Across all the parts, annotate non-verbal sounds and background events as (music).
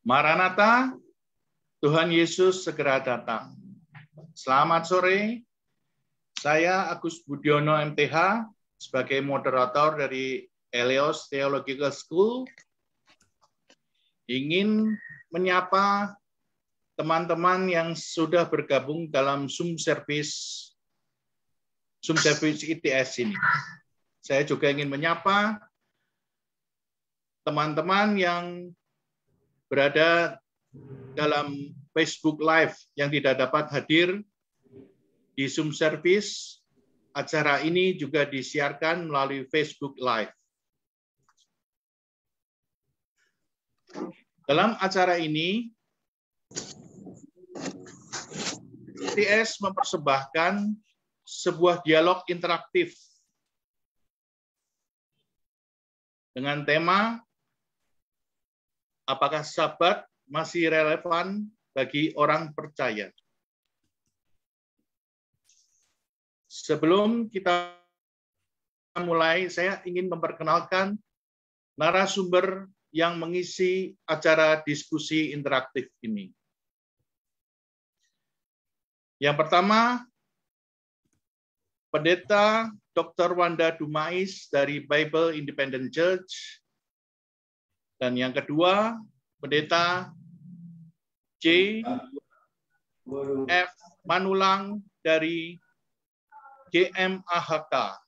Maranatha, Tuhan Yesus segera datang. Selamat sore, saya Agus Budiono MTH sebagai moderator dari Elios Theological School ingin menyapa teman-teman yang sudah bergabung dalam Zoom Service Zoom Service ITS ini. Saya juga ingin menyapa teman-teman yang berada dalam Facebook Live yang tidak dapat hadir di Zoom Service. Acara ini juga disiarkan melalui Facebook Live. Dalam acara ini, TS mempersembahkan sebuah dialog interaktif dengan tema apakah sabat masih relevan bagi orang percaya. Sebelum kita mulai, saya ingin memperkenalkan narasumber yang mengisi acara diskusi interaktif ini. Yang pertama, Pendeta Dr. Wanda Dumais dari Bible Independent Church dan yang kedua, Pendeta J. F. Manulang dari GMAHK.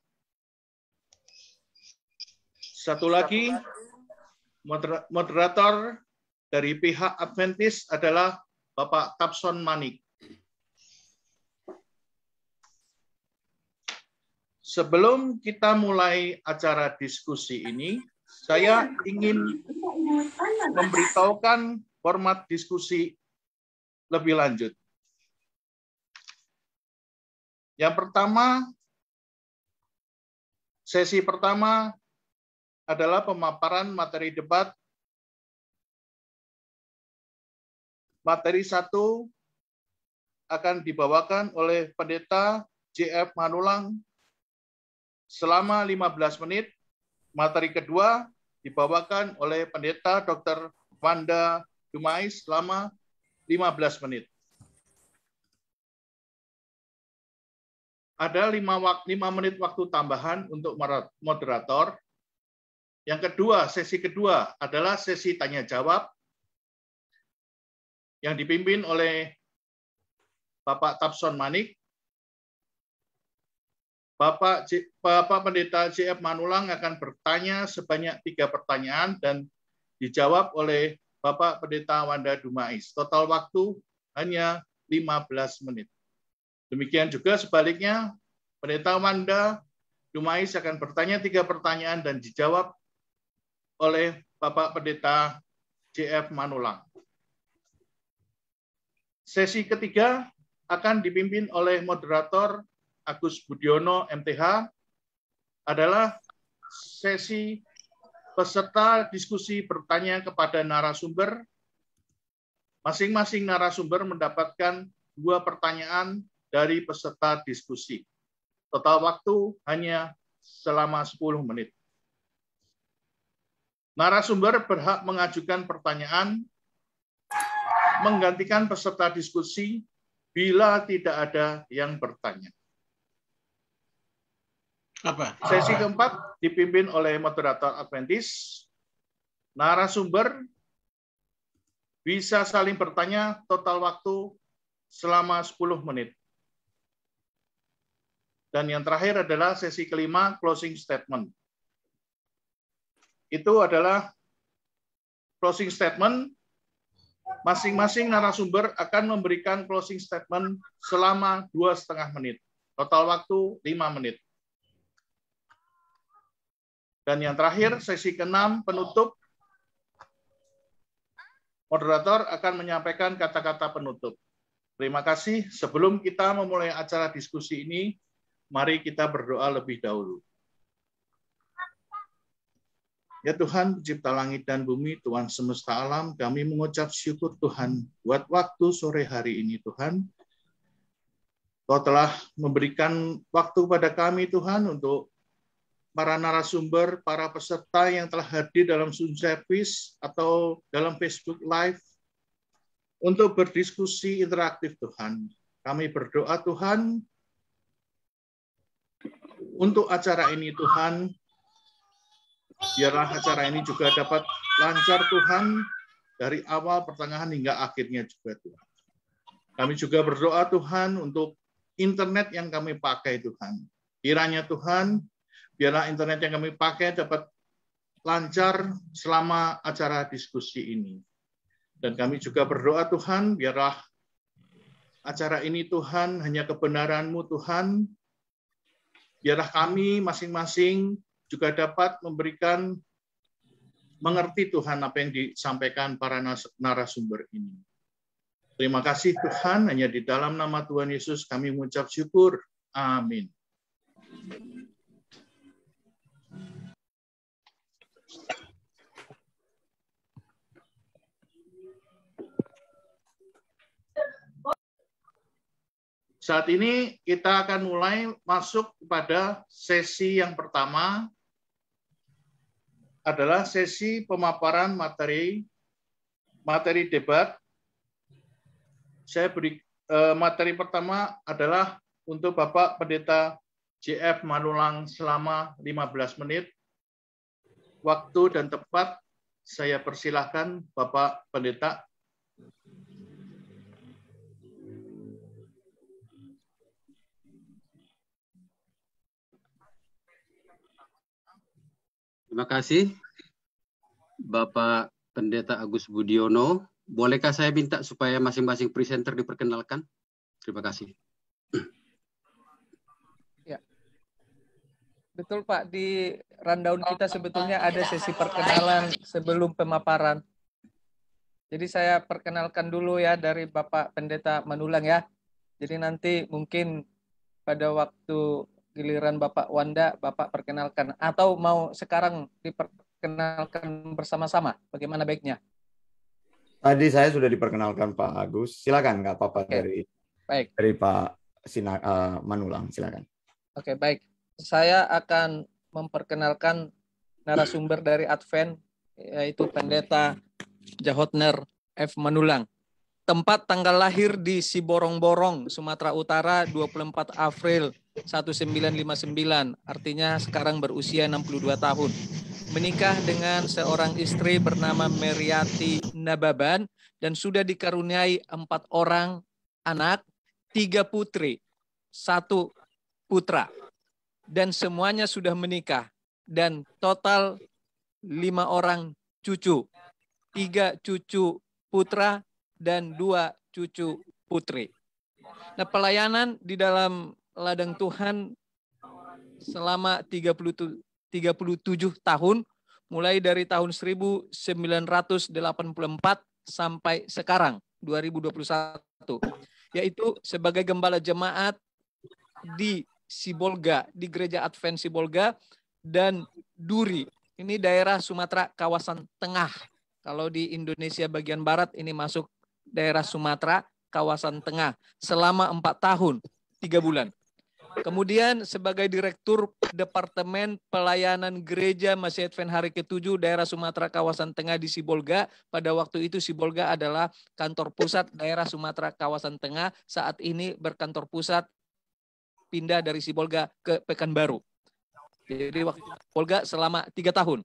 Satu lagi, moderator dari pihak Adventist adalah Bapak Tapson Manik. Sebelum kita mulai acara diskusi ini, saya ingin memberitahukan format diskusi lebih lanjut. Yang pertama, sesi pertama adalah pemaparan materi debat. Materi satu akan dibawakan oleh pendeta JF Manulang selama 15 menit. Materi kedua dibawakan oleh Pendeta Dr. Wanda Dumais selama 15 menit. Ada 5, menit waktu tambahan untuk moderator. Yang kedua, sesi kedua adalah sesi tanya-jawab yang dipimpin oleh Bapak Tapson Manik Bapak, C, Bapak Pendeta CF Manulang akan bertanya sebanyak tiga pertanyaan dan dijawab oleh Bapak Pendeta Wanda Dumais. Total waktu hanya 15 menit. Demikian juga sebaliknya, Pendeta Wanda Dumais akan bertanya tiga pertanyaan dan dijawab oleh Bapak Pendeta CF Manulang. Sesi ketiga akan dipimpin oleh moderator Agus Budiono MTH adalah sesi peserta diskusi bertanya kepada narasumber. Masing-masing narasumber mendapatkan dua pertanyaan dari peserta diskusi. Total waktu hanya selama 10 menit. Narasumber berhak mengajukan pertanyaan, menggantikan peserta diskusi bila tidak ada yang bertanya. Apa? Sesi keempat dipimpin oleh moderator Adventist. Narasumber bisa saling bertanya total waktu selama 10 menit. Dan yang terakhir adalah sesi kelima, closing statement. Itu adalah closing statement. Masing-masing narasumber akan memberikan closing statement selama dua setengah menit. Total waktu lima menit. Dan yang terakhir, sesi ke-6 penutup. Moderator akan menyampaikan kata-kata penutup. Terima kasih. Sebelum kita memulai acara diskusi ini, mari kita berdoa lebih dahulu. Ya Tuhan, pencipta langit dan bumi, Tuhan semesta alam, kami mengucap syukur Tuhan buat waktu sore hari ini Tuhan. Kau telah memberikan waktu pada kami Tuhan untuk para narasumber, para peserta yang telah hadir dalam Zoom service atau dalam Facebook Live untuk berdiskusi interaktif Tuhan. Kami berdoa Tuhan untuk acara ini Tuhan, biarlah acara ini juga dapat lancar Tuhan dari awal, pertengahan hingga akhirnya juga Tuhan. Kami juga berdoa Tuhan untuk internet yang kami pakai Tuhan. Kiranya Tuhan biarlah internet yang kami pakai dapat lancar selama acara diskusi ini. Dan kami juga berdoa Tuhan, biarlah acara ini Tuhan hanya kebenaran-Mu Tuhan. Biarlah kami masing-masing juga dapat memberikan mengerti Tuhan apa yang disampaikan para narasumber ini. Terima kasih Tuhan, hanya di dalam nama Tuhan Yesus kami mengucap syukur. Amin. Saat ini kita akan mulai masuk kepada sesi yang pertama adalah sesi pemaparan materi materi debat. Saya beri eh, materi pertama adalah untuk Bapak Pendeta JF Manulang selama 15 menit. Waktu dan tempat saya persilahkan Bapak Pendeta Terima kasih Bapak Pendeta Agus Budiono. Bolehkah saya minta supaya masing-masing presenter diperkenalkan? Terima kasih. Ya. Betul Pak, di rundown kita sebetulnya ada sesi perkenalan sebelum pemaparan. Jadi saya perkenalkan dulu ya dari Bapak Pendeta Manulang ya. Jadi nanti mungkin pada waktu giliran Bapak Wanda, Bapak perkenalkan. Atau mau sekarang diperkenalkan bersama-sama? Bagaimana baiknya? Tadi saya sudah diperkenalkan Pak Agus. Silakan nggak apa-apa okay. dari baik. dari Pak Sina, uh, Manulang. Silakan. Oke okay, baik. Saya akan memperkenalkan narasumber dari Advent yaitu Pendeta Jahotner F Manulang. Tempat tanggal lahir di Siborong-Borong, Sumatera Utara, 24 April 1959, artinya sekarang berusia 62 tahun. Menikah dengan seorang istri bernama Meriati Nababan dan sudah dikaruniai empat orang anak, tiga putri, satu putra. Dan semuanya sudah menikah. Dan total lima orang cucu. Tiga cucu putra dan dua cucu putri. Nah pelayanan di dalam ladang Tuhan selama 30, 37 tahun, mulai dari tahun 1984 sampai sekarang, 2021. Yaitu sebagai gembala jemaat di Sibolga, di gereja Advent Sibolga, dan Duri. Ini daerah Sumatera kawasan tengah. Kalau di Indonesia bagian barat ini masuk daerah Sumatera kawasan tengah selama empat tahun tiga bulan. Kemudian sebagai Direktur Departemen Pelayanan Gereja Masjid Advent Hari ke-7 daerah Sumatera kawasan tengah di Sibolga. Pada waktu itu Sibolga adalah kantor pusat daerah Sumatera kawasan tengah. Saat ini berkantor pusat pindah dari Sibolga ke Pekanbaru. Jadi waktu Sibolga selama tiga tahun.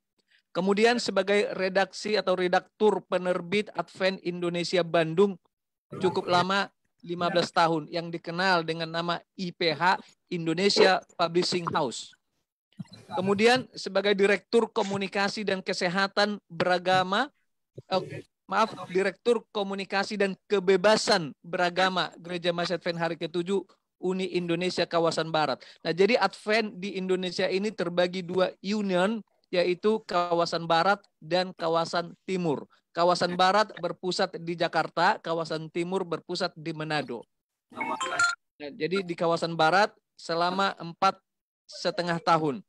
Kemudian sebagai redaksi atau redaktur penerbit Advent Indonesia Bandung cukup lama 15 tahun yang dikenal dengan nama IPH Indonesia Publishing House. Kemudian sebagai Direktur Komunikasi dan Kesehatan Beragama, eh, maaf, Direktur Komunikasi dan Kebebasan Beragama Gereja Mas Advent Hari ke-7 Uni Indonesia Kawasan Barat. Nah, jadi Advent di Indonesia ini terbagi dua union, yaitu kawasan barat dan kawasan timur. Kawasan barat berpusat di Jakarta, kawasan timur berpusat di Manado. Nah, jadi di kawasan barat selama empat setengah tahun.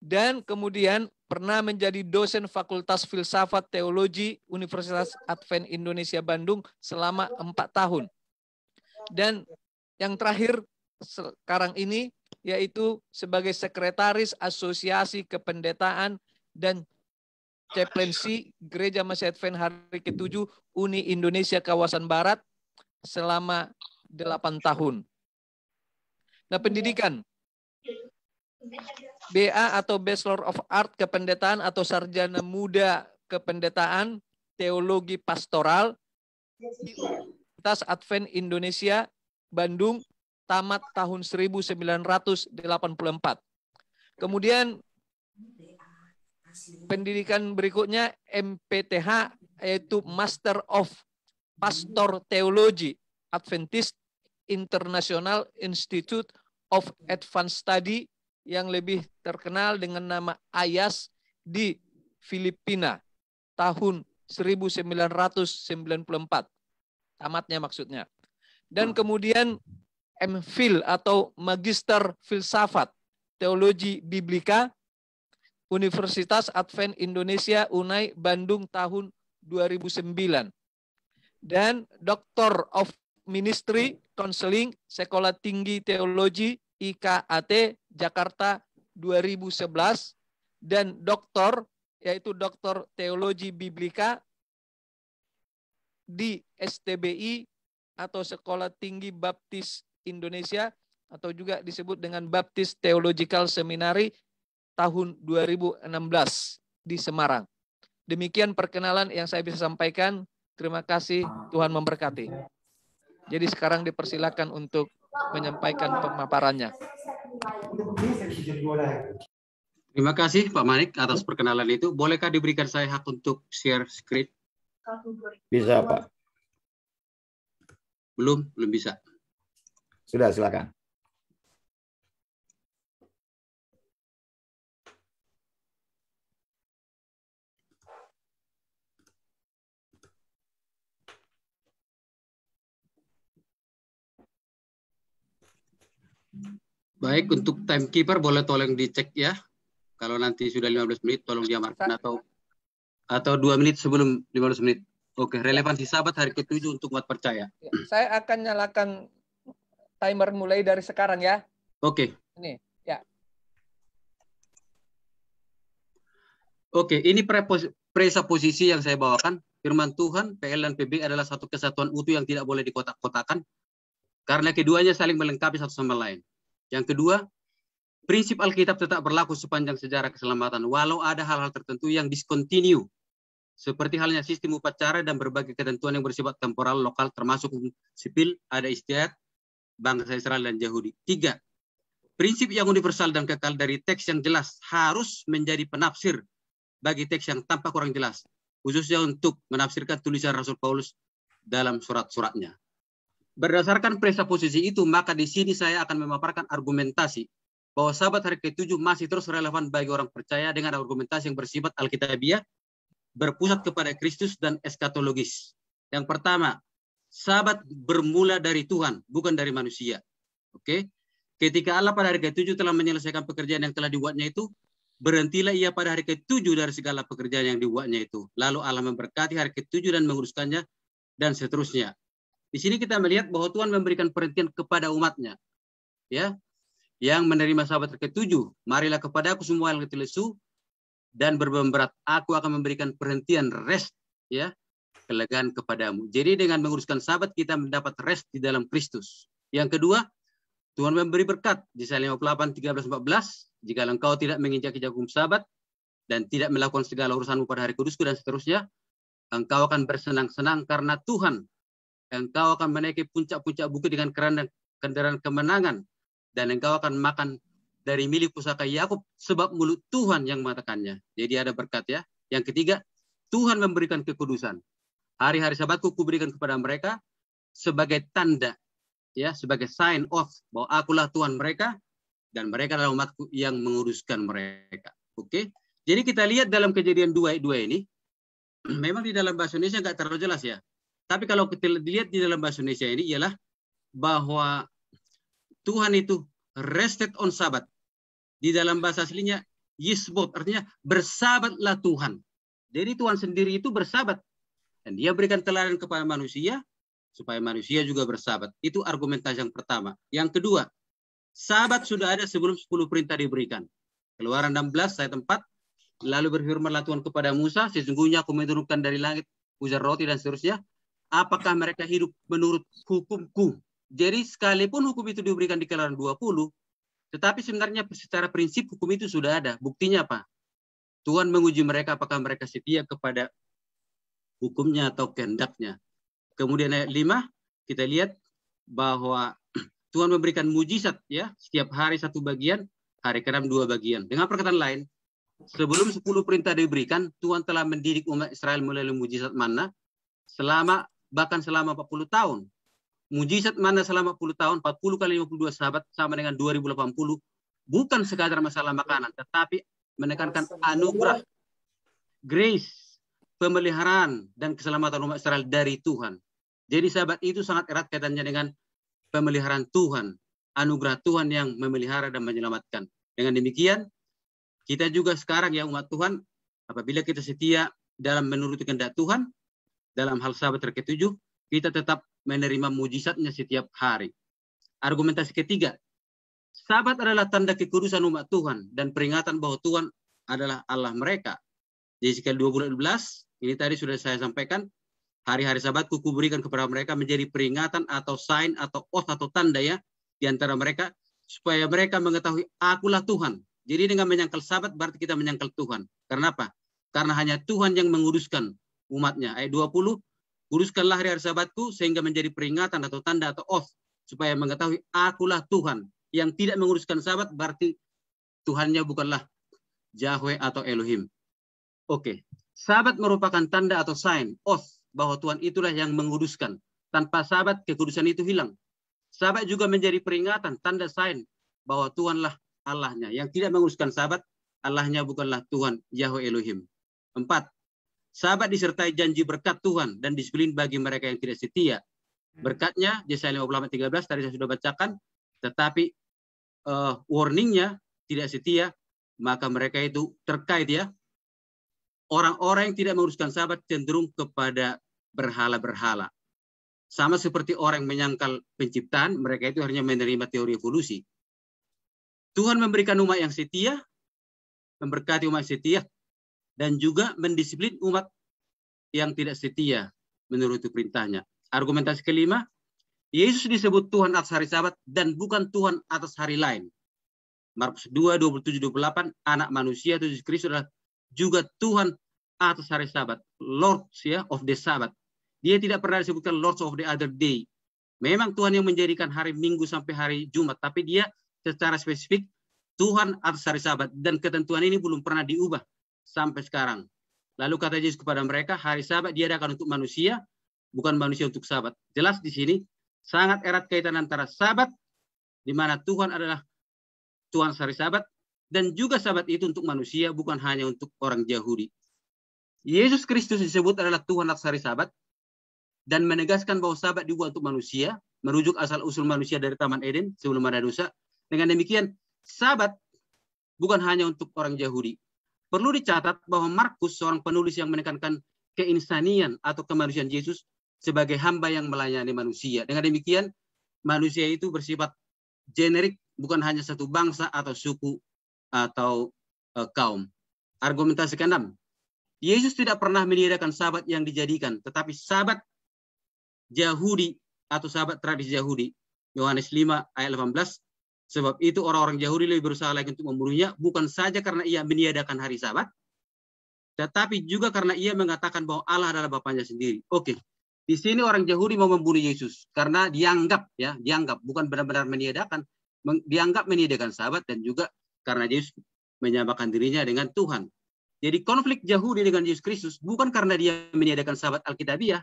Dan kemudian pernah menjadi dosen Fakultas Filsafat Teologi Universitas Advent Indonesia Bandung selama empat tahun. Dan yang terakhir sekarang ini yaitu sebagai sekretaris Asosiasi Kependetaan dan Ceplensi Gereja Mas Advent hari ke-7 Uni Indonesia Kawasan Barat selama delapan tahun. Nah pendidikan. BA atau Bachelor of Art kependetaan atau sarjana muda kependetaan teologi pastoral Universitas Advent Indonesia Bandung tamat tahun 1984. Kemudian pendidikan berikutnya MPTH yaitu Master of Pastor Teologi Adventist International Institute of Advanced Study yang lebih terkenal dengan nama AYAS di Filipina tahun 1994. Tamatnya maksudnya. Dan kemudian MPhil atau Magister Filsafat Teologi Biblika Universitas Advent Indonesia Unai Bandung tahun 2009 dan Doctor of Ministry Counseling Sekolah Tinggi Teologi IKAT Jakarta 2011 dan doktor yaitu doktor teologi biblika di STBI atau Sekolah Tinggi Baptis Indonesia atau juga disebut dengan Baptis Theological Seminary tahun 2016 di Semarang. Demikian perkenalan yang saya bisa sampaikan. Terima kasih, Tuhan memberkati. Jadi sekarang dipersilakan untuk menyampaikan pemaparannya. Terima kasih Pak Manik atas perkenalan itu. Bolehkah diberikan saya hak untuk share screen? Bisa Pak. Belum, belum bisa. Sudah, silakan. Baik, untuk timekeeper boleh tolong dicek ya. Kalau nanti sudah 15 menit, tolong diamarkan atau atau dua menit sebelum 15 menit. Oke, relevansi sahabat hari ketujuh untuk buat percaya. Ya, saya akan nyalakan timer mulai dari sekarang ya. Oke. Ini, ya. Oke, ini posisi yang saya bawakan. Firman Tuhan, PL dan PB adalah satu kesatuan utuh yang tidak boleh dikotak-kotakan karena keduanya saling melengkapi satu sama lain. Yang kedua, prinsip Alkitab tetap berlaku sepanjang sejarah keselamatan, walau ada hal-hal tertentu yang discontinue, seperti halnya sistem upacara dan berbagai ketentuan yang bersifat temporal lokal termasuk sipil, ada istiadat, bangsa Israel dan Yahudi. Tiga, prinsip yang universal dan kekal dari teks yang jelas harus menjadi penafsir bagi teks yang tampak kurang jelas, khususnya untuk menafsirkan tulisan Rasul Paulus dalam surat-suratnya. Berdasarkan posisi itu, maka di sini saya akan memaparkan argumentasi bahwa sahabat hari ke-7 masih terus relevan bagi orang percaya dengan argumentasi yang bersifat alkitabiah, berpusat kepada Kristus dan eskatologis. Yang pertama, sahabat bermula dari Tuhan, bukan dari manusia. Oke? Ketika Allah pada hari ke-7 telah menyelesaikan pekerjaan yang telah dibuatnya itu, berhentilah ia pada hari ke-7 dari segala pekerjaan yang dibuatnya itu. Lalu Allah memberkati hari ke-7 dan menguruskannya dan seterusnya. Di sini kita melihat bahwa Tuhan memberikan perhatian kepada umatnya. Ya, yang menerima sahabat ketujuh, marilah kepada aku semua yang lesu dan berbeban berat, aku akan memberikan perhentian rest, ya, kelegaan kepadamu. Jadi dengan menguruskan sahabat kita mendapat rest di dalam Kristus. Yang kedua, Tuhan memberi berkat. Yesaya 58, 13, 14. Jika engkau tidak menginjak jagung sahabat dan tidak melakukan segala urusanmu pada hari kudusku dan seterusnya, engkau akan bersenang-senang karena Tuhan engkau akan menaiki puncak-puncak bukit dengan keranda kendaraan kemenangan dan engkau akan makan dari milik pusaka Yakub sebab mulut Tuhan yang mengatakannya. Jadi ada berkat ya. Yang ketiga, Tuhan memberikan kekudusan. Hari-hari sabatku kuberikan kepada mereka sebagai tanda ya, sebagai sign of bahwa akulah Tuhan mereka dan mereka adalah umatku yang menguruskan mereka. Oke. Jadi kita lihat dalam kejadian dua dua ini (clears throat) memang di dalam bahasa Indonesia nggak terlalu jelas ya. Tapi kalau kita lihat di dalam bahasa Indonesia ini ialah bahwa Tuhan itu rested on sabat. Di dalam bahasa aslinya yisbot, artinya bersabatlah Tuhan. Jadi Tuhan sendiri itu bersabat. Dan dia berikan teladan kepada manusia, supaya manusia juga bersabat. Itu argumentasi yang pertama. Yang kedua, Sabat sudah ada sebelum 10 perintah diberikan. Keluaran 16 saya tempat. lalu berfirmanlah Tuhan kepada Musa, sesungguhnya aku menurunkan dari langit hujan roti dan seterusnya apakah mereka hidup menurut hukumku. Jadi sekalipun hukum itu diberikan di keluaran 20, tetapi sebenarnya secara prinsip hukum itu sudah ada. Buktinya apa? Tuhan menguji mereka apakah mereka setia kepada hukumnya atau kehendaknya. Kemudian ayat 5 kita lihat bahwa (clears throat) Tuhan memberikan mujizat ya setiap hari satu bagian, hari keram dua bagian. Dengan perkataan lain, sebelum 10 perintah diberikan, Tuhan telah mendidik umat Israel melalui mujizat mana selama bahkan selama 40 tahun. Mujizat mana selama 40 tahun, 40 kali 52 sahabat sama dengan 2080, bukan sekadar masalah makanan, tetapi menekankan anugerah, grace, pemeliharaan, dan keselamatan umat Israel dari Tuhan. Jadi sahabat itu sangat erat kaitannya dengan pemeliharaan Tuhan, anugerah Tuhan yang memelihara dan menyelamatkan. Dengan demikian, kita juga sekarang ya umat Tuhan, apabila kita setia dalam menuruti kehendak Tuhan, dalam hal sahabat ketujuh, kita tetap menerima mujizatnya setiap hari. Argumentasi ketiga, sahabat adalah tanda kekudusan umat Tuhan dan peringatan bahwa Tuhan adalah Allah mereka. Jadi sekian ini tadi sudah saya sampaikan, hari-hari kuku kuberikan kepada mereka menjadi peringatan atau sign atau oath atau tanda ya di antara mereka supaya mereka mengetahui akulah Tuhan. Jadi dengan menyangkal sahabat berarti kita menyangkal Tuhan. Karena apa? Karena hanya Tuhan yang menguruskan umatnya. Ayat 20, kuduskanlah hari-hari sabatku sehingga menjadi peringatan atau tanda atau of supaya mengetahui akulah Tuhan yang tidak menguruskan sabat berarti Tuhannya bukanlah Yahweh atau Elohim. Oke, okay. sabat merupakan tanda atau sign, of bahwa Tuhan itulah yang menguduskan. Tanpa sabat kekudusan itu hilang. Sabat juga menjadi peringatan, tanda sign bahwa Tuhanlah Allahnya. Yang tidak menguruskan sabat, Allahnya bukanlah Tuhan Yahweh Elohim. Empat, Sahabat disertai janji berkat Tuhan dan disiplin bagi mereka yang tidak setia. Hmm. Berkatnya, Yesaya 58 13 tadi saya sudah bacakan, tetapi uh, warningnya tidak setia, maka mereka itu terkait ya. Orang-orang yang tidak menguruskan sahabat cenderung kepada berhala-berhala. Sama seperti orang yang menyangkal penciptaan, mereka itu hanya menerima teori evolusi. Tuhan memberikan umat yang setia, memberkati umat yang setia, dan juga mendisiplin umat yang tidak setia menuruti perintahnya. Argumentasi kelima, Yesus disebut Tuhan atas hari sabat dan bukan Tuhan atas hari lain. Markus 2, 27, 28, anak manusia, Yesus Kristus adalah juga Tuhan atas hari sabat. Lord ya, of the sabat. Dia tidak pernah disebutkan Lord of the other day. Memang Tuhan yang menjadikan hari Minggu sampai hari Jumat, tapi dia secara spesifik Tuhan atas hari sabat. Dan ketentuan ini belum pernah diubah sampai sekarang. Lalu kata Yesus kepada mereka, hari sabat diadakan untuk manusia, bukan manusia untuk sabat. Jelas di sini, sangat erat kaitan antara sabat, di mana Tuhan adalah Tuhan sehari sabat, dan juga sabat itu untuk manusia, bukan hanya untuk orang Yahudi. Yesus Kristus disebut adalah Tuhan hari sabat, dan menegaskan bahwa sabat juga untuk manusia, merujuk asal-usul manusia dari Taman Eden sebelum ada dosa. Dengan demikian, sabat bukan hanya untuk orang Yahudi, Perlu dicatat bahwa Markus seorang penulis yang menekankan keinsanian atau kemanusiaan Yesus sebagai hamba yang melayani manusia. Dengan demikian, manusia itu bersifat generik, bukan hanya satu bangsa atau suku atau e, kaum. Argumentasi keenam, Yesus tidak pernah menyediakan sahabat yang dijadikan, tetapi sahabat Yahudi atau sahabat tradisi Yahudi, Yohanes 5 ayat 18, Sebab itu orang-orang Yahudi lebih berusaha lagi untuk membunuhnya bukan saja karena ia meniadakan hari Sabat, tetapi juga karena ia mengatakan bahwa Allah adalah bapaknya sendiri. Oke. Di sini orang Yahudi mau membunuh Yesus karena dianggap ya, dianggap bukan benar-benar meniadakan, dianggap meniadakan sabat dan juga karena Yesus menyamakan dirinya dengan Tuhan. Jadi konflik Yahudi dengan Yesus Kristus bukan karena dia meniadakan sabat Alkitabiah,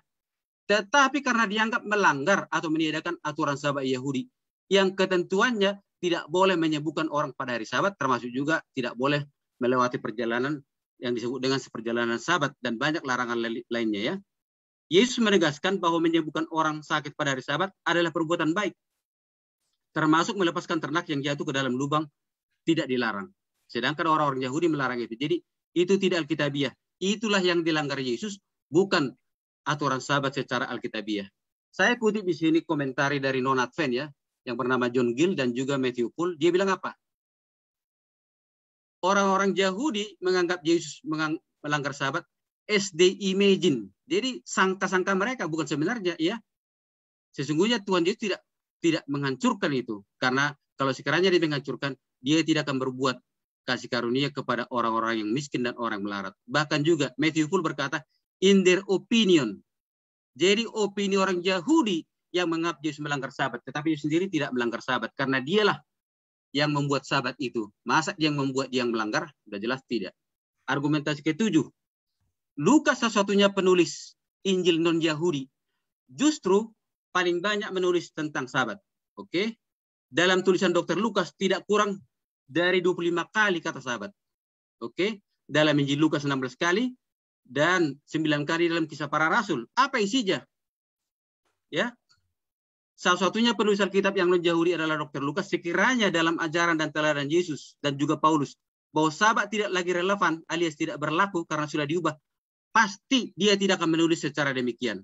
tetapi karena dianggap melanggar atau meniadakan aturan sahabat Yahudi yang ketentuannya tidak boleh menyembuhkan orang pada hari sabat, termasuk juga tidak boleh melewati perjalanan yang disebut dengan seperjalanan sabat dan banyak larangan lainnya ya. Yesus menegaskan bahwa menyembuhkan orang sakit pada hari sabat adalah perbuatan baik. Termasuk melepaskan ternak yang jatuh ke dalam lubang tidak dilarang. Sedangkan orang-orang Yahudi melarang itu. Jadi itu tidak alkitabiah. Itulah yang dilanggar Yesus, bukan aturan sahabat secara alkitabiah. Saya kutip di sini komentari dari Non Advent ya, yang bernama John Gill dan juga Matthew Poole, dia bilang apa? Orang-orang Yahudi menganggap Yesus melanggar sahabat as they imagine. Jadi sangka-sangka mereka bukan sebenarnya ya. Sesungguhnya Tuhan Yesus tidak tidak menghancurkan itu karena kalau sekiranya dia menghancurkan, dia tidak akan berbuat kasih karunia kepada orang-orang yang miskin dan orang melarat. Bahkan juga Matthew Poole berkata, in their opinion. Jadi opini orang Yahudi yang menganggap Yesus melanggar sahabat, tetapi Yesus sendiri tidak melanggar sahabat karena dialah yang membuat sahabat itu. Masa yang membuat dia yang melanggar? Sudah jelas tidak. Argumentasi ketujuh. Lukas sesuatunya penulis Injil non-Yahudi justru paling banyak menulis tentang sahabat. Oke? Dalam tulisan dokter Lukas tidak kurang dari 25 kali kata sahabat. Oke? Dalam Injil Lukas 16 kali dan 9 kali dalam kisah para rasul. Apa isinya? Ya, Salah satunya penulis Alkitab yang menjauhi adalah Dr. Lukas sekiranya dalam ajaran dan teladan Yesus dan juga Paulus bahwa sahabat tidak lagi relevan alias tidak berlaku karena sudah diubah, pasti dia tidak akan menulis secara demikian.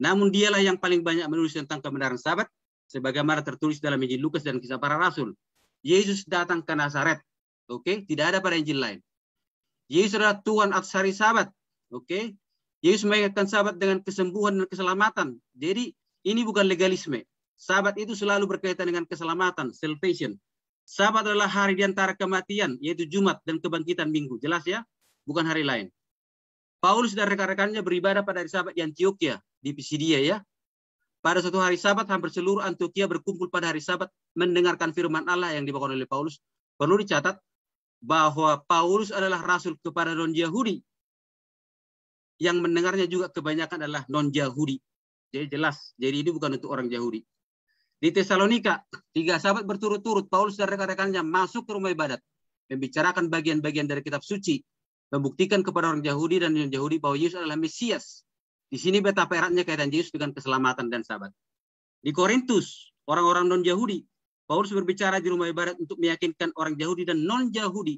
Namun dialah yang paling banyak menulis tentang kebenaran sahabat sebagaimana tertulis dalam Injil Lukas dan kisah para rasul. Yesus datang ke Nazaret. Oke, okay? tidak ada pada Injil lain. Yesus adalah Tuhan atas hari sahabat. Oke, okay? Yesus mengingatkan sahabat dengan kesembuhan dan keselamatan. Jadi ini bukan legalisme. Sabat itu selalu berkaitan dengan keselamatan, salvation. Sabat adalah hari di antara kematian, yaitu Jumat dan kebangkitan Minggu. Jelas ya? Bukan hari lain. Paulus dan rekan-rekannya beribadah pada hari Sabat di Antioquia, di Pisidia ya. Pada suatu hari Sabat, hampir seluruh Antioquia berkumpul pada hari Sabat mendengarkan firman Allah yang dibawakan oleh Paulus. Perlu dicatat bahwa Paulus adalah rasul kepada non-Yahudi. Yang mendengarnya juga kebanyakan adalah non-Yahudi. Jadi jelas. Jadi ini bukan untuk orang Yahudi. Di Tesalonika, tiga sahabat berturut-turut Paulus dan rekan-rekannya masuk ke rumah ibadat, membicarakan bagian-bagian dari kitab suci, membuktikan kepada orang Yahudi dan non Yahudi bahwa Yesus adalah Mesias. Di sini betapa eratnya kaitan Yesus dengan keselamatan dan sahabat. Di Korintus, orang-orang non Yahudi, Paulus berbicara di rumah ibadat untuk meyakinkan orang Yahudi dan non Yahudi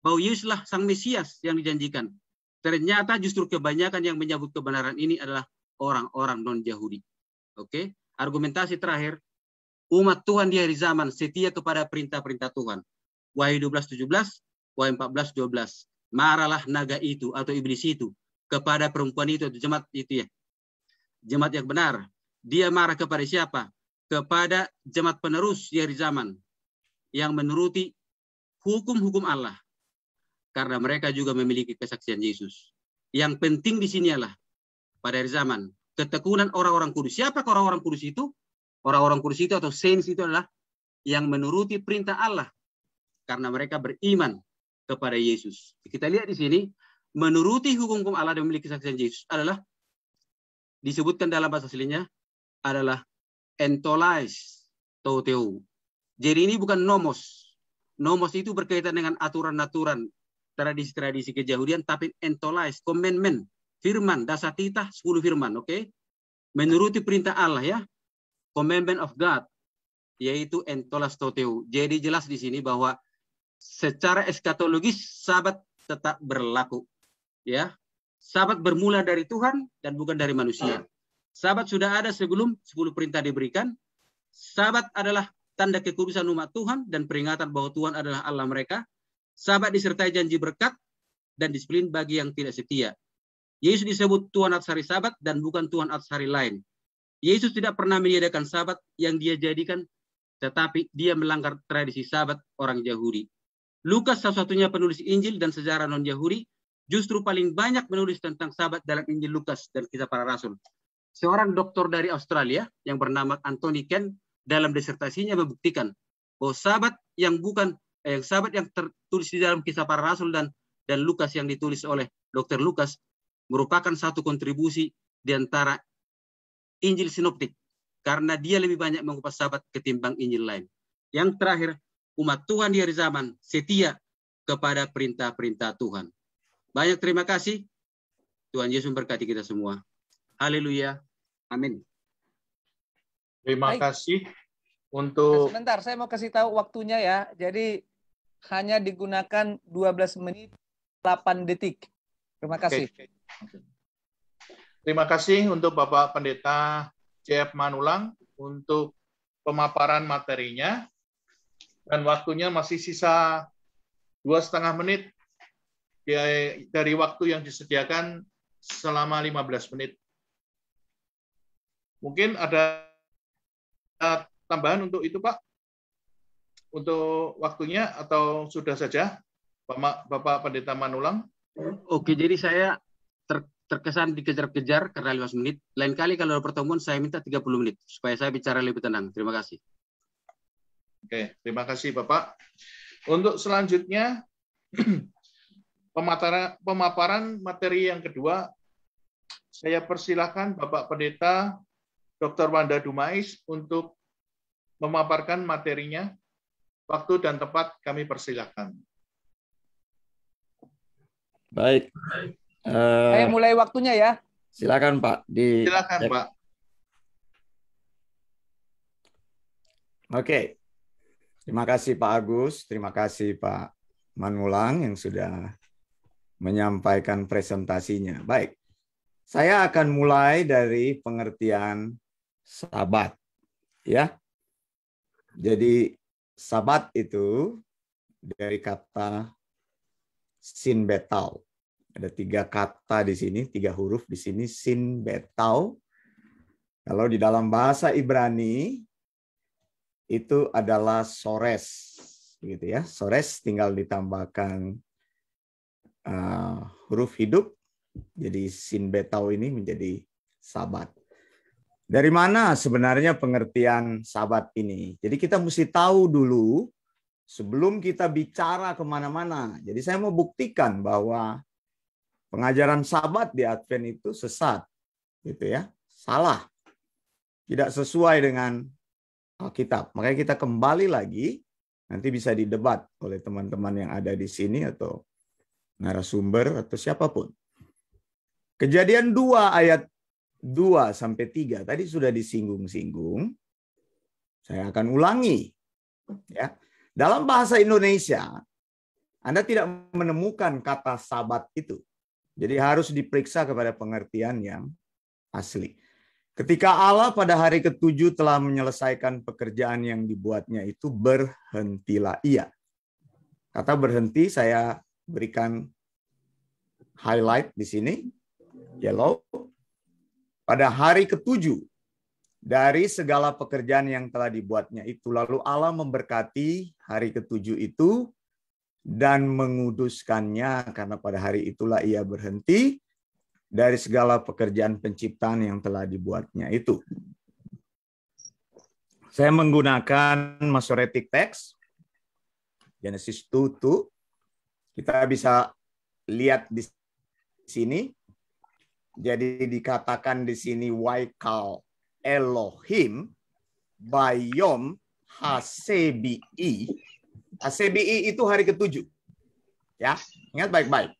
bahwa Yesuslah sang Mesias yang dijanjikan. Ternyata justru kebanyakan yang menyambut kebenaran ini adalah orang-orang non-Yahudi. Oke, okay? argumentasi terakhir, umat Tuhan di hari zaman setia kepada perintah-perintah Tuhan. Wahyu 12:17, Wahyu 14:12. Maralah naga itu atau iblis itu kepada perempuan itu atau jemaat itu ya. Jemaat yang benar. Dia marah kepada siapa? Kepada jemaat penerus di hari zaman yang menuruti hukum-hukum Allah. Karena mereka juga memiliki kesaksian Yesus. Yang penting di sini adalah pada hari zaman. Ketekunan orang-orang kudus. Siapa orang-orang kudus itu? Orang-orang kudus itu atau saints itu adalah yang menuruti perintah Allah karena mereka beriman kepada Yesus. Kita lihat di sini, menuruti hukum-hukum Allah dan memiliki kesaksian Yesus adalah disebutkan dalam bahasa aslinya adalah entolais toteu. Jadi ini bukan nomos. Nomos itu berkaitan dengan aturan-aturan, tradisi-tradisi kejahudian, tapi entolais, komitmen firman dasar titah 10 firman, oke? Okay? Menuruti perintah Allah ya. Commandment of God yaitu entolas toteu. Jadi jelas di sini bahwa secara eskatologis sabat tetap berlaku. Ya. Sabat bermula dari Tuhan dan bukan dari manusia. Sabat sudah ada sebelum 10 perintah diberikan. Sabat adalah tanda kekudusan umat Tuhan dan peringatan bahwa Tuhan adalah Allah mereka. Sabat disertai janji berkat dan disiplin bagi yang tidak setia. Yesus disebut Tuhan atas hari sabat dan bukan Tuhan atas hari lain. Yesus tidak pernah menyediakan sabat yang dia jadikan, tetapi dia melanggar tradisi sabat orang Yahudi. Lukas salah satunya penulis Injil dan sejarah non-Yahudi justru paling banyak menulis tentang sabat dalam Injil Lukas dan kisah para rasul. Seorang doktor dari Australia yang bernama Anthony Ken dalam disertasinya membuktikan bahwa sabat yang bukan eh, sabat yang tertulis di dalam kisah para rasul dan dan Lukas yang ditulis oleh dokter Lukas merupakan satu kontribusi di antara Injil sinoptik karena dia lebih banyak mengupas sahabat ketimbang Injil lain. Yang terakhir, umat Tuhan di hari zaman setia kepada perintah-perintah Tuhan. Banyak terima kasih. Tuhan Yesus memberkati kita semua. Haleluya. Amin. Terima Baik. kasih untuk eh, Sebentar, saya mau kasih tahu waktunya ya. Jadi hanya digunakan 12 menit 8 detik. Terima kasih. Okay. Terima kasih untuk Bapak Pendeta Jeff Manulang untuk pemaparan materinya. Dan waktunya masih sisa dua setengah menit dari waktu yang disediakan selama 15 menit. Mungkin ada tambahan untuk itu, Pak? Untuk waktunya atau sudah saja Bapak, Bapak Pendeta Manulang? Oke, jadi saya ter, terkesan dikejar-kejar karena 15 menit. Lain kali kalau ada pertemuan saya minta 30 menit supaya saya bicara lebih tenang. Terima kasih. Oke, terima kasih Bapak. Untuk selanjutnya (clears throat) pemaparan, pemaparan materi yang kedua, saya persilahkan Bapak Pendeta Dr. Wanda Dumais untuk memaparkan materinya. Waktu dan tempat kami persilahkan. Baik. Uh, mulai waktunya ya. Silakan Pak. Di... Silakan Pak. Oke. Okay. Terima kasih Pak Agus, terima kasih Pak Manulang yang sudah menyampaikan presentasinya. Baik, saya akan mulai dari pengertian sabat. Ya, jadi sabat itu dari kata sinbetal ada tiga kata di sini, tiga huruf di sini, sin, betau. Kalau di dalam bahasa Ibrani, itu adalah sores. Gitu ya. Sores tinggal ditambahkan uh, huruf hidup. Jadi sin betau ini menjadi sabat. Dari mana sebenarnya pengertian sabat ini? Jadi kita mesti tahu dulu sebelum kita bicara kemana-mana. Jadi saya mau buktikan bahwa Pengajaran sabat di Advent itu sesat, gitu ya, salah, tidak sesuai dengan Alkitab. Makanya kita kembali lagi, nanti bisa didebat oleh teman-teman yang ada di sini atau narasumber atau siapapun. Kejadian 2 ayat 2 sampai 3 tadi sudah disinggung-singgung. Saya akan ulangi. Ya. Dalam bahasa Indonesia, Anda tidak menemukan kata sabat itu. Jadi harus diperiksa kepada pengertian yang asli. Ketika Allah pada hari ketujuh telah menyelesaikan pekerjaan yang dibuatnya itu, berhentilah ia. Kata berhenti saya berikan highlight di sini, yellow. Pada hari ketujuh, dari segala pekerjaan yang telah dibuatnya itu, lalu Allah memberkati hari ketujuh itu dan menguduskannya karena pada hari itulah ia berhenti dari segala pekerjaan penciptaan yang telah dibuatnya itu. Saya menggunakan Masoretic Text, Genesis 2, Kita bisa lihat di sini. Jadi dikatakan di sini Waikal Elohim Bayom Hasebi CBI itu hari ketujuh. Ya, ingat baik-baik.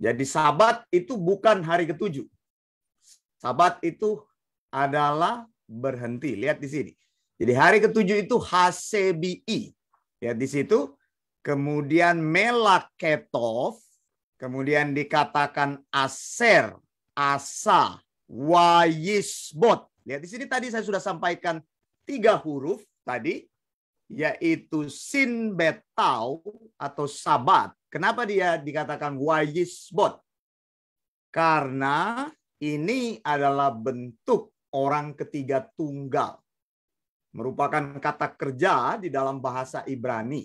Jadi sabat itu bukan hari ketujuh. Sabat itu adalah berhenti. Lihat di sini. Jadi hari ketujuh itu HCBI. Lihat di situ. Kemudian melaketov. Kemudian dikatakan aser, asa, wayisbot. Lihat di sini tadi saya sudah sampaikan tiga huruf tadi yaitu sin betau atau sabat. Kenapa dia dikatakan bot? Karena ini adalah bentuk orang ketiga tunggal. Merupakan kata kerja di dalam bahasa Ibrani.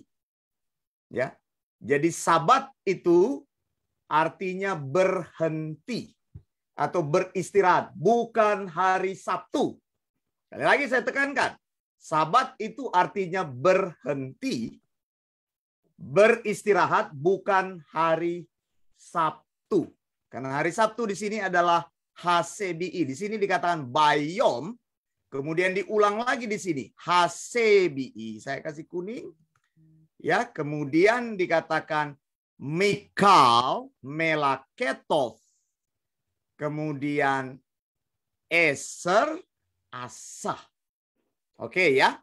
Ya. Jadi sabat itu artinya berhenti atau beristirahat, bukan hari Sabtu. Sekali lagi saya tekankan, Sabat itu artinya berhenti, beristirahat bukan hari Sabtu. Karena hari Sabtu di sini adalah HCBI. Di sini dikatakan bayom, kemudian diulang lagi di sini HCBI. Saya kasih kuning. Ya, kemudian dikatakan Mikal Melaketov. Kemudian Eser Asah. Oke okay, ya.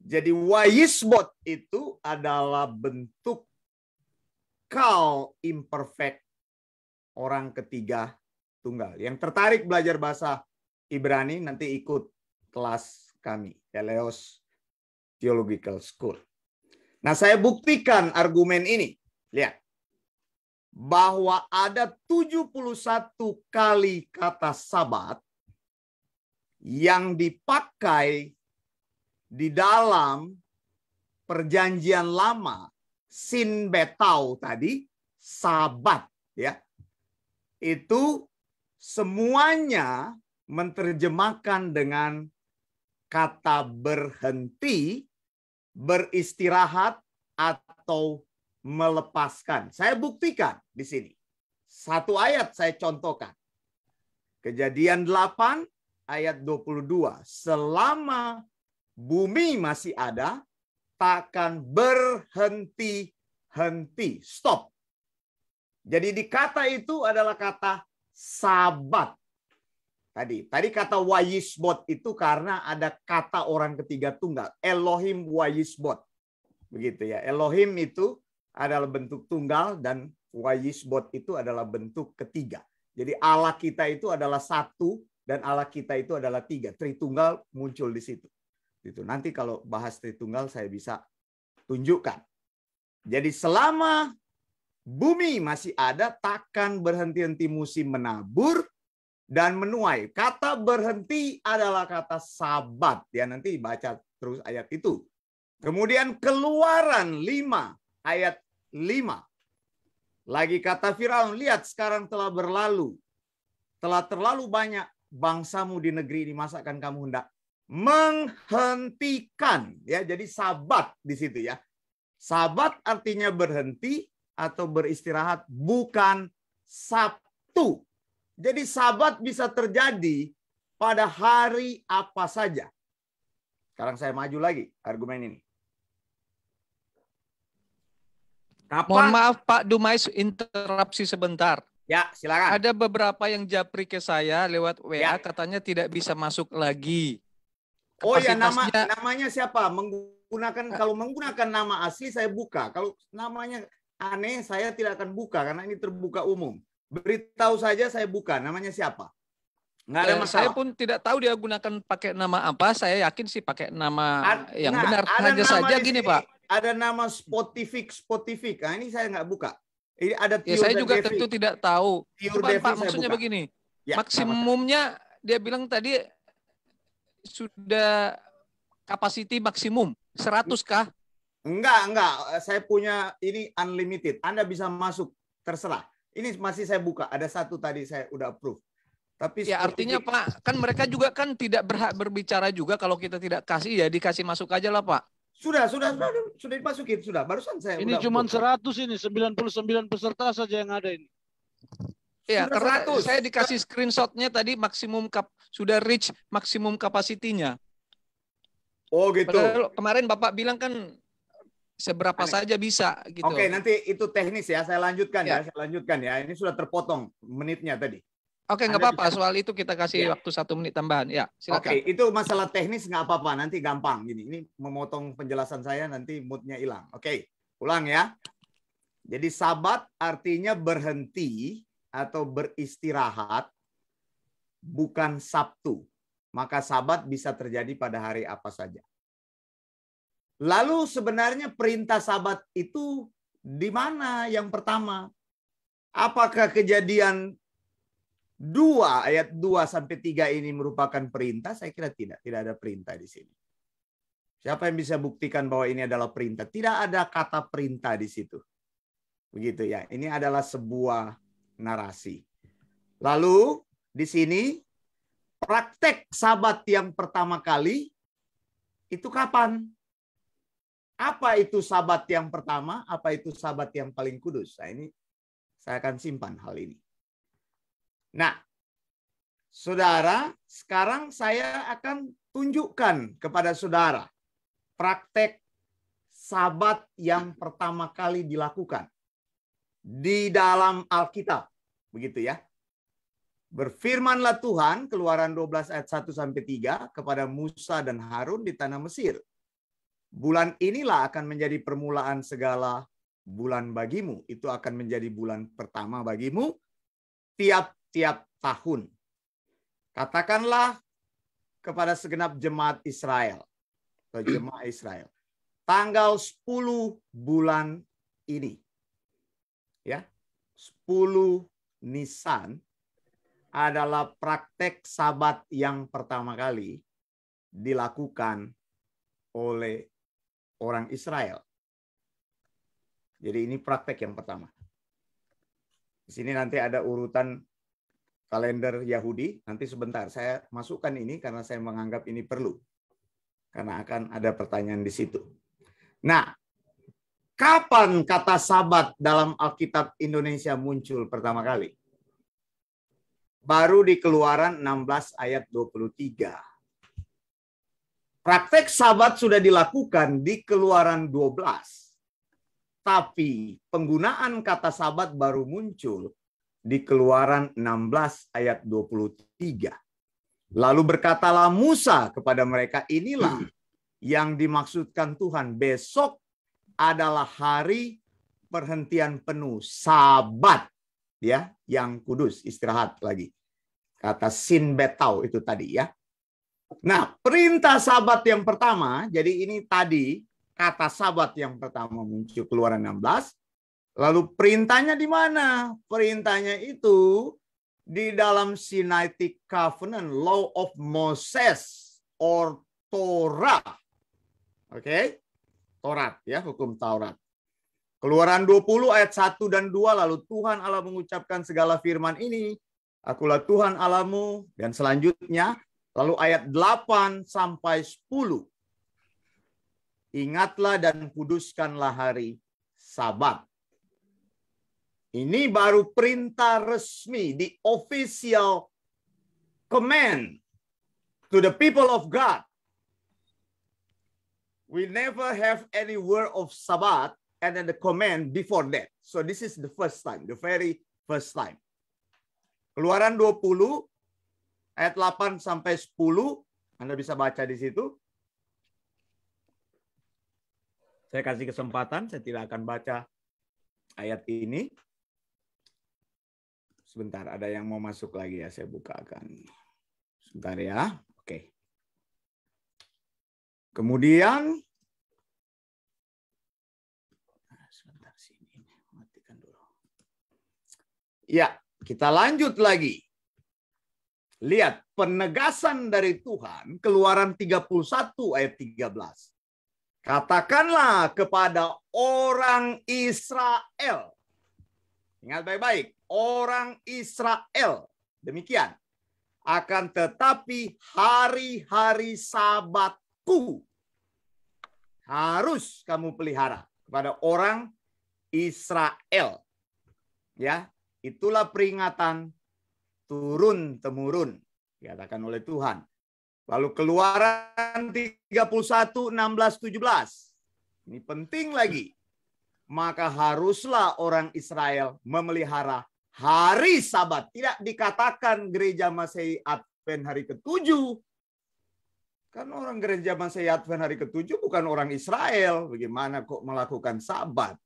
Jadi wayisbot itu adalah bentuk kal imperfect orang ketiga tunggal. Yang tertarik belajar bahasa Ibrani nanti ikut kelas kami, Eleos Theological School. Nah, saya buktikan argumen ini. Lihat. Bahwa ada 71 kali kata sabat yang dipakai di dalam perjanjian lama sin betau tadi sabat ya itu semuanya menerjemahkan dengan kata berhenti beristirahat atau melepaskan. Saya buktikan di sini. Satu ayat saya contohkan. Kejadian 8 ayat 22. Selama bumi masih ada, takkan berhenti-henti. Stop. Jadi di kata itu adalah kata sabat. Tadi, tadi kata wayisbot itu karena ada kata orang ketiga tunggal. Elohim wayisbot. Begitu ya. Elohim itu adalah bentuk tunggal dan wayisbot itu adalah bentuk ketiga. Jadi Allah kita itu adalah satu dan Allah kita itu adalah tiga. Tritunggal muncul di situ. Itu nanti kalau bahas Tritunggal saya bisa tunjukkan. Jadi selama bumi masih ada takkan berhenti-henti musim menabur dan menuai. Kata berhenti adalah kata sabat. Ya nanti baca terus ayat itu. Kemudian keluaran 5 ayat 5. Lagi kata Firaun, lihat sekarang telah berlalu. Telah terlalu banyak bangsamu di negeri ini masakan kamu hendak menghentikan ya jadi sabat di situ ya sabat artinya berhenti atau beristirahat bukan sabtu jadi sabat bisa terjadi pada hari apa saja sekarang saya maju lagi argumen ini Kapan? Mohon maaf Pak Dumais interupsi sebentar. Ya, silakan. Ada beberapa yang japri ke saya lewat WA ya. katanya tidak bisa masuk lagi. Oh ya nama namanya siapa? Menggunakan eh. kalau menggunakan nama asli saya buka. Kalau namanya aneh saya tidak akan buka karena ini terbuka umum. Beritahu saja saya buka namanya siapa. Nggak ada eh, masalah. Saya pun tidak tahu dia gunakan pakai nama apa. Saya yakin sih pakai nama Ad, yang nah, benar hanya saja gini, sini, Pak. Ada nama Spotifik Spotifik. Nah, ini saya nggak buka. Ini ada ya, saya juga Devi. tentu tidak tahu. Cuma, Pak, maksudnya buka. begini. Ya, maksimumnya dia bilang tadi sudah kapasiti maksimum 100 kah? Enggak, enggak. Saya punya ini unlimited. Anda bisa masuk terserah. Ini masih saya buka. Ada satu tadi saya udah approve. Tapi ya artinya ini... Pak, kan mereka juga kan tidak berhak berbicara juga kalau kita tidak kasih ya dikasih masuk aja lah Pak. Sudah, sudah, sudah, sudah dimasukin, sudah. Barusan saya. Ini cuma 100 ini, 99 peserta saja yang ada ini. Ya, saya dikasih screenshotnya tadi maksimum kap sudah reach maksimum kapasitinya. Oh gitu. Padahal kemarin Bapak bilang kan seberapa Aneh. saja bisa gitu. Oke, nanti itu teknis ya. Saya lanjutkan ya. ya. Saya lanjutkan ya. Ini sudah terpotong menitnya tadi. Oke, nggak apa-apa. Soal itu kita kasih ya. waktu satu menit tambahan. Ya, silakan. Oke, itu masalah teknis nggak apa-apa. Nanti gampang. Gini, ini memotong penjelasan saya nanti moodnya hilang. Oke, ulang ya. Jadi sabat artinya berhenti atau beristirahat bukan Sabtu, maka sabat bisa terjadi pada hari apa saja. Lalu sebenarnya perintah sabat itu di mana yang pertama? Apakah kejadian dua ayat 2 sampai 3 ini merupakan perintah? Saya kira tidak, tidak ada perintah di sini. Siapa yang bisa buktikan bahwa ini adalah perintah? Tidak ada kata perintah di situ. Begitu ya. Ini adalah sebuah narasi. Lalu di sini praktek sabat yang pertama kali itu kapan? Apa itu sabat yang pertama? Apa itu sabat yang paling kudus? Nah, ini saya akan simpan hal ini. Nah, saudara, sekarang saya akan tunjukkan kepada saudara praktek sabat yang pertama kali dilakukan di dalam Alkitab. Begitu ya. Berfirmanlah Tuhan, keluaran 12 ayat 1 sampai 3, kepada Musa dan Harun di tanah Mesir. Bulan inilah akan menjadi permulaan segala bulan bagimu. Itu akan menjadi bulan pertama bagimu tiap-tiap tahun. Katakanlah kepada segenap jemaat Israel. Atau jemaat Israel. Tanggal 10 bulan ini. ya 10 Nisan adalah praktek sabat yang pertama kali dilakukan oleh orang Israel. Jadi ini praktek yang pertama. Di sini nanti ada urutan kalender Yahudi. Nanti sebentar saya masukkan ini karena saya menganggap ini perlu. Karena akan ada pertanyaan di situ. Nah, kapan kata sabat dalam Alkitab Indonesia muncul pertama kali? baru di Keluaran 16 ayat 23. Praktek sabat sudah dilakukan di Keluaran 12. Tapi penggunaan kata sabat baru muncul di Keluaran 16 ayat 23. Lalu berkatalah Musa kepada mereka, inilah yang dimaksudkan Tuhan. Besok adalah hari perhentian penuh, sabat ya, yang kudus, istirahat lagi. Kata sin betau itu tadi ya. Nah, perintah sabat yang pertama, jadi ini tadi kata sabat yang pertama muncul keluaran 16. Lalu perintahnya di mana? Perintahnya itu di dalam Sinaitic Covenant, Law of Moses or Torah. Oke? Okay? Taurat ya, hukum Taurat. Keluaran 20 ayat 1 dan 2 lalu Tuhan Allah mengucapkan segala firman ini Akulah Tuhan alamu. Dan selanjutnya, lalu ayat 8 sampai 10. Ingatlah dan kuduskanlah hari sabat. Ini baru perintah resmi, the official command to the people of God. We never have any word of Sabat and then the command before that. So this is the first time, the very first time. Keluaran 20 ayat 8 sampai 10 Anda bisa baca di situ. Saya kasih kesempatan, saya tidak akan baca ayat ini. Sebentar, ada yang mau masuk lagi ya, saya bukakan. Sebentar ya. Oke. Kemudian sebentar sini matikan dulu. Ya, kita lanjut lagi. Lihat penegasan dari Tuhan Keluaran 31 ayat 13. Katakanlah kepada orang Israel. Ingat baik-baik, orang Israel. Demikian. Akan tetapi hari-hari sabatku harus kamu pelihara kepada orang Israel. Ya, Itulah peringatan turun temurun dikatakan oleh Tuhan. Lalu keluaran 31, 16, 17. Ini penting lagi. Maka haruslah orang Israel memelihara hari sabat. Tidak dikatakan gereja Masehi Advent hari ketujuh. Kan orang gereja Masehi Advent hari ketujuh bukan orang Israel. Bagaimana kok melakukan sabat?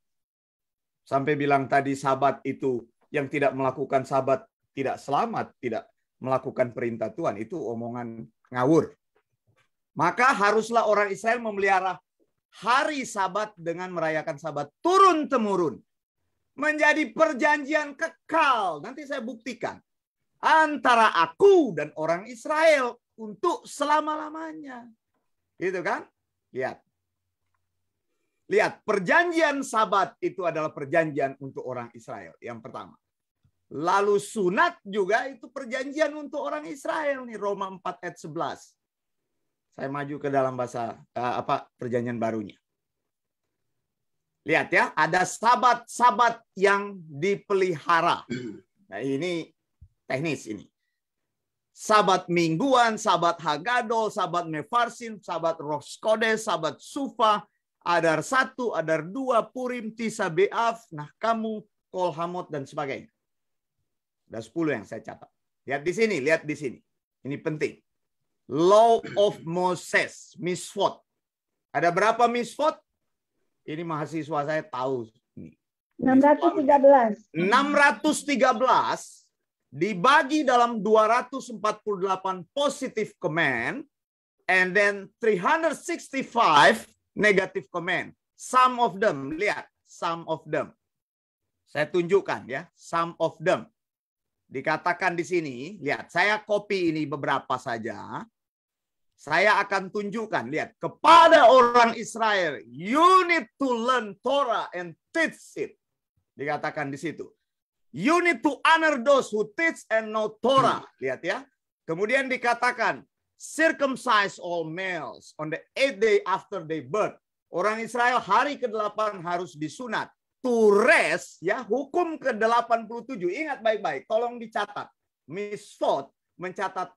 Sampai bilang tadi sabat itu yang tidak melakukan sabat tidak selamat, tidak melakukan perintah Tuhan itu omongan ngawur. Maka haruslah orang Israel memelihara hari sabat dengan merayakan sabat turun temurun menjadi perjanjian kekal. Nanti saya buktikan antara aku dan orang Israel untuk selama-lamanya. Gitu kan? Lihat. Lihat, perjanjian sabat itu adalah perjanjian untuk orang Israel yang pertama. Lalu sunat juga itu perjanjian untuk orang Israel nih Roma 4 ayat 11. Saya maju ke dalam bahasa uh, apa perjanjian barunya. Lihat ya, ada sabat-sabat yang dipelihara. Nah, ini teknis ini. Sabat mingguan, sabat Hagadol, sabat mefarsin, sabat Roskode, sabat Sufa, Adar satu, Adar dua, Purim, Tisa Beaf, kamu Kolhamot, dan sebagainya. Ada 10 yang saya catat. Lihat di sini, lihat di sini. Ini penting. Law of Moses, misfot. Ada berapa misfot? Ini mahasiswa saya tahu. 613. 613 dibagi dalam 248 positif command and then 365 negative command. Some of them, lihat, some of them. Saya tunjukkan ya, some of them. Dikatakan di sini, lihat, saya copy ini beberapa saja. Saya akan tunjukkan, lihat, kepada orang Israel, you need to learn Torah and teach it. Dikatakan di situ. You need to honor those who teach and know Torah. Hmm. Lihat ya. Kemudian dikatakan, circumcise all males on the eighth day after they birth. Orang Israel hari ke-8 harus disunat to rest ya hukum ke-87 ingat baik-baik tolong dicatat Miss Ford mencatat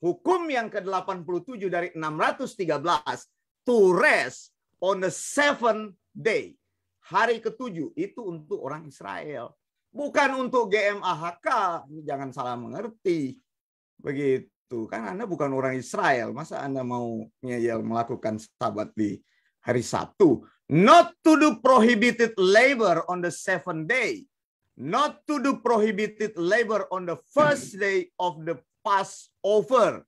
hukum yang ke-87 dari 613 to rest on the seventh day hari ketujuh itu untuk orang Israel bukan untuk GMAHK jangan salah mengerti begitu kan Anda bukan orang Israel masa Anda mau ngeyel ya melakukan sabat di hari Sabtu Not to do prohibited labor on the seventh day. Not to do prohibited labor on the first day of the Passover.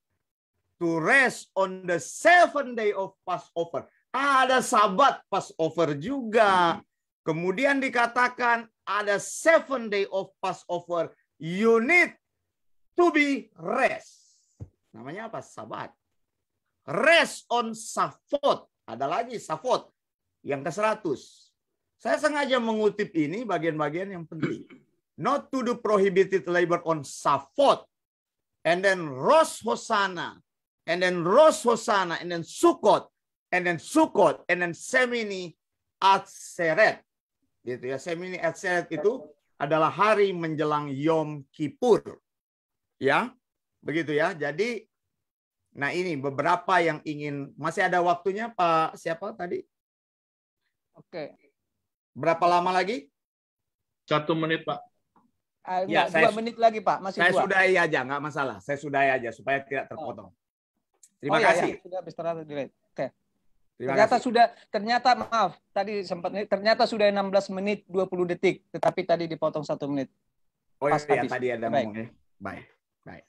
To rest on the seventh day of Passover. Ada sabat Passover juga. Kemudian dikatakan ada seven day of Passover. You need to be rest. Namanya apa? Sabat. Rest on Safot. Ada lagi Safot yang ke-100. Saya sengaja mengutip ini bagian-bagian yang penting. Not to do prohibited labor on Safot, and then Rosh hosana and then Rosh hosana and then Sukot, and then Sukot, and then Semini Atseret. Gitu ya, Semini Atseret itu adalah hari menjelang Yom Kippur. Ya, begitu ya. Jadi, nah ini beberapa yang ingin masih ada waktunya Pak siapa tadi? Oke. Berapa lama lagi? Satu menit, Pak. Uh, ya, dua saya, menit lagi, Pak. Masih saya dua. sudahi aja, nggak masalah. Saya sudahi aja supaya tidak oh. terpotong. Oh, Terima oh, kasih. Iya. Sudah istirahat Oke. Terima ternyata kasih. sudah ternyata maaf tadi sempat ternyata sudah 16 menit 20 detik tetapi tadi dipotong satu menit. Oh Pas iya, iya tadi ada Baik. ya. Baik. Baik.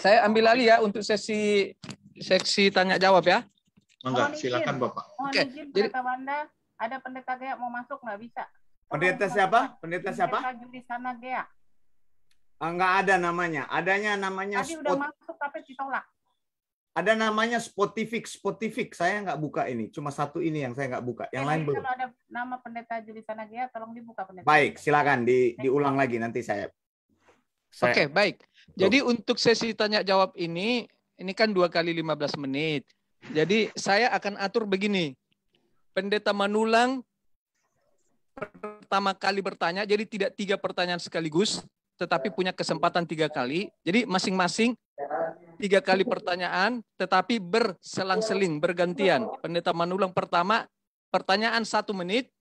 Saya ambil alih ya untuk sesi seksi tanya jawab ya. Enggak, oh, mohon silakan izin. Bapak. Mohon Oke. izin Jadi, Wanda, ada pendeta Gea mau masuk nggak bisa. pendeta siapa? Pendeta, siapa? Juri sana Gea. Enggak ah, ada namanya. Adanya namanya Tadi Spot... udah masuk tapi ditolak. Ada namanya Spotify, Spotify. Saya nggak buka ini. Cuma satu ini yang saya nggak buka. Yang lain belum. Kalau ada nama pendeta Juri sana Gea, tolong dibuka pendeta. Baik, silakan di, diulang lagi nanti saya. saya. Oke, baik. Jadi Tuh. untuk sesi tanya jawab ini, ini kan dua kali 15 menit. Jadi saya akan atur begini. Pendeta Manulang pertama kali bertanya, jadi tidak tiga pertanyaan sekaligus, tetapi punya kesempatan tiga kali. Jadi masing-masing tiga kali pertanyaan, tetapi berselang-seling, bergantian. Pendeta Manulang pertama, pertanyaan satu menit,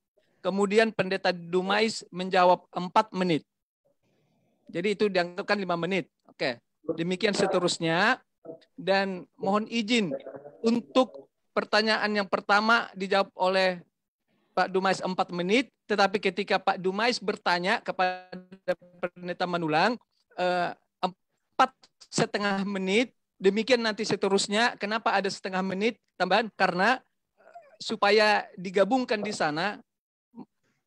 kemudian pendeta Dumais menjawab empat menit. Jadi itu dianggapkan lima menit. Oke, demikian seterusnya dan mohon izin untuk pertanyaan yang pertama dijawab oleh Pak Dumais 4 menit, tetapi ketika Pak Dumais bertanya kepada Pendeta Manulang eh, empat setengah menit, demikian nanti seterusnya. Kenapa ada setengah menit tambahan? Karena eh, supaya digabungkan di sana,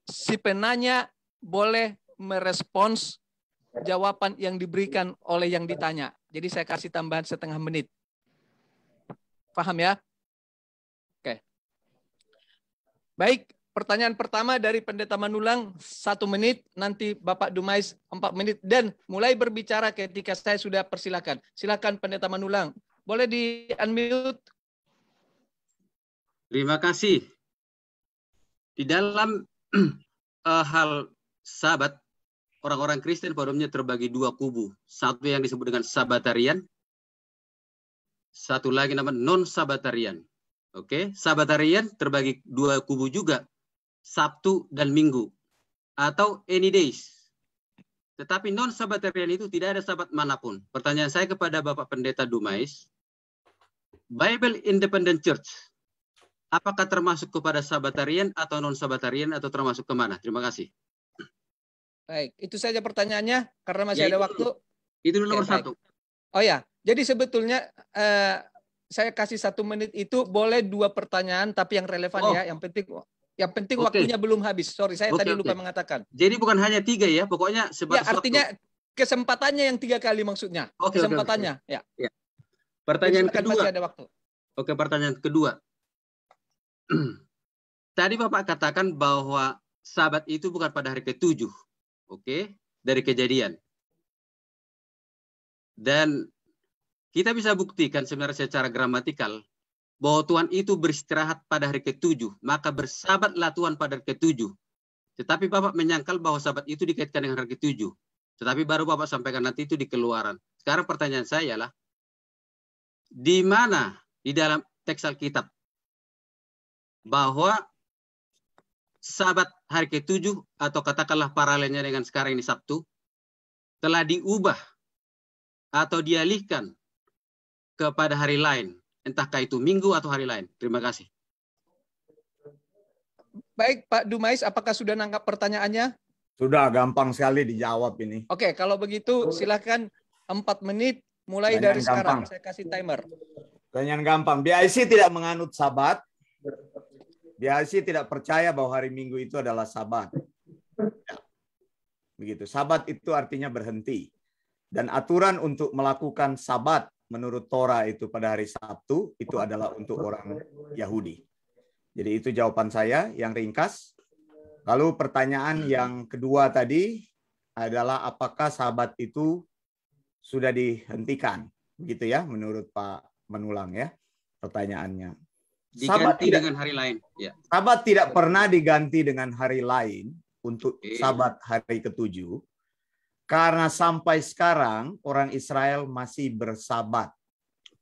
si penanya boleh merespons jawaban yang diberikan oleh yang ditanya. Jadi saya kasih tambahan setengah menit. Paham ya? Oke. Baik, pertanyaan pertama dari Pendeta Manulang, satu menit, nanti Bapak Dumais empat menit, dan mulai berbicara ketika saya sudah persilakan. Silakan Pendeta Manulang. Boleh di-unmute? Terima kasih. Di dalam (clears throat) eh, hal sahabat, orang-orang Kristen pada umumnya terbagi dua kubu. Satu yang disebut dengan Sabatarian, satu lagi nama non-Sabatarian. Oke, Sabatarian terbagi dua kubu juga, Sabtu dan Minggu, atau any days. Tetapi non-Sabatarian itu tidak ada sabat manapun. Pertanyaan saya kepada Bapak Pendeta Dumais, Bible Independent Church, apakah termasuk kepada Sabatarian atau non-Sabatarian atau termasuk kemana? Terima kasih. Baik, itu saja pertanyaannya karena masih ya, ada itu, waktu. Itu nomor ya, satu. Baik. Oh ya, jadi sebetulnya eh, saya kasih satu menit itu boleh dua pertanyaan tapi yang relevan oh. ya. Yang penting yang penting okay. waktunya belum habis. Sorry, saya okay, tadi lupa mengatakan. Jadi bukan hanya tiga ya, pokoknya sebatas. Ya, artinya waktu. kesempatannya yang tiga kali maksudnya. Okay, kesempatannya, okay, okay. ya. ya. Pertanyaan jadi, kedua. ada waktu. Oke, pertanyaan kedua. (clears throat) Tadi Bapak katakan bahwa sahabat itu bukan pada hari ketujuh, Oke, okay? dari kejadian. Dan kita bisa buktikan sebenarnya secara gramatikal bahwa Tuhan itu beristirahat pada hari ketujuh, maka bersabatlah Tuhan pada hari ketujuh. Tetapi Bapak menyangkal bahwa sabat itu dikaitkan dengan hari ketujuh. Tetapi baru Bapak sampaikan nanti itu di keluaran. Sekarang pertanyaan saya lah, di mana di dalam teks Alkitab bahwa sabat hari ke-7 atau katakanlah paralelnya dengan sekarang ini Sabtu telah diubah atau dialihkan kepada hari lain, entahkah itu minggu atau hari lain. Terima kasih. Baik, Pak Dumais, apakah sudah nangkap pertanyaannya? Sudah, gampang sekali dijawab ini. Oke, kalau begitu silakan 4 menit mulai dari gampang. sekarang. Saya kasih timer. Pertanyaan gampang. BIC tidak menganut sabat, sih tidak percaya bahwa hari Minggu itu adalah Sabat. Ya. Begitu. Sabat itu artinya berhenti. Dan aturan untuk melakukan Sabat menurut Torah itu pada hari Sabtu itu adalah untuk orang Yahudi. Jadi itu jawaban saya yang ringkas. Lalu pertanyaan yang kedua tadi adalah apakah Sabat itu sudah dihentikan? Begitu ya menurut Pak Menulang ya pertanyaannya diganti sabat tidak, dengan hari lain. Ya. Sabat tidak pernah diganti dengan hari lain untuk okay. sabat hari ketujuh. Karena sampai sekarang orang Israel masih bersabat.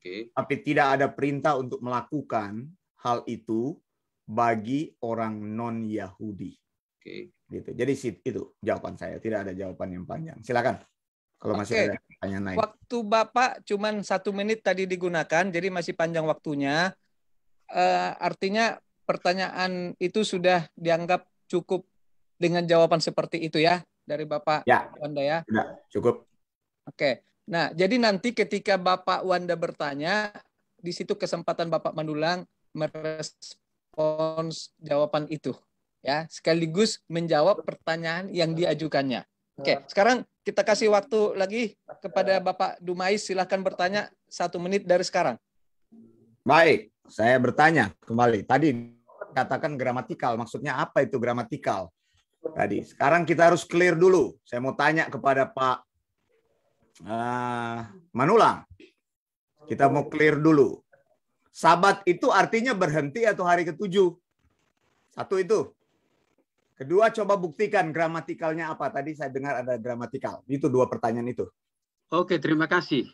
Okay. Tapi tidak ada perintah untuk melakukan hal itu bagi orang non-Yahudi. Okay. Gitu. Jadi itu jawaban saya. Tidak ada jawaban yang panjang. Silakan. Kalau masih okay. ada pertanyaan lain. Waktu Bapak cuma satu menit tadi digunakan, jadi masih panjang waktunya uh, artinya pertanyaan itu sudah dianggap cukup dengan jawaban seperti itu ya dari Bapak ya. Wanda ya. Ya, cukup. Oke. Nah, jadi nanti ketika Bapak Wanda bertanya, di situ kesempatan Bapak Mandulang merespons jawaban itu ya, sekaligus menjawab pertanyaan yang diajukannya. Oke, sekarang kita kasih waktu lagi kepada Bapak Dumais silahkan bertanya satu menit dari sekarang. Baik, saya bertanya kembali. Tadi katakan gramatikal, maksudnya apa itu gramatikal? Tadi. Sekarang kita harus clear dulu. Saya mau tanya kepada Pak uh, Manulang. Kita mau clear dulu. Sabat itu artinya berhenti atau hari ketujuh. Satu itu. Kedua, coba buktikan gramatikalnya apa. Tadi saya dengar ada gramatikal. Itu dua pertanyaan itu. Oke, terima kasih.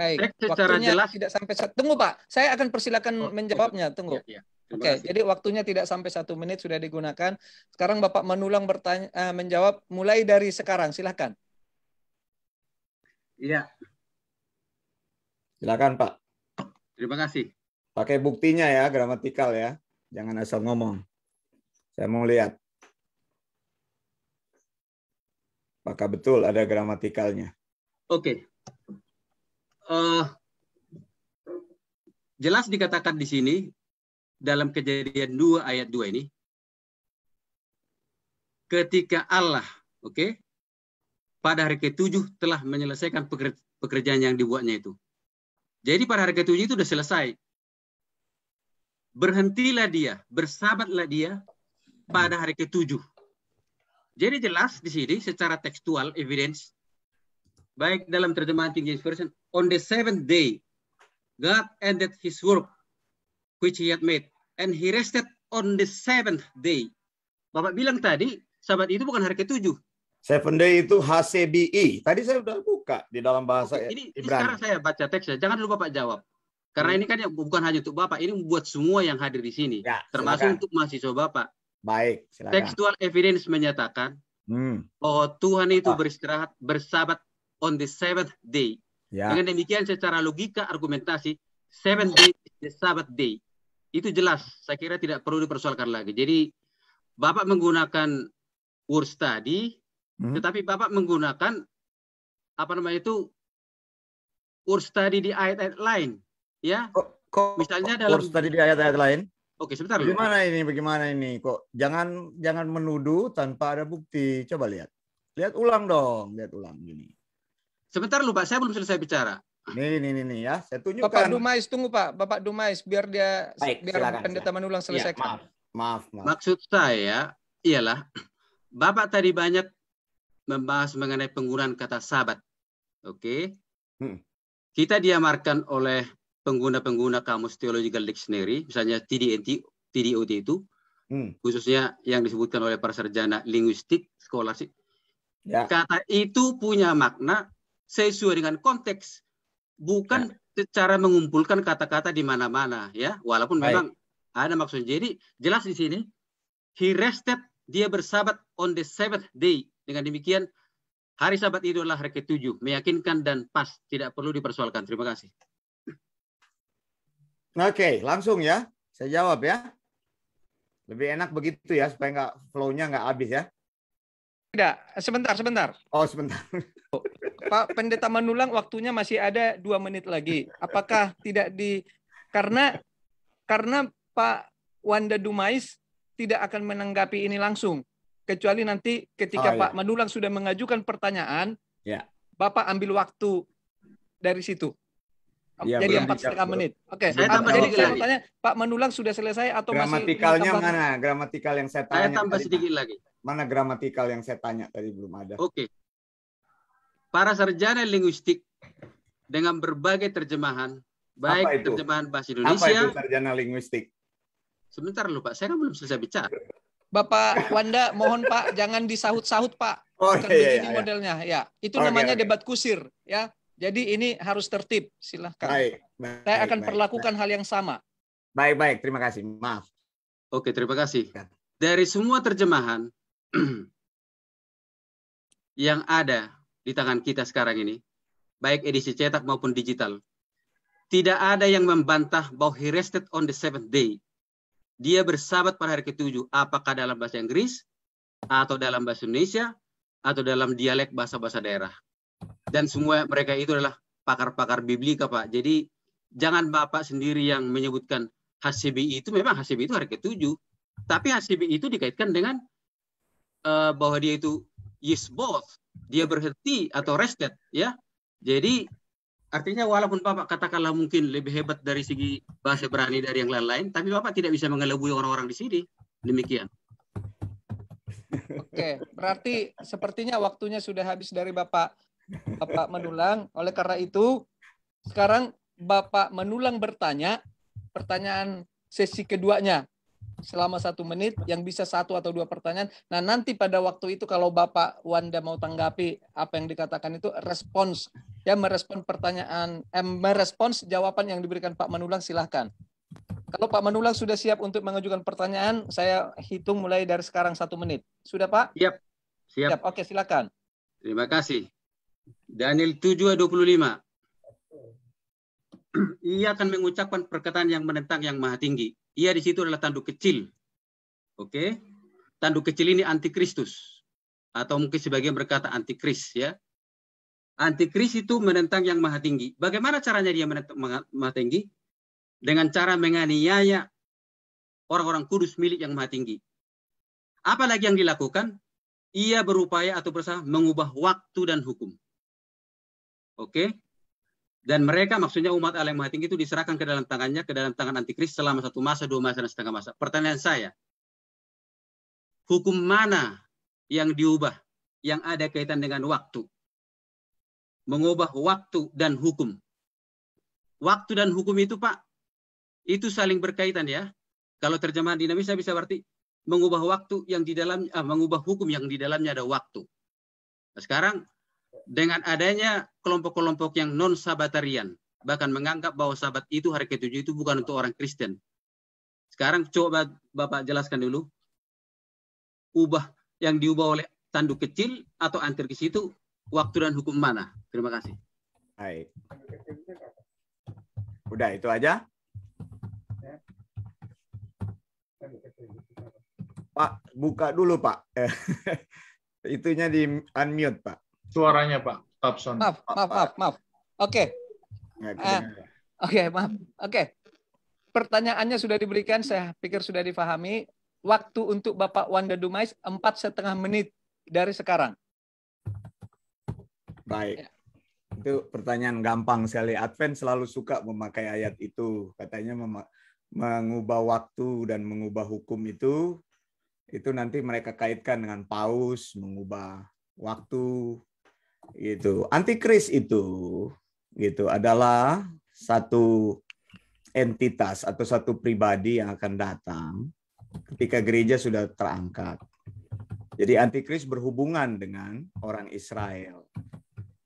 Baik, Cek secara waktunya jelas. tidak sampai satu. Tunggu Pak, saya akan persilakan oh, menjawabnya. Tunggu. Ya, ya. Oke, okay, jadi waktunya tidak sampai satu menit sudah digunakan. Sekarang Bapak menulang bertanya, uh, menjawab mulai dari sekarang. Silakan. Iya. Silakan Pak. Terima kasih. Pakai buktinya ya, gramatikal ya. Jangan asal ngomong. Saya mau lihat. Apakah betul ada gramatikalnya? Oke, uh, jelas dikatakan di sini dalam kejadian 2 ayat 2 ini ketika Allah oke okay, pada hari ketujuh telah menyelesaikan pekerjaan yang dibuatnya itu. Jadi pada hari ketujuh itu sudah selesai. Berhentilah dia, bersabatlah dia pada hari ketujuh. Jadi jelas di sini secara tekstual evidence baik dalam terjemahan King James Version, on the seventh day, God ended his work which he had made, and he rested on the seventh day. Bapak bilang tadi, sabat itu bukan hari ketujuh. Seven day itu HCBI. Tadi saya sudah buka di dalam bahasa Oke, ini, Ibrani. Ini sekarang saya baca teksnya. Jangan lupa Pak jawab. Karena ini kan bukan hanya untuk Bapak, ini buat semua yang hadir di sini, ya, termasuk silakan. untuk mahasiswa Bapak. Baik, silakan. Textual evidence menyatakan hmm. bahwa Tuhan itu beristirahat bersabat on the seventh day. Yeah. Dengan demikian secara logika argumentasi seventh day is the Sabbath day. Itu jelas, saya kira tidak perlu dipersoalkan lagi. Jadi Bapak menggunakan word study, hmm. tetapi Bapak menggunakan apa namanya itu word study di ayat-ayat lain, ya? Kok, kok misalnya dalam word study di ayat-ayat lain? Oke, sebentar. Bagaimana ini? Bagaimana ini? Kok jangan jangan menuduh tanpa ada bukti. Coba lihat. Lihat ulang dong, lihat ulang gini. Sebentar lupa, saya belum selesai bicara. Nih, nih, nih, nih ya. Saya tunjukkan. Bapak Dumais, tunggu Pak. Bapak Dumais, biar dia Baik, biar pendeta menulang Manulang selesaikan. Ya, maaf. maaf, maaf. Maksud saya ialah Bapak tadi banyak membahas mengenai penggunaan kata sahabat. Oke. Okay? Hmm. Kita diamarkan oleh pengguna-pengguna kamus theological dictionary, misalnya TDNT, TDOT itu, hmm. khususnya yang disebutkan oleh para sarjana linguistik, sih. Ya. Kata itu punya makna sesuai dengan konteks, bukan ya. cara mengumpulkan kata-kata di mana-mana ya. Walaupun Baik. memang ada maksudnya Jadi jelas di sini he rested dia bersabat on the seventh day. Dengan demikian hari sabat itu adalah hari ketujuh, meyakinkan dan pas, tidak perlu dipersoalkan. Terima kasih. Oke, langsung ya. Saya jawab ya. Lebih enak begitu ya, supaya nggak flow-nya nggak habis ya. Tidak, sebentar, sebentar. Oh, sebentar. Oh. Pak Pendeta Manulang waktunya masih ada dua menit lagi. Apakah tidak di karena karena Pak Wanda Dumais tidak akan menanggapi ini langsung kecuali nanti ketika oh, iya. Pak Manulang sudah mengajukan pertanyaan, ya. Bapak ambil waktu dari situ. Ya, jadi empat setengah menit. Oke. Okay. jadi saya tanya, Pak Manulang sudah selesai atau gramatikalnya masih? Gramatikalnya mana? Gramatikal yang saya tanya. Saya tambah sedikit lagi. Mana gramatikal yang saya tanya tadi belum ada. Oke. Okay para sarjana linguistik dengan berbagai terjemahan, baik terjemahan bahasa Indonesia. Apa itu sarjana linguistik? Sebentar loh Pak, saya kan belum selesai bicara. Bapak Wanda, mohon Pak, jangan disahut-sahut Pak. Oh, iya, iya, ini iya, iya, modelnya. Ya, itu okay, namanya okay. debat kusir. Ya, jadi ini harus tertib. Silahkan. Baik, baik, saya akan baik, perlakukan baik. hal yang sama. Baik, baik. Terima kasih. Maaf. Oke, terima kasih. Ya. Dari semua terjemahan (clears throat) yang ada di tangan kita sekarang ini, baik edisi cetak maupun digital. Tidak ada yang membantah bahwa he rested on the seventh day. Dia bersabat pada hari ketujuh, apakah dalam bahasa Inggris, atau dalam bahasa Indonesia, atau dalam dialek bahasa-bahasa daerah. Dan semua mereka itu adalah pakar-pakar biblika, Pak. Jadi jangan Bapak sendiri yang menyebutkan HCBI itu memang HCBI itu hari ketujuh. Tapi HCBI itu dikaitkan dengan uh, bahwa dia itu yes both dia berhenti atau rested ya. Jadi artinya walaupun Bapak katakanlah mungkin lebih hebat dari segi bahasa berani dari yang lain-lain, tapi Bapak tidak bisa mengelabui orang-orang di sini. Demikian. Oke, berarti sepertinya waktunya sudah habis dari Bapak Bapak Menulang. Oleh karena itu, sekarang Bapak Menulang bertanya pertanyaan sesi keduanya selama satu menit yang bisa satu atau dua pertanyaan. Nah nanti pada waktu itu kalau Bapak Wanda mau tanggapi apa yang dikatakan itu respons ya merespon pertanyaan eh, merespons jawaban yang diberikan Pak Manulang silahkan. Kalau Pak Manulang sudah siap untuk mengajukan pertanyaan, saya hitung mulai dari sekarang satu menit. Sudah Pak? Siap. Siap. siap. Oke silakan. Terima kasih. Daniel puluh lima (clears throat) ia akan mengucapkan perkataan yang menentang yang maha tinggi. Ia di situ adalah tanduk kecil. Oke. Okay? Tanduk kecil ini antikristus atau mungkin sebagian berkata antikris ya. Antikris itu menentang yang maha tinggi. Bagaimana caranya dia menentang maha tinggi? Dengan cara menganiaya orang-orang kudus milik yang maha tinggi. Apalagi yang dilakukan? Ia berupaya atau berusaha mengubah waktu dan hukum. Oke, okay? dan mereka maksudnya umat Allah yang maha tinggi itu diserahkan ke dalam tangannya ke dalam tangan antikris selama satu masa dua masa dan setengah masa pertanyaan saya hukum mana yang diubah yang ada kaitan dengan waktu mengubah waktu dan hukum waktu dan hukum itu pak itu saling berkaitan ya kalau terjemahan dinamis saya bisa berarti mengubah waktu yang di dalam ah, mengubah hukum yang di dalamnya ada waktu nah, sekarang dengan adanya kelompok-kelompok yang non sabatarian bahkan menganggap bahwa sabat itu hari ketujuh itu bukan untuk orang Kristen. Sekarang coba Bapak jelaskan dulu. Ubah yang diubah oleh tanduk kecil atau antir ke situ waktu dan hukum mana? Terima kasih. Hai. Udah itu aja. Pak, buka dulu, Pak. (laughs) Itunya di unmute, Pak suaranya Pak Tapson. Maaf, maaf, maaf, maaf. Oke. Okay. Ah, oke, okay, maaf. Oke. Okay. Pertanyaannya sudah diberikan, saya pikir sudah difahami. Waktu untuk Bapak Wanda Dumais empat setengah menit dari sekarang. Baik. Ya. Itu pertanyaan gampang sekali. Advent selalu suka memakai ayat itu. Katanya mengubah waktu dan mengubah hukum itu itu nanti mereka kaitkan dengan paus, mengubah waktu, Gitu. Antikris itu gitu adalah satu entitas atau satu pribadi yang akan datang ketika gereja sudah terangkat. Jadi antikris berhubungan dengan orang Israel.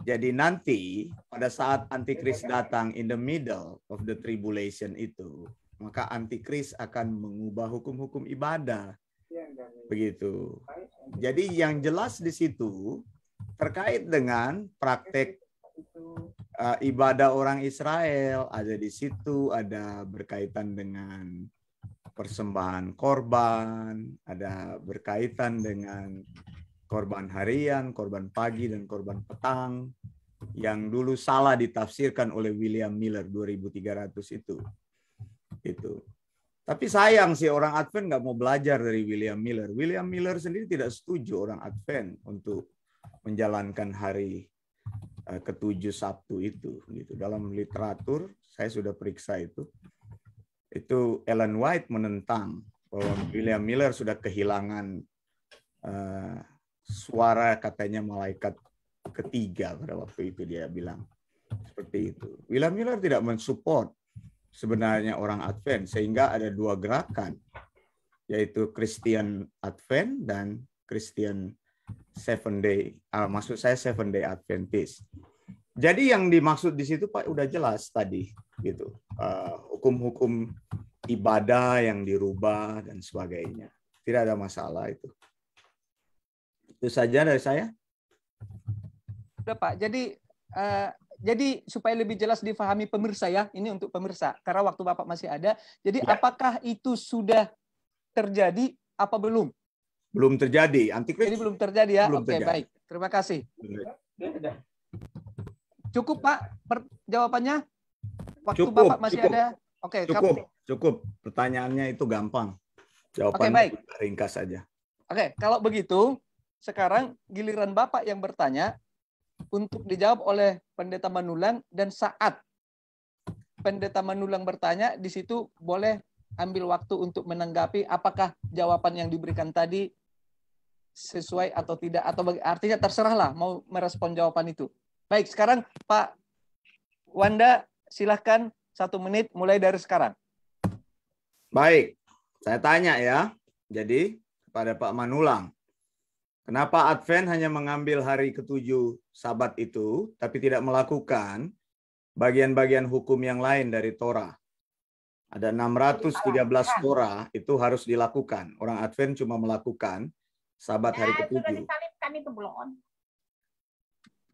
Jadi nanti pada saat antikris datang in the middle of the tribulation itu, maka antikris akan mengubah hukum-hukum ibadah. Iya, Begitu. Jadi yang jelas di situ terkait dengan praktek uh, ibadah orang Israel ada di situ ada berkaitan dengan persembahan korban ada berkaitan dengan korban harian korban pagi dan korban petang yang dulu salah ditafsirkan oleh William Miller 2300 itu itu tapi sayang sih orang Advent nggak mau belajar dari William Miller. William Miller sendiri tidak setuju orang Advent untuk menjalankan hari eh, ketujuh Sabtu itu gitu. Dalam literatur saya sudah periksa itu. Itu Ellen White menentang bahwa William Miller sudah kehilangan uh, suara katanya malaikat ketiga pada waktu itu dia bilang seperti itu. William Miller tidak mensupport sebenarnya orang Advent sehingga ada dua gerakan yaitu Christian Advent dan Christian seven day, uh, maksud saya seven day Adventist. Jadi yang dimaksud di situ Pak udah jelas tadi gitu hukum ah, hukum-hukum ibadah yang dirubah dan sebagainya. Tidak ada masalah itu. Itu saja dari saya. Udah Pak. Jadi uh, jadi supaya lebih jelas difahami pemirsa ya, ini untuk pemirsa karena waktu Bapak masih ada. Jadi ya. apakah itu sudah terjadi apa belum? belum terjadi. Antikris ini belum terjadi ya. Belum Oke, terjadi. baik. Terima kasih. Cukup Pak per jawabannya? Waktu cukup, Bapak masih cukup. ada. Oke, cukup. Kamu... Cukup. Pertanyaannya itu gampang. Jawabannya Oke, baik. ringkas saja. Oke, kalau begitu sekarang giliran Bapak yang bertanya untuk dijawab oleh Pendeta Manulang dan saat Pendeta Manulang bertanya di situ boleh ambil waktu untuk menanggapi apakah jawaban yang diberikan tadi sesuai atau tidak atau artinya terserahlah mau merespon jawaban itu. Baik, sekarang Pak Wanda silahkan satu menit mulai dari sekarang. Baik, saya tanya ya. Jadi kepada Pak Manulang, kenapa Advent hanya mengambil hari ketujuh Sabat itu, tapi tidak melakukan bagian-bagian hukum yang lain dari Torah? Ada 613 iya. Torah itu harus dilakukan. Orang Advent cuma melakukan Sabat hari eh, ketujuh. Sudah disalibkan itu blow on.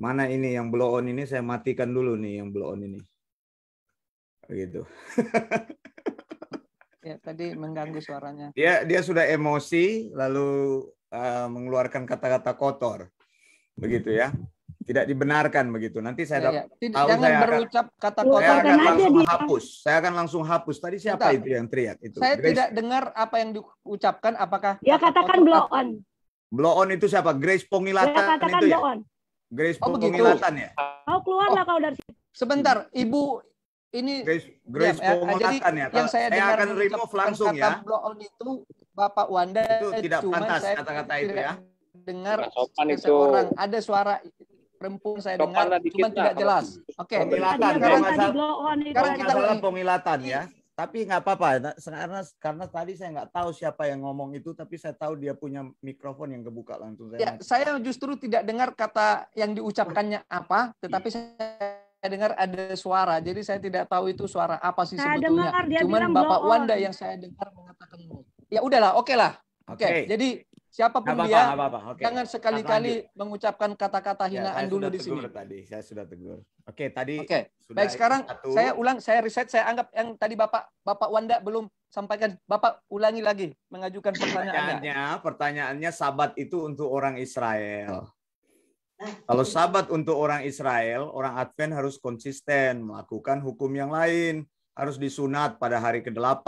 Mana ini yang blow on ini saya matikan dulu nih yang blow on ini. Begitu. (laughs) ya, tadi mengganggu suaranya. Dia dia sudah emosi lalu uh, mengeluarkan kata-kata kotor. Begitu ya tidak dibenarkan begitu. Nanti saya ya, ya. Tidak, tahu jangan saya berucap kata kotor. Saya akan langsung dia. hapus. Saya akan langsung hapus. Tadi siapa Entah. itu yang teriak itu? Saya Grace. tidak dengar apa yang diucapkan. Apakah ya katakan blow on? Blow on itu siapa? Grace Pongilatan iya, itu ya? blow on. Grace oh, Pongilatan ya? Oh, keluarlah oh. kau dari situ. Sebentar, Ibu ini Grace, ya, Grace ya, Pongilatan ya. Yang saya, saya akan remove langsung kata ya. Blow on itu Bapak Wanda itu tidak cuma pantas kata-kata itu ya. Dengar sopan itu. ada suara perempuan saya sopan dengar cuman tidak jelas. Gitu. Oke. Okay. Pongilatan. Sekarang, kita kita pongilatan ya tapi nggak apa-apa karena karena tadi saya nggak tahu siapa yang ngomong itu tapi saya tahu dia punya mikrofon yang kebuka langsung saya ya, saya justru tidak dengar kata yang diucapkannya apa tetapi ya. saya dengar ada suara jadi saya tidak tahu itu suara apa sih saya sebetulnya dengar, dia cuman bapak Wanda yang saya dengar mengatakan ya udahlah oke okay lah oke okay. okay. jadi siapapun apa, dia, apa, apa, apa. Okay. jangan sekali-kali mengucapkan kata-kata ya, hinaan ya, dulu di sini. Tadi saya sudah tegur. Oke, okay, tadi. Oke. Okay. Baik sekarang satu. saya ulang, saya riset, saya anggap yang tadi bapak bapak Wanda belum sampaikan. Bapak ulangi lagi mengajukan pertanyaannya. Pertanyaannya, pertanyaannya sabat itu untuk orang Israel. Nah, Kalau sabat untuk orang Israel, orang Advent harus konsisten melakukan hukum yang lain, harus disunat pada hari ke-8,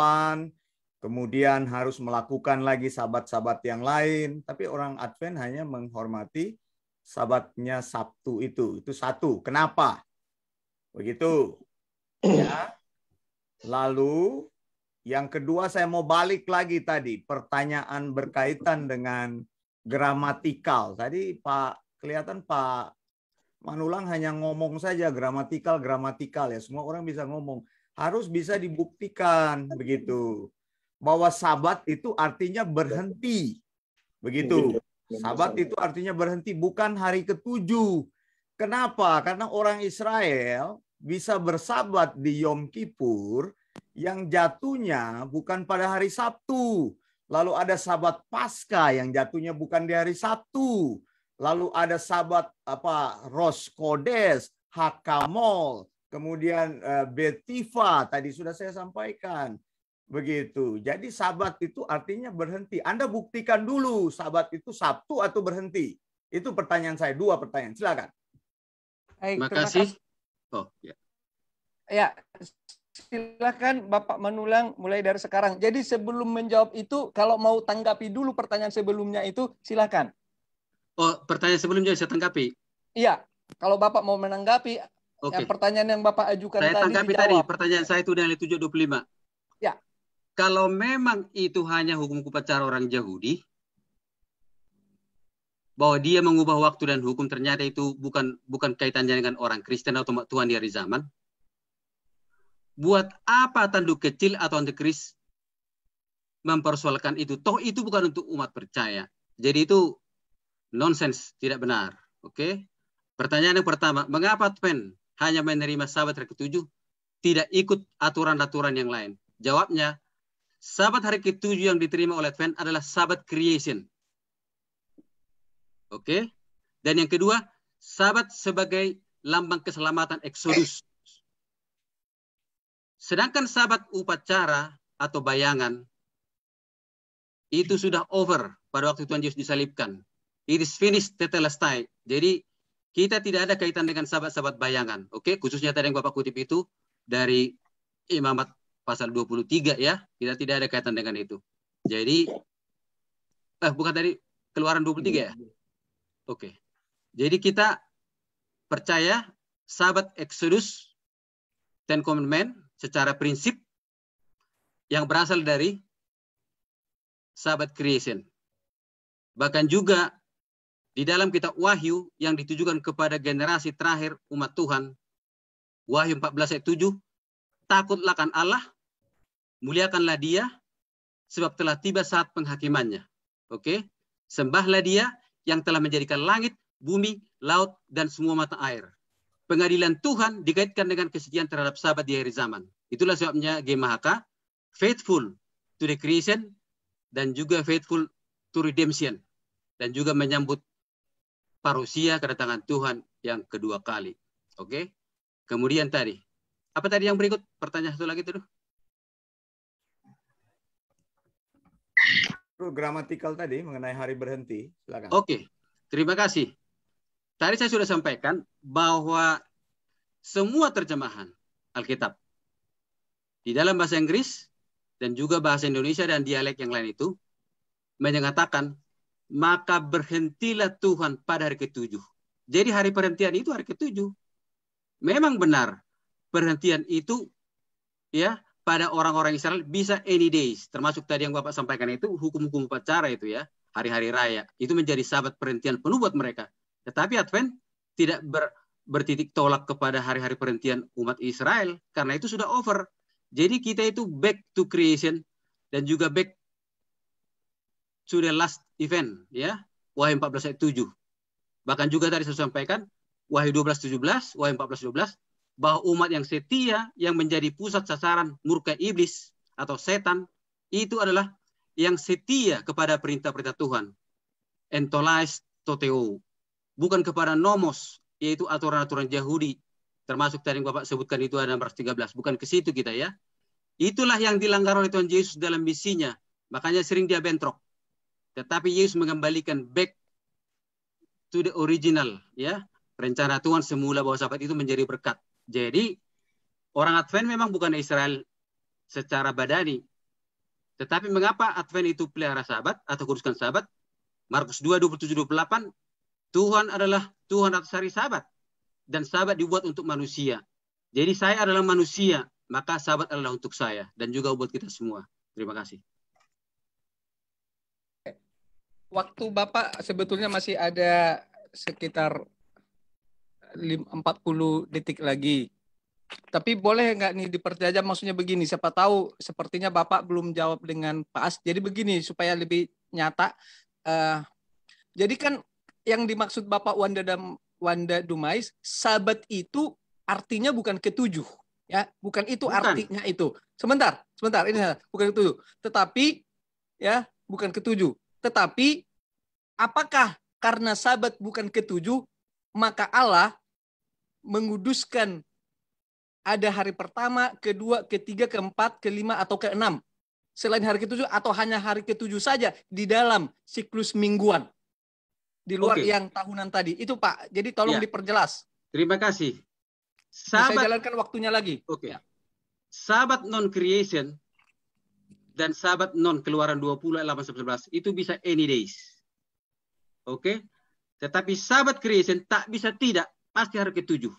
kemudian harus melakukan lagi sahabat-sahabat yang lain, tapi orang Advent hanya menghormati sahabatnya Sabtu itu. Itu satu. Kenapa? Begitu. Ya. Lalu yang kedua saya mau balik lagi tadi pertanyaan berkaitan dengan gramatikal. Tadi Pak kelihatan Pak Manulang hanya ngomong saja gramatikal gramatikal ya. Semua orang bisa ngomong. Harus bisa dibuktikan begitu bahwa sabat itu artinya berhenti. Begitu. Iya, iya, sabat itu artinya berhenti, bukan hari ketujuh. Kenapa? Karena orang Israel bisa bersabat di Yom Kippur yang jatuhnya bukan pada hari Sabtu. Lalu ada sabat Pasca yang jatuhnya bukan di hari Sabtu. Lalu ada sabat apa Roskodes Hakamol, kemudian eh, Betifa tadi sudah saya sampaikan. Begitu. Jadi sabat itu artinya berhenti. Anda buktikan dulu sabat itu Sabtu atau berhenti. Itu pertanyaan saya. Dua pertanyaan. Silakan. Baik, terima kasih. Oh, ya. Ya, silakan Bapak menulang mulai dari sekarang. Jadi sebelum menjawab itu, kalau mau tanggapi dulu pertanyaan sebelumnya itu, silakan. Oh, pertanyaan sebelumnya saya tanggapi. Iya, kalau Bapak mau menanggapi okay. ya, pertanyaan yang Bapak ajukan saya tadi. Saya tanggapi dijawab. tadi, pertanyaan saya itu dari 725. Ya. Kalau memang itu hanya hukum upacara orang Yahudi, bahwa dia mengubah waktu dan hukum ternyata itu bukan bukan kaitannya dengan orang Kristen atau Tuhan di hari zaman. Buat apa tanduk kecil atau antikris mempersoalkan itu? Toh itu bukan untuk umat percaya. Jadi itu nonsens, tidak benar. Oke. Okay? Pertanyaan yang pertama, mengapa Tuhan hanya menerima sahabat hari ketujuh, tidak ikut aturan-aturan yang lain? Jawabnya, Sabat hari ketujuh yang diterima oleh Advent adalah sabat creation. Oke. Okay? Dan yang kedua, sabat sebagai lambang keselamatan Exodus. Sedangkan sabat upacara atau bayangan itu sudah over pada waktu Tuhan Yesus disalibkan. It is finished tetelestai. Jadi kita tidak ada kaitan dengan sahabat-sahabat bayangan. Oke, khususnya tadi yang Bapak kutip itu dari Imamat pasal 23 ya. Kita tidak ada kaitan dengan itu. Jadi eh bukan dari keluaran 23 ya? Iya, iya. Oke. Jadi kita percaya sahabat Exodus Ten Commandment secara prinsip yang berasal dari sahabat creation. Bahkan juga di dalam kitab Wahyu yang ditujukan kepada generasi terakhir umat Tuhan, Wahyu 14 ayat 7, takutlah akan Allah muliakanlah dia, sebab telah tiba saat penghakimannya. Oke, okay? sembahlah dia yang telah menjadikan langit, bumi, laut, dan semua mata air. Pengadilan Tuhan dikaitkan dengan kesetiaan terhadap sahabat di akhir zaman. Itulah sebabnya Gemahaka faithful to the creation dan juga faithful to redemption dan juga menyambut parusia kedatangan Tuhan yang kedua kali. Oke. Okay? Kemudian tadi, apa tadi yang berikut? Pertanyaan satu lagi tuh. gramatikal tadi mengenai hari berhenti. Silakan. Oke, terima kasih. Tadi saya sudah sampaikan bahwa semua terjemahan Alkitab di dalam bahasa Inggris dan juga bahasa Indonesia dan dialek yang lain itu menyatakan maka berhentilah Tuhan pada hari ketujuh. Jadi hari perhentian itu hari ketujuh. Memang benar perhentian itu ya pada orang-orang Israel bisa any days, termasuk tadi yang Bapak sampaikan itu hukum-hukum upacara itu ya, hari-hari raya. Itu menjadi sahabat perhentian penuh buat mereka. Tetapi Advent tidak ber, bertitik tolak kepada hari-hari perhentian umat Israel karena itu sudah over. Jadi kita itu back to creation dan juga back to the last event ya. Wahyu 14 ayat 7. Bahkan juga tadi saya sampaikan Wahyu 12 17, Wahyu 14 12 bahwa umat yang setia yang menjadi pusat sasaran murka iblis atau setan itu adalah yang setia kepada perintah-perintah Tuhan. Entolais toteo. Bukan kepada nomos, yaitu aturan-aturan Yahudi. Termasuk tadi yang Bapak sebutkan itu ada tiga 13. Bukan ke situ kita ya. Itulah yang dilanggar oleh Tuhan Yesus dalam misinya. Makanya sering dia bentrok. Tetapi Yesus mengembalikan back to the original. ya Rencana Tuhan semula bahwa sahabat itu menjadi berkat jadi orang Advent memang bukan Israel secara badani. Tetapi mengapa Advent itu pelihara sahabat atau kuduskan sahabat? Markus 2, 27, 28, Tuhan adalah Tuhan atas hari sahabat. Dan sahabat dibuat untuk manusia. Jadi saya adalah manusia, maka sahabat adalah untuk saya dan juga buat kita semua. Terima kasih. Waktu Bapak sebetulnya masih ada sekitar 40 detik lagi. Tapi boleh nggak nih dipertajam maksudnya begini, siapa tahu sepertinya Bapak belum jawab dengan pas. Jadi begini supaya lebih nyata. Uh, jadi kan yang dimaksud Bapak Wanda dan Wanda Dumais, sahabat itu artinya bukan ketujuh ya bukan itu bukan. artinya itu sebentar sebentar ini bukan ketujuh tetapi ya bukan ketujuh tetapi apakah karena sahabat bukan ketujuh maka Allah menguduskan ada hari pertama, kedua, ketiga, keempat, kelima, atau keenam. Selain hari ketujuh atau hanya hari ketujuh saja di dalam siklus mingguan. Di luar Oke. yang tahunan tadi. Itu Pak, jadi tolong ya. diperjelas. Terima kasih. Sahabat, saya jalankan waktunya lagi. Oke. Ya. Sahabat non-creation dan sahabat non-keluaran 20 8 11 itu bisa any days. Oke. Tetapi sahabat creation tak bisa tidak pasti hari ketujuh.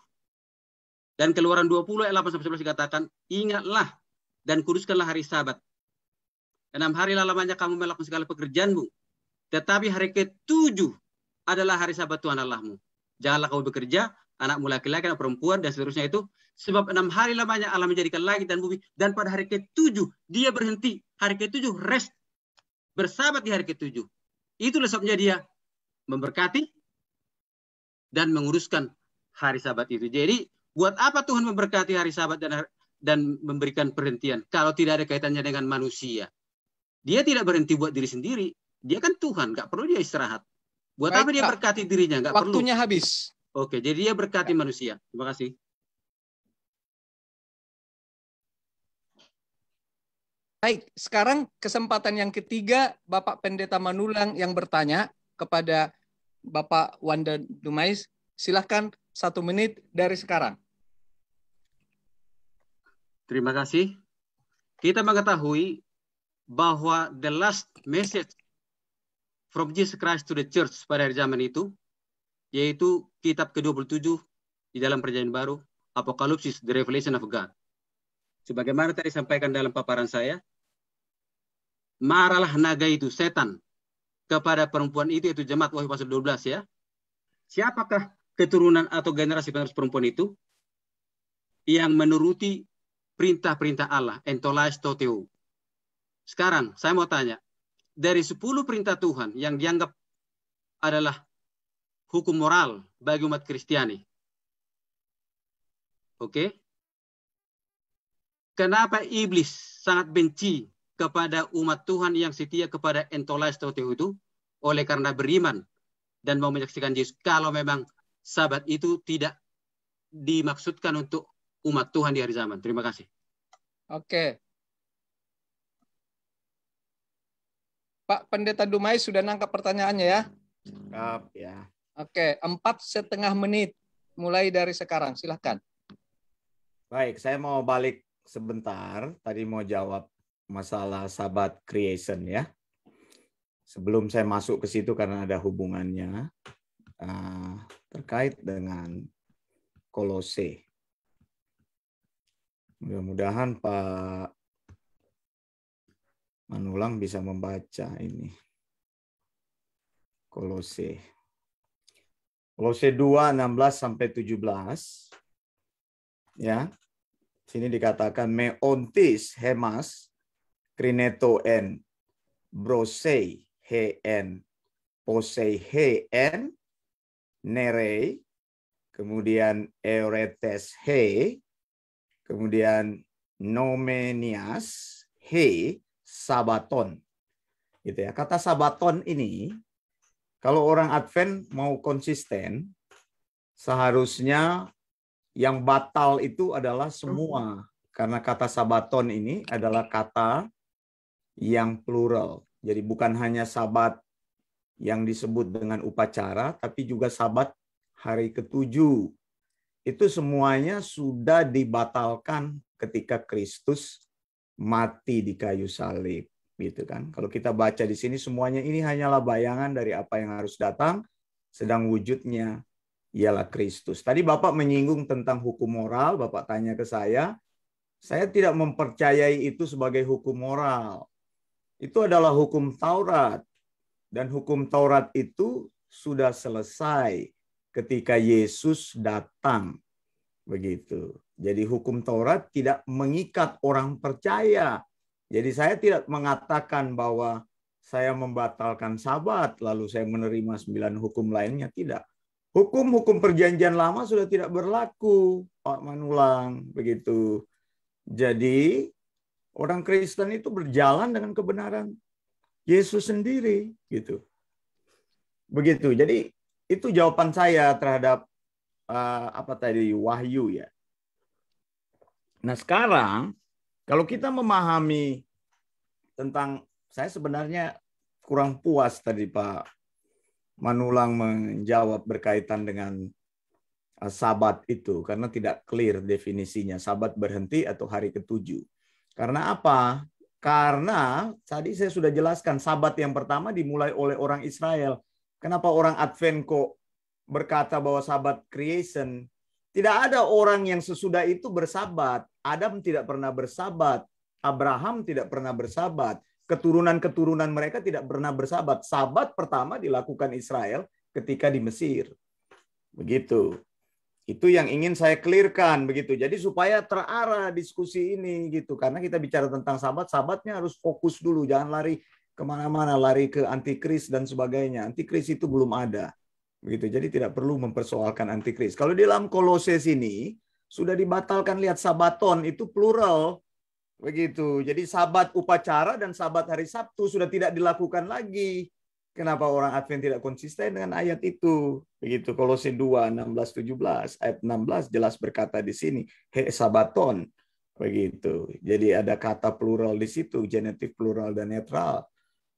Dan keluaran 20 ayat 8 sampai 11 dikatakan, ingatlah dan kuduskanlah hari sabat. Enam hari lamanya kamu melakukan segala pekerjaanmu. Tetapi hari ketujuh adalah hari sabat Tuhan Allahmu. Janganlah kamu bekerja, anakmu laki-laki, anak perempuan, dan seterusnya itu. Sebab enam hari lamanya Allah menjadikan lagi dan bumi. Dan pada hari ketujuh, dia berhenti. Hari ketujuh, rest. Bersabat di hari ketujuh. itulah sebabnya dia memberkati dan menguruskan hari sabat itu. Jadi buat apa Tuhan memberkati hari sabat dan dan memberikan perhentian kalau tidak ada kaitannya dengan manusia? Dia tidak berhenti buat diri sendiri. Dia kan Tuhan, nggak perlu dia istirahat. Buat Baik, apa dia berkati dirinya? Nggak perlu. Waktunya habis. Oke, jadi dia berkati ya. manusia. Terima kasih. Baik, sekarang kesempatan yang ketiga Bapak Pendeta Manulang yang bertanya kepada Bapak Wanda Dumais. Silahkan satu menit dari sekarang. Terima kasih. Kita mengetahui bahwa the last message from Jesus Christ to the church pada hari zaman itu, yaitu kitab ke-27 di dalam perjanjian baru, Apokalipsis, the revelation of God. Sebagaimana tadi sampaikan dalam paparan saya, maralah naga itu, setan, kepada perempuan itu, yaitu jemaat Wahyu pasal 12 ya. Siapakah keturunan atau generasi penerus perempuan itu yang menuruti perintah-perintah Allah, entolais toteo. Sekarang saya mau tanya, dari 10 perintah Tuhan yang dianggap adalah hukum moral bagi umat Kristiani. Oke? Okay? Kenapa iblis sangat benci kepada umat Tuhan yang setia kepada entolais toteo itu? Oleh karena beriman dan mau menyaksikan Yesus. Kalau memang Sabat itu tidak dimaksudkan untuk umat Tuhan di hari zaman. Terima kasih. Oke. Pak Pendeta Dumai sudah nangkap pertanyaannya ya? Nangkap ya. Oke, empat setengah menit mulai dari sekarang. Silahkan. Baik, saya mau balik sebentar. Tadi mau jawab masalah Sabat creation ya. Sebelum saya masuk ke situ karena ada hubungannya. Eh, terkait dengan Kolose. Mudah-mudahan Pak Manulang bisa membaca ini. Kolose. Kolose 2 16 sampai 17. Ya. Sini dikatakan meontis hemas krineto en brosei he en posei he en nere, kemudian euretes he, kemudian nomenias he, sabaton. Gitu ya. Kata sabaton ini kalau orang Advent mau konsisten seharusnya yang batal itu adalah semua karena kata sabaton ini adalah kata yang plural. Jadi bukan hanya sabat yang disebut dengan upacara, tapi juga sabat hari ketujuh. Itu semuanya sudah dibatalkan ketika Kristus mati di kayu salib gitu kan. Kalau kita baca di sini semuanya ini hanyalah bayangan dari apa yang harus datang, sedang wujudnya ialah Kristus. Tadi Bapak menyinggung tentang hukum moral, Bapak tanya ke saya, saya tidak mempercayai itu sebagai hukum moral. Itu adalah hukum Taurat dan hukum Taurat itu sudah selesai ketika Yesus datang. Begitu. Jadi hukum Taurat tidak mengikat orang percaya. Jadi saya tidak mengatakan bahwa saya membatalkan sabat lalu saya menerima sembilan hukum lainnya tidak. Hukum-hukum perjanjian lama sudah tidak berlaku, Pak Manulang, begitu. Jadi orang Kristen itu berjalan dengan kebenaran Yesus sendiri gitu. Begitu. Jadi itu jawaban saya terhadap uh, apa tadi wahyu ya. Nah, sekarang kalau kita memahami tentang saya sebenarnya kurang puas tadi Pak Manulang menjawab berkaitan dengan eh, sabat itu karena tidak clear definisinya sabat berhenti atau hari ketujuh. Karena apa? Karena tadi saya sudah jelaskan, sabat yang pertama dimulai oleh orang Israel. Kenapa orang Advent kok berkata bahwa sabat creation? Tidak ada orang yang sesudah itu bersabat. Adam tidak pernah bersabat. Abraham tidak pernah bersabat. Keturunan-keturunan mereka tidak pernah bersabat. Sabat pertama dilakukan Israel ketika di Mesir. Begitu. Itu yang ingin saya clearkan begitu. Jadi supaya terarah diskusi ini gitu. Karena kita bicara tentang sahabat, sahabatnya harus fokus dulu. Jangan lari kemana-mana, lari ke antikris dan sebagainya. Antikris itu belum ada. Begitu. Jadi tidak perlu mempersoalkan antikris. Kalau di dalam kolose sini, sudah dibatalkan lihat sabaton itu plural. Begitu. Jadi sabat upacara dan sabat hari Sabtu sudah tidak dilakukan lagi. Kenapa orang Advent tidak konsisten dengan ayat itu? Begitu Kolose 2 16 17 ayat 16 jelas berkata di sini he sabaton begitu. Jadi ada kata plural di situ, genitif plural dan netral.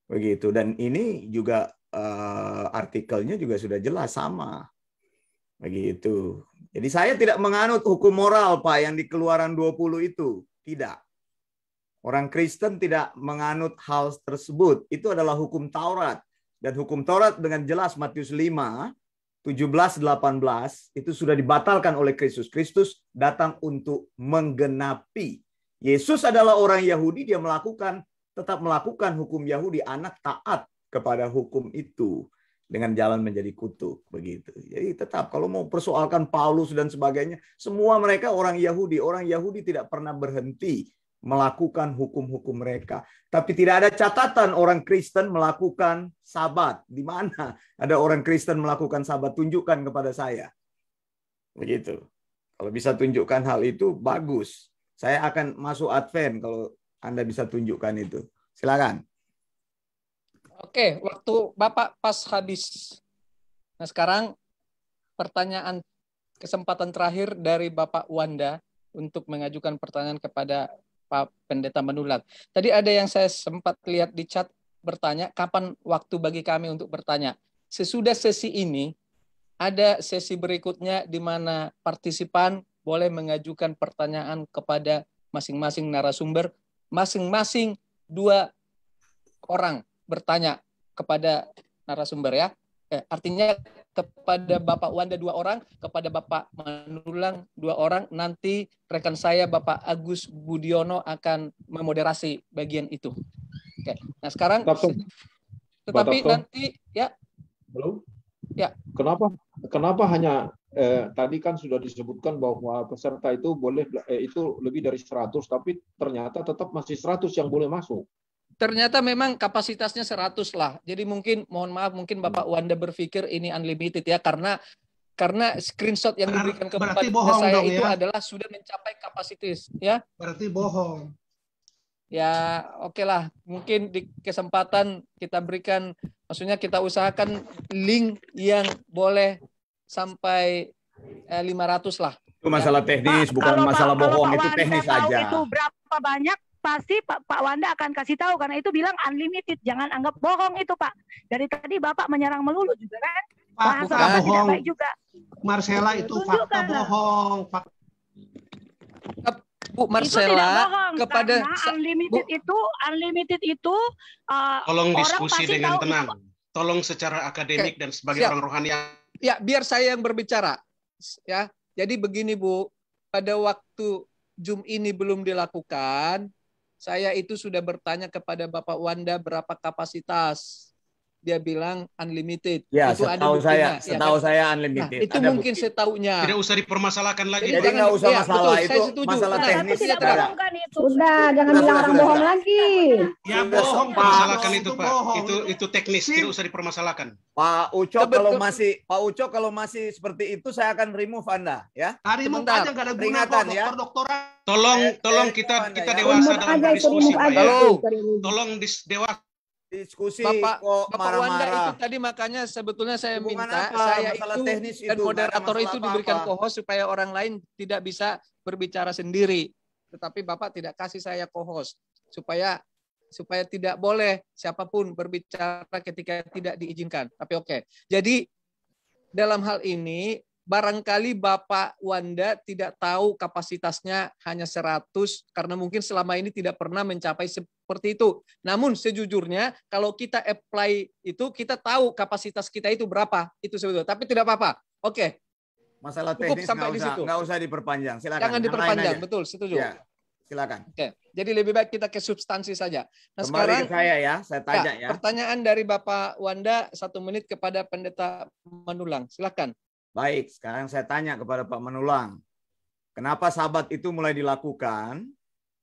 Begitu dan ini juga uh, artikelnya juga sudah jelas sama. Begitu. Jadi saya tidak menganut hukum moral Pak yang di Keluaran 20 itu, tidak. Orang Kristen tidak menganut hal tersebut. Itu adalah hukum Taurat dan hukum Taurat dengan jelas Matius 5 17 18 itu sudah dibatalkan oleh Kristus. Kristus datang untuk menggenapi. Yesus adalah orang Yahudi, dia melakukan tetap melakukan hukum Yahudi, anak taat kepada hukum itu dengan jalan menjadi kutuk begitu. Jadi tetap kalau mau persoalkan Paulus dan sebagainya, semua mereka orang Yahudi. Orang Yahudi tidak pernah berhenti melakukan hukum-hukum mereka. Tapi tidak ada catatan orang Kristen melakukan sabat. Di mana ada orang Kristen melakukan sabat? Tunjukkan kepada saya. Begitu. Kalau bisa tunjukkan hal itu, bagus. Saya akan masuk Advent kalau Anda bisa tunjukkan itu. Silakan. Oke, waktu Bapak pas habis. Nah sekarang pertanyaan kesempatan terakhir dari Bapak Wanda untuk mengajukan pertanyaan kepada Pak Pendeta Menulat. Tadi ada yang saya sempat lihat di chat bertanya, kapan waktu bagi kami untuk bertanya? Sesudah sesi ini, ada sesi berikutnya di mana partisipan boleh mengajukan pertanyaan kepada masing-masing narasumber, masing-masing dua orang bertanya kepada narasumber ya. Eh, artinya kepada Bapak Wanda dua orang, kepada Bapak Manulang dua orang. Nanti rekan saya Bapak Agus Budiono akan memoderasi bagian itu. Oke. Nah sekarang, Tartu. tetapi Tartu. nanti ya. Belum. Ya. Kenapa? Kenapa hanya eh, tadi kan sudah disebutkan bahwa peserta itu boleh eh, itu lebih dari 100, tapi ternyata tetap masih 100 yang boleh masuk ternyata memang kapasitasnya 100 lah. Jadi mungkin mohon maaf mungkin Bapak hmm. Wanda berpikir ini unlimited ya karena karena screenshot yang berarti, diberikan kepada saya dong, itu ya. adalah sudah mencapai kapasitas ya. Berarti bohong. Ya, oke okay lah. Mungkin di kesempatan kita berikan maksudnya kita usahakan link yang boleh sampai eh, 500 lah. Itu masalah teknis, bukan kalau, masalah bohong, itu teknis saja. Itu berapa banyak pasti Pak, Pak Wanda akan kasih tahu karena itu bilang unlimited. Jangan anggap bohong itu Pak. Dari tadi Bapak menyerang melulu juga kan? Pak, Bahasa bukan bohong. Baik juga. Marcella itu Tunjukkan. fakta bohong. Pak Bu Marcella kepada unlimited Bu, itu unlimited itu uh, tolong diskusi dengan tahu, tenang. Tolong secara akademik okay. dan sebagai Siap. orang rohani. Ya, biar saya yang berbicara. Ya. Jadi begini Bu, pada waktu Zoom ini belum dilakukan, saya itu sudah bertanya kepada Bapak Wanda berapa kapasitas dia bilang unlimited. Ya, itu setahu saya, ya kan? setahu kan? saya unlimited. Nah, itu ada mungkin bukti. setahunya. Tidak usah dipermasalahkan lagi. Jadi nggak usah ya, masalah betul, itu, setuju. masalah nah, teknis. Tidak bohongkan itu. Sudah, jangan bilang orang bohong lagi. Ya bohong, Masalahkan itu Pak. Itu itu teknis, tidak usah dipermasalahkan. Pak Uco kalau masih Pak Uco kalau masih seperti itu saya akan remove Anda ya. Remove aja nggak ada guna ya. ya. Tolong tolong kita kita dewasa dalam diskusi Pak. Tolong dewasa diskusi Bapak, kok Bapak marah-marah. Wanda itu tadi makanya sebetulnya saya Hubungan minta apa? saya masalah itu teknis dan moderator itu diberikan kohos supaya orang lain tidak bisa berbicara sendiri. Tetapi Bapak tidak kasih saya kohos supaya supaya tidak boleh siapapun berbicara ketika tidak diizinkan. Tapi oke. Okay. Jadi dalam hal ini barangkali Bapak Wanda tidak tahu kapasitasnya hanya 100 karena mungkin selama ini tidak pernah mencapai seperti itu. Namun sejujurnya kalau kita apply itu kita tahu kapasitas kita itu berapa itu sebetulnya. Tapi tidak apa-apa. Oke. Masalah Cukup teknis sampai nggak usah, di situ. Nggak usah diperpanjang. Silakan. Jangan diperpanjang, betul, setuju. Ya. Silakan. Oke, jadi lebih baik kita ke substansi saja. Nah, Kembali sekarang ke saya ya, saya tanya ya, ya. Pertanyaan dari Bapak Wanda satu menit kepada Pendeta Manulang. Silakan. Baik, sekarang saya tanya kepada Pak Menulang. Kenapa sabat itu mulai dilakukan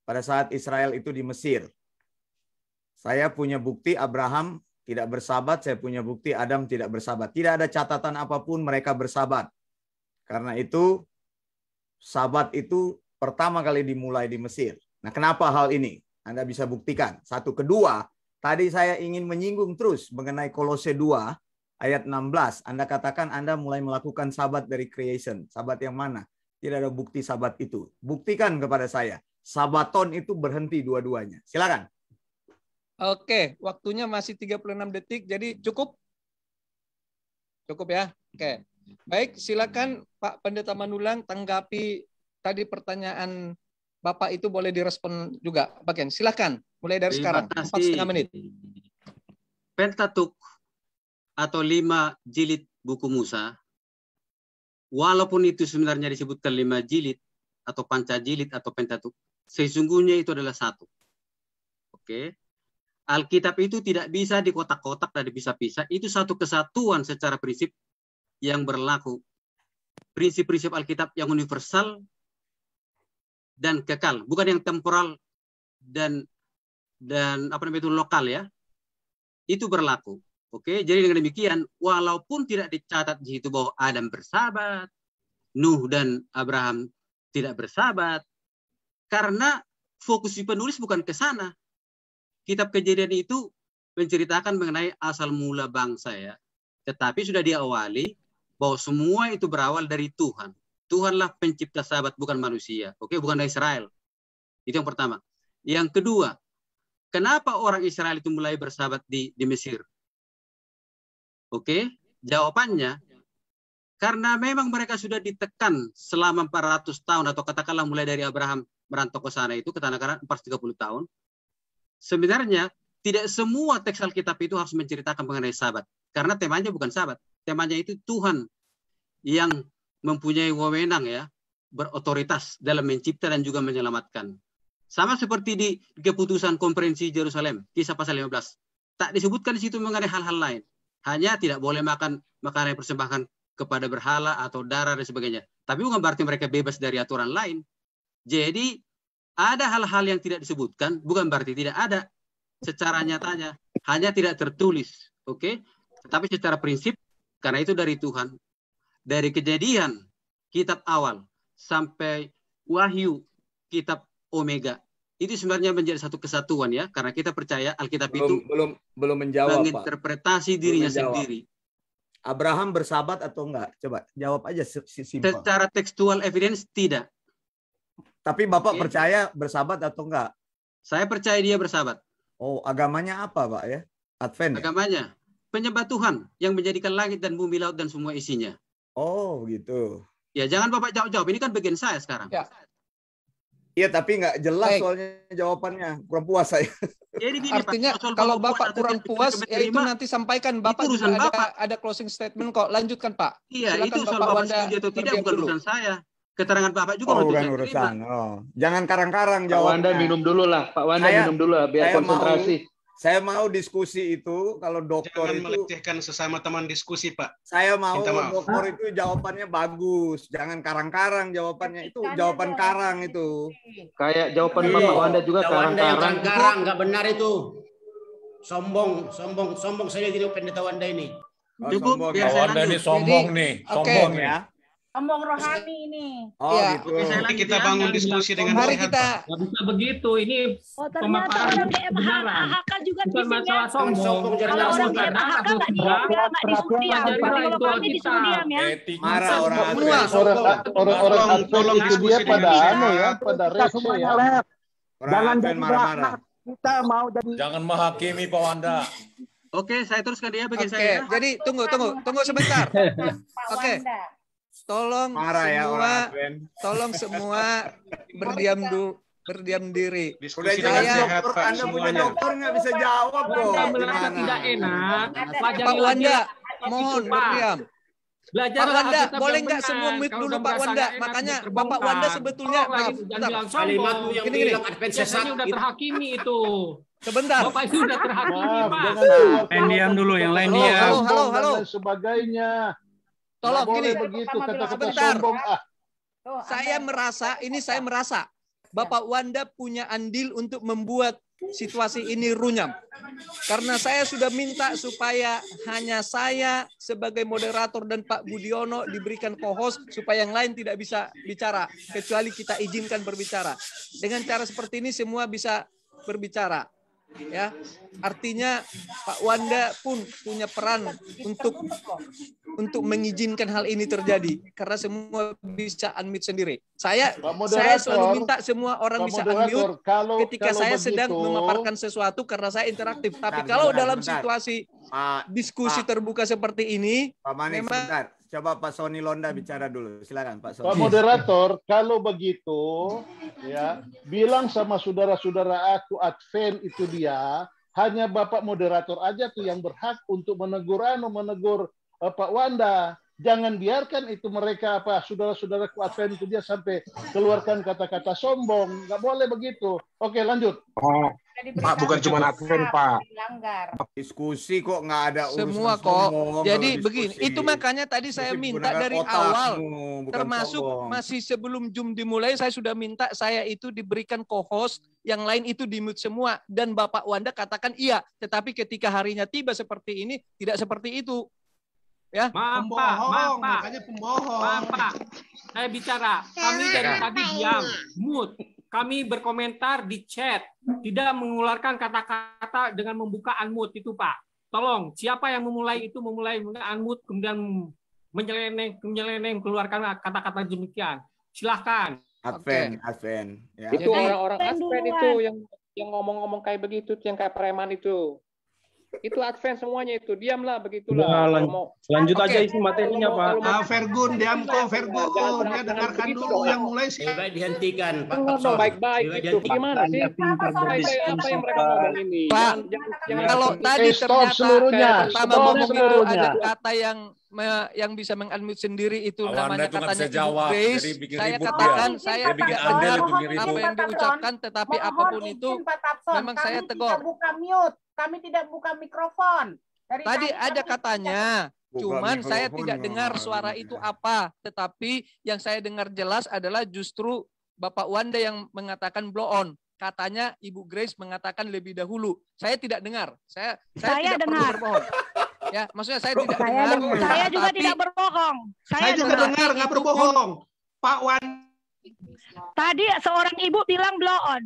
pada saat Israel itu di Mesir? Saya punya bukti Abraham tidak bersabat, saya punya bukti Adam tidak bersabat. Tidak ada catatan apapun mereka bersabat. Karena itu sabat itu pertama kali dimulai di Mesir. Nah, kenapa hal ini? Anda bisa buktikan. Satu, kedua, tadi saya ingin menyinggung terus mengenai Kolose 2 ayat 16. Anda katakan Anda mulai melakukan sabat dari creation. Sabat yang mana? Tidak ada bukti sabat itu. Buktikan kepada saya. Sabaton itu berhenti dua-duanya. Silakan. Oke, waktunya masih 36 detik. Jadi cukup? Cukup ya? Oke. Baik, silakan Pak Pendeta Manulang tanggapi tadi pertanyaan Bapak itu boleh direspon juga. Bagian, silakan. Mulai dari sekarang, empat setengah menit. Pentatuk atau lima jilid buku Musa, walaupun itu sebenarnya disebutkan lima jilid atau panca jilid atau pentatuk, sesungguhnya itu adalah satu. Oke. Okay? Alkitab itu tidak bisa dikotak-kotak dan dipisah-pisah. Itu satu kesatuan secara prinsip yang berlaku. Prinsip-prinsip Alkitab yang universal dan kekal, bukan yang temporal dan dan apa namanya itu lokal ya. Itu berlaku. Oke, jadi dengan demikian, walaupun tidak dicatat di situ bahwa Adam bersahabat, Nuh dan Abraham tidak bersahabat, karena fokus si penulis bukan ke sana. Kitab kejadian itu menceritakan mengenai asal mula bangsa ya. Tetapi sudah diawali bahwa semua itu berawal dari Tuhan. Tuhanlah pencipta sahabat, bukan manusia. Oke, bukan dari Israel. Itu yang pertama. Yang kedua, kenapa orang Israel itu mulai bersahabat di, di Mesir? Oke, jawabannya karena memang mereka sudah ditekan selama 400 tahun atau katakanlah mulai dari Abraham merantau ke sana itu ke tanah kanan 430 tahun. Sebenarnya tidak semua teks Alkitab itu harus menceritakan mengenai sahabat karena temanya bukan sahabat, Temanya itu Tuhan yang mempunyai wewenang ya, berotoritas dalam mencipta dan juga menyelamatkan. Sama seperti di keputusan konferensi Yerusalem, kisah pasal 15. Tak disebutkan di situ mengenai hal-hal lain hanya tidak boleh makan makanan yang persembahkan kepada berhala atau darah dan sebagainya. Tapi bukan berarti mereka bebas dari aturan lain. Jadi ada hal-hal yang tidak disebutkan, bukan berarti tidak ada secara nyatanya, hanya tidak tertulis, oke? Okay? Tetapi secara prinsip karena itu dari Tuhan. Dari kejadian kitab awal sampai wahyu kitab Omega ini sebenarnya menjadi satu kesatuan ya, karena kita percaya Alkitab belum, itu belum belum menjawab menginterpretasi Pak. dirinya menjawab. sendiri. Abraham bersahabat atau enggak? Coba jawab aja simpel. Secara tekstual evidence tidak. Tapi Bapak okay. percaya bersahabat atau enggak? Saya percaya dia bersahabat. Oh, agamanya apa, Pak ya? Advent. Ya? Agamanya ya? penyembah Tuhan yang menjadikan langit dan bumi laut dan semua isinya. Oh, gitu. Ya, jangan Bapak jawab-jawab. Ini kan bagian saya sekarang. Ya. Iya tapi nggak jelas Baik. soalnya jawabannya kurang puas saya. Jadi gini, Artinya Pak, kalau bapak, kurang puas ya itu nanti sampaikan bapak itu urusan ada, bapak. ada closing statement kok lanjutkan Pak. Iya Silakan itu soal bapak, bapak setuju atau tidak bukan urusan saya. Keterangan bapak juga oh, bukan urusan. Oh. Jangan karang-karang jawabannya. Pak Wanda minum dulu lah, Pak Wanda saya, minum dulu lah biar konsentrasi. Mau saya mau diskusi itu kalau dokter Jangan itu melecehkan sesama teman diskusi, Pak. Saya mau dokter itu jawabannya bagus, jangan karang-karang jawabannya itu jawaban karang itu. Kayak jawaban iya. Bapak Wanda juga karang-karang. Karang nggak benar itu. Sombong, sombong, sombong saya tidak pendeta Wanda ini. Oh, Cukup sombong. Ya, Wanda ini sombong nih, sombong okay. ya omong rohani ini. Oh ya. gitu. Oke, nanti kita ya. bangun ya, diskusi dengan mari sehat. kita Gak bisa begitu. Ini oh, pemaparan orang BMHK juga bukan masalah ya. sombong. Kalau orang kan di BMHK nggak nggak disuruh Kalau kami disuruh diam ya. Marah orang orang orang orang tolong itu dia pada anu ya, pada resu ya. Jangan marah-marah. Kita mau jadi Jangan menghakimi Pak Wanda. Oke, saya teruskan dia bagi okay. saya. Jadi tunggu, tunggu, tunggu sebentar. Oke. Okay tolong Marah ya semua, ya, tolong semua (laughs) berdiam dulu berdiam diri. Udah saya, dokter, Anda punya dokter nggak bisa jawab kok. Anda merasa tidak enak, Pak Wanda, mohon berdiam. Belajar Pak Wanda, boleh nggak semua mute dulu Pak Wanda? Makanya Bapak Wanda sebetulnya, oh, maaf, jangan kalimatmu yang gini, bilang advent sesat. udah terhakimi itu. Sebentar. Bapak itu udah terhakimi, Pak. Yang diam dulu, yang lain diam. Halo, halo, halo. Sebagainya. Tolong gini. Begitu, bentar. Ah. Oh, saya merasa, ini saya merasa. Ya. Bapak Wanda punya andil untuk membuat situasi ini runyam. Karena saya sudah minta supaya hanya saya sebagai moderator dan Pak Budiono diberikan kohos supaya yang lain tidak bisa bicara kecuali kita izinkan berbicara. Dengan cara seperti ini semua bisa berbicara ya artinya Pak Wanda pun punya peran untuk untuk mengizinkan hal ini terjadi karena semua bisa unmute sendiri. Saya saya selalu minta semua orang bisa unmute kalau, ketika kalau saya begitu, sedang memaparkan sesuatu karena saya interaktif. Tapi kalau dalam situasi diskusi terbuka seperti ini, memang Coba Pak Sony Londa bicara dulu. Silakan Pak Sony. Pak moderator, kalau begitu ya bilang sama saudara-saudara aku Advent itu dia hanya Bapak moderator aja tuh yang berhak untuk menegur anu menegur uh, Pak Wanda. Jangan biarkan itu mereka apa saudara saudara ku Advent itu dia sampai keluarkan kata-kata sombong. Gak boleh begitu. Oke, lanjut. Oh. Pak bukan cuma aturan Pak. Dilanggar. Diskusi kok nggak ada urusan semua kok. Semua, Jadi begini, itu makanya tadi saya minta dari awal, termasuk sombong. masih sebelum jum dimulai saya sudah minta saya itu diberikan co-host, yang lain itu dimut semua dan Bapak Wanda katakan iya, tetapi ketika harinya tiba seperti ini tidak seperti itu. Ya, maaf, pembohong, makanya pembohong. Maaf, Saya bicara, kami dari tadi diam, mut kami berkomentar di chat, tidak mengeluarkan kata-kata dengan membuka unmute itu, Pak. Tolong, siapa yang memulai itu memulai unmute kemudian menyeleneng menyeleneng keluarkan kata-kata demikian. Silahkan. Advent, okay. Advent. Ya. Itu orang-orang Advent, itu yang yang ngomong-ngomong kayak begitu, yang kayak preman itu. Itu advance semuanya itu. Diamlah begitulah. Nah, lan mau. Lanjut okay. aja isi materinya, Pak. Ah, Vergun, diam kok, Vergun. dia ya, dengarkan dulu yang mulai sih. dihentikan, Pak. baik-baik itu. Gimana sih? Apa yang mereka ngomong ini? Pak, kalau tadi ternyata seluruhnya, pertama ngomong itu ada kata yang me, yang bisa mengadmit sendiri itu Awal namanya katanya jawab, Saya katakan dia. saya tidak benar apa yang diucapkan, tetapi apapun itu memang saya tegur. Buka mute. Kami tidak buka mikrofon. Dari Tadi ada katanya. tidak... Cuman mikrofon. saya tidak ya. dengar suara itu iya. apa, tetapi yang saya dengar jelas adalah justru Bapak Wanda yang mengatakan blow on. Katanya Ibu Grace mengatakan lebih dahulu. Saya tidak dengar. Saya saya, saya tidak dengar. perlu berbohong. Ya, maksudnya saya tidak saya dengar. dengar. Saya juga tapi, tidak berbohong. Saya, saya juga dengar, nggak berbohong. Pak Wanda Tadi seorang ibu bilang blow on.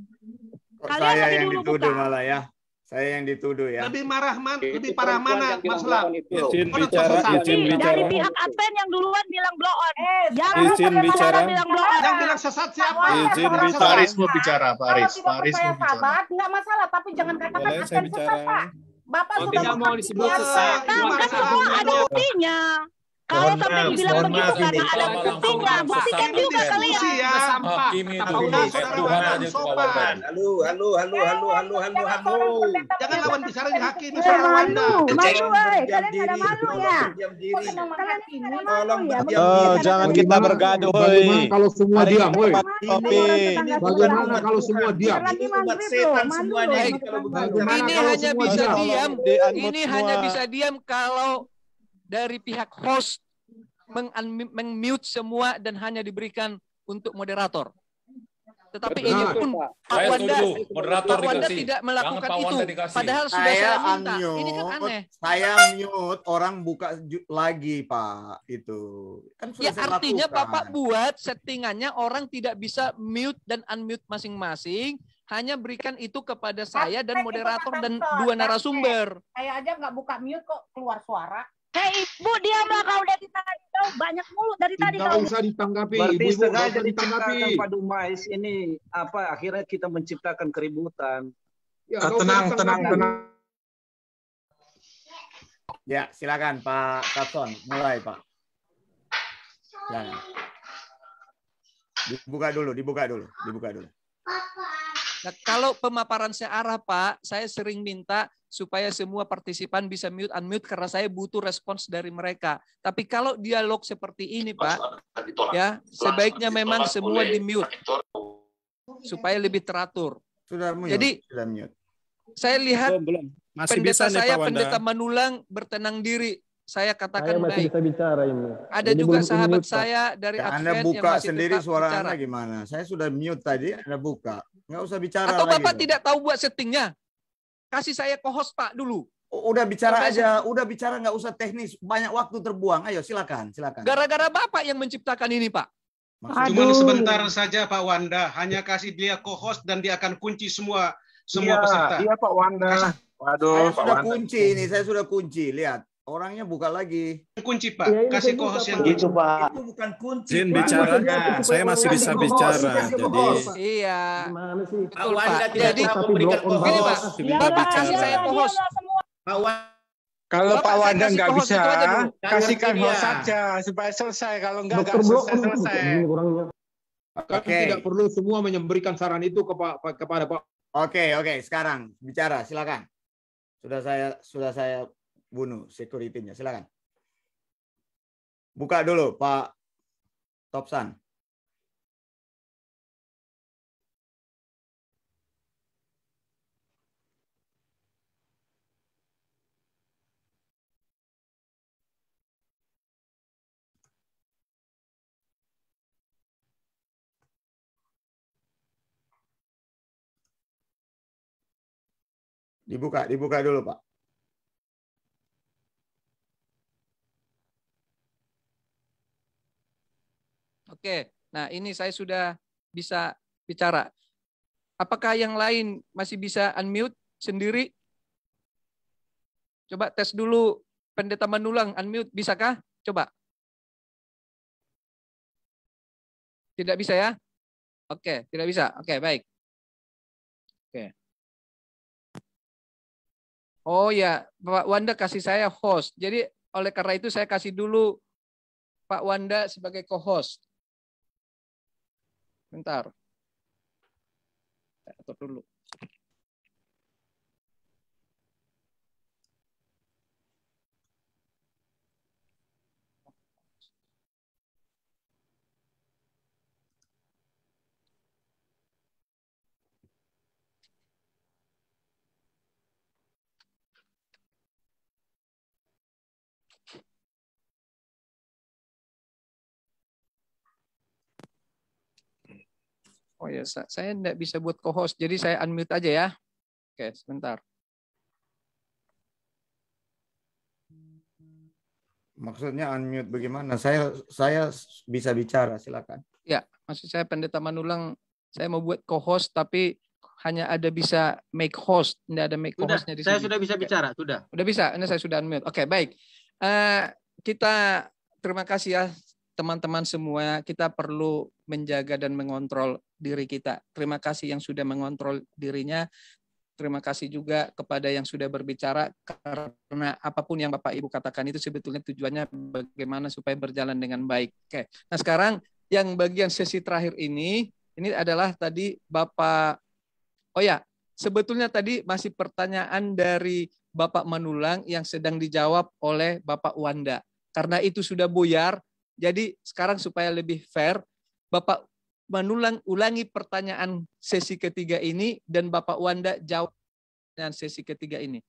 Kalian saya yang dulu dituduh malah ya. Saya yang dituduh ya. Lebih marah man, lebih parah mana Mas Lam? Izin bicara, izin bicara. Dari pihak Advent yang duluan bilang blow on. Eh, jangan izin bicara. Bilang blow on. Yang bilang sesat siapa? Izin bicara. Pak Aris mau bicara, Pak Aris. Pak Aris mau bicara. Sahabat, enggak masalah, tapi jangan katakan Advent sesat, Pak. Bapak sudah mau disebut sesat. Nah, kan semua ada buktinya. Kalau sampai dibilang begitu karena ada buktinya, buktikan juga kalian. sampah. Tahulah saudara sopan. Halo, halo, halo, halo, halo, halo, halo. Jangan lawan bicara di hakim, saudara Wanda. Malu, woi. Kalian ada malu ya. Kalian ini malu ya. Jangan kita bergaduh, woi. Kalau semua diam, woi. Bagaimana kalau semua diam? Ini hanya bisa diam. Ini hanya bisa diam kalau dari pihak host mengmute semua dan hanya diberikan untuk moderator. Tetapi Benar. ini pun Pak Wanda, moderator Pak Wanda tidak melakukan itu. Dikasih. Padahal saya sudah saya minta. ini kan aneh. Saya mute, orang buka lagi Pak itu. Kan ya artinya lakukan. Bapak buat settingannya orang tidak bisa mute dan unmute masing-masing hanya berikan itu kepada saya dan moderator dan dua narasumber. Saya aja nggak buka mute kok keluar suara. Hei ibu diamlah kau dari tadi kau banyak mulut dari tadi kau. usah ditanggapi. Berarti ibu, sengaja ditanggapi. Pak Dumais ini apa akhirnya kita menciptakan keributan. Ya, tenang, tenang, tenang. Ya, silakan Pak katon mulai Pak. Silakan. Ya. Dibuka dulu, dibuka dulu, dibuka dulu. Nah, kalau pemaparan searah Pak, saya sering minta supaya semua partisipan bisa mute unmute karena saya butuh respons dari mereka. Tapi kalau dialog seperti ini, Pak, ya sebaiknya memang semua di mute supaya lebih teratur. Sudah mute. Jadi Sudah mute. saya lihat belum, belum. Masih pendeta bisa saya nih, pendeta Manulang bertenang diri saya katakan saya baik. bicara ini. Ada Jadi juga sahabat mute, saya dari ya, buka yang masih sendiri suara bicara. Anda gimana? Saya sudah mute tadi, Anda buka. Nggak usah bicara Atau lagi Bapak tidak tahu buat settingnya? Kasih saya ke host Pak dulu. Udah bicara aja, saya... udah bicara nggak usah teknis, banyak waktu terbuang. Ayo silakan, silakan. Gara-gara Bapak yang menciptakan ini, Pak. Maksudnya. Cuma sebentar saja Pak Wanda, hanya kasih dia ke host dan dia akan kunci semua semua iya, peserta. Iya Pak Wanda. Waduh, saya Pak sudah Wanda. kunci ini, saya sudah kunci. Lihat, orangnya buka lagi. Kunci Pak, ya, kasih co kohos yang gitu Pak. Itu bukan kunci. Jin bicara, nah, saya masih bisa bicara. Jadi iya. sih? Pak Wanda tidak jadi, memberikan kohos. Iya, iya, iya, Pak, ya, kasih saya co Pak kalau Pak Wanda nggak bisa, kasihkan kohos saja supaya selesai. Kalau nggak nggak selesai, Kami tidak perlu semua menyemberikan saran itu kepada Pak. Oke, oke. Sekarang bicara, silakan. Sudah saya sudah saya bunuh security-nya. Silakan. Buka dulu Pak Topsan. Dibuka, dibuka dulu Pak. Oke, nah ini saya sudah bisa bicara. Apakah yang lain masih bisa unmute sendiri? Coba tes dulu pendeta Manulang unmute, bisakah? Coba. Tidak bisa ya? Oke, tidak bisa. Oke, baik. Oke. Oh ya, Pak Wanda kasih saya host. Jadi oleh karena itu saya kasih dulu Pak Wanda sebagai co-host. Bentar. Saya atur dulu. Oh ya, saya tidak bisa buat co-host, jadi saya unmute aja ya. Oke, sebentar. Maksudnya unmute bagaimana? Saya saya bisa bicara, silakan. Ya, maksud saya Pendeta Manulang, saya mau buat co-host tapi hanya ada bisa make host, tidak ada make co-hostnya di saya sini. Saya sudah bisa bicara, sudah. Sudah bisa, ini saya sudah unmute. Oke, baik. Uh, kita terima kasih ya teman-teman semua. Kita perlu menjaga dan mengontrol diri kita. Terima kasih yang sudah mengontrol dirinya. Terima kasih juga kepada yang sudah berbicara karena apapun yang Bapak Ibu katakan itu sebetulnya tujuannya bagaimana supaya berjalan dengan baik. Oke. Nah, sekarang yang bagian sesi terakhir ini ini adalah tadi Bapak Oh ya, sebetulnya tadi masih pertanyaan dari Bapak Manulang yang sedang dijawab oleh Bapak Wanda. Karena itu sudah buyar, jadi sekarang supaya lebih fair, Bapak menulang ulangi pertanyaan sesi ketiga ini dan Bapak Wanda jawab dengan sesi ketiga ini.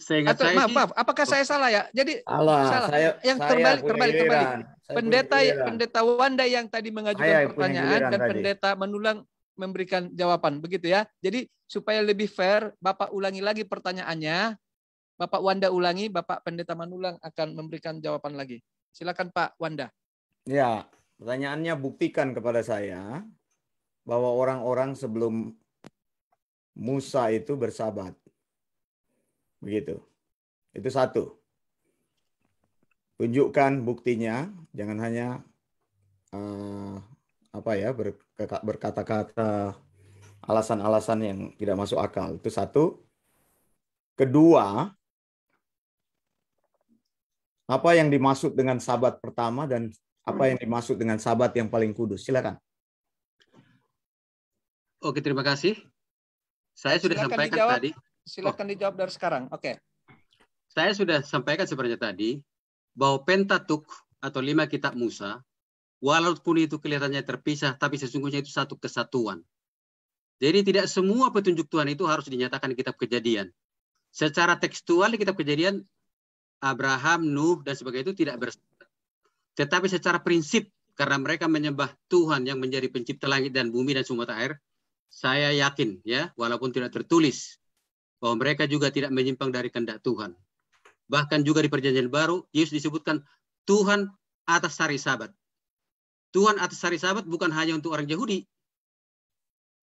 Saya Atau, saya maaf, maaf, apakah saya salah ya? Jadi Allah, salah. Saya, yang saya terbalik, terbalik, terbalik. Saya pendeta ya, pendeta Wanda yang tadi mengajukan saya pertanyaan dan tadi. pendeta menulang memberikan jawaban, begitu ya. Jadi supaya lebih fair, Bapak ulangi lagi pertanyaannya. Bapak Wanda ulangi, Bapak Pendeta Manulang akan memberikan jawaban lagi. Silakan Pak Wanda. Ya, pertanyaannya buktikan kepada saya bahwa orang-orang sebelum Musa itu bersahabat, Begitu. Itu satu. Tunjukkan buktinya, jangan hanya uh, apa ya berkata-kata alasan-alasan yang tidak masuk akal. Itu satu. Kedua, apa yang dimaksud dengan sahabat pertama dan apa yang dimaksud dengan sahabat yang paling kudus? Silakan. Oke, terima kasih. Saya sudah sampaikan dijawab. tadi. Silakan oh. dijawab dari sekarang. Oke. Saya sudah sampaikan sebenarnya tadi bahwa Pentatuk atau lima kitab Musa, walaupun itu kelihatannya terpisah, tapi sesungguhnya itu satu kesatuan. Jadi tidak semua petunjuk Tuhan itu harus dinyatakan di kitab kejadian. Secara tekstual di kitab kejadian, Abraham, Nuh, dan sebagainya itu tidak bersama tetapi secara prinsip, karena mereka menyembah Tuhan yang menjadi pencipta langit dan bumi dan semua air, saya yakin ya, walaupun tidak tertulis, bahwa mereka juga tidak menyimpang dari kehendak Tuhan. Bahkan juga di perjanjian baru, Yesus disebutkan Tuhan atas hari sabat. Tuhan atas hari sabat bukan hanya untuk orang Yahudi,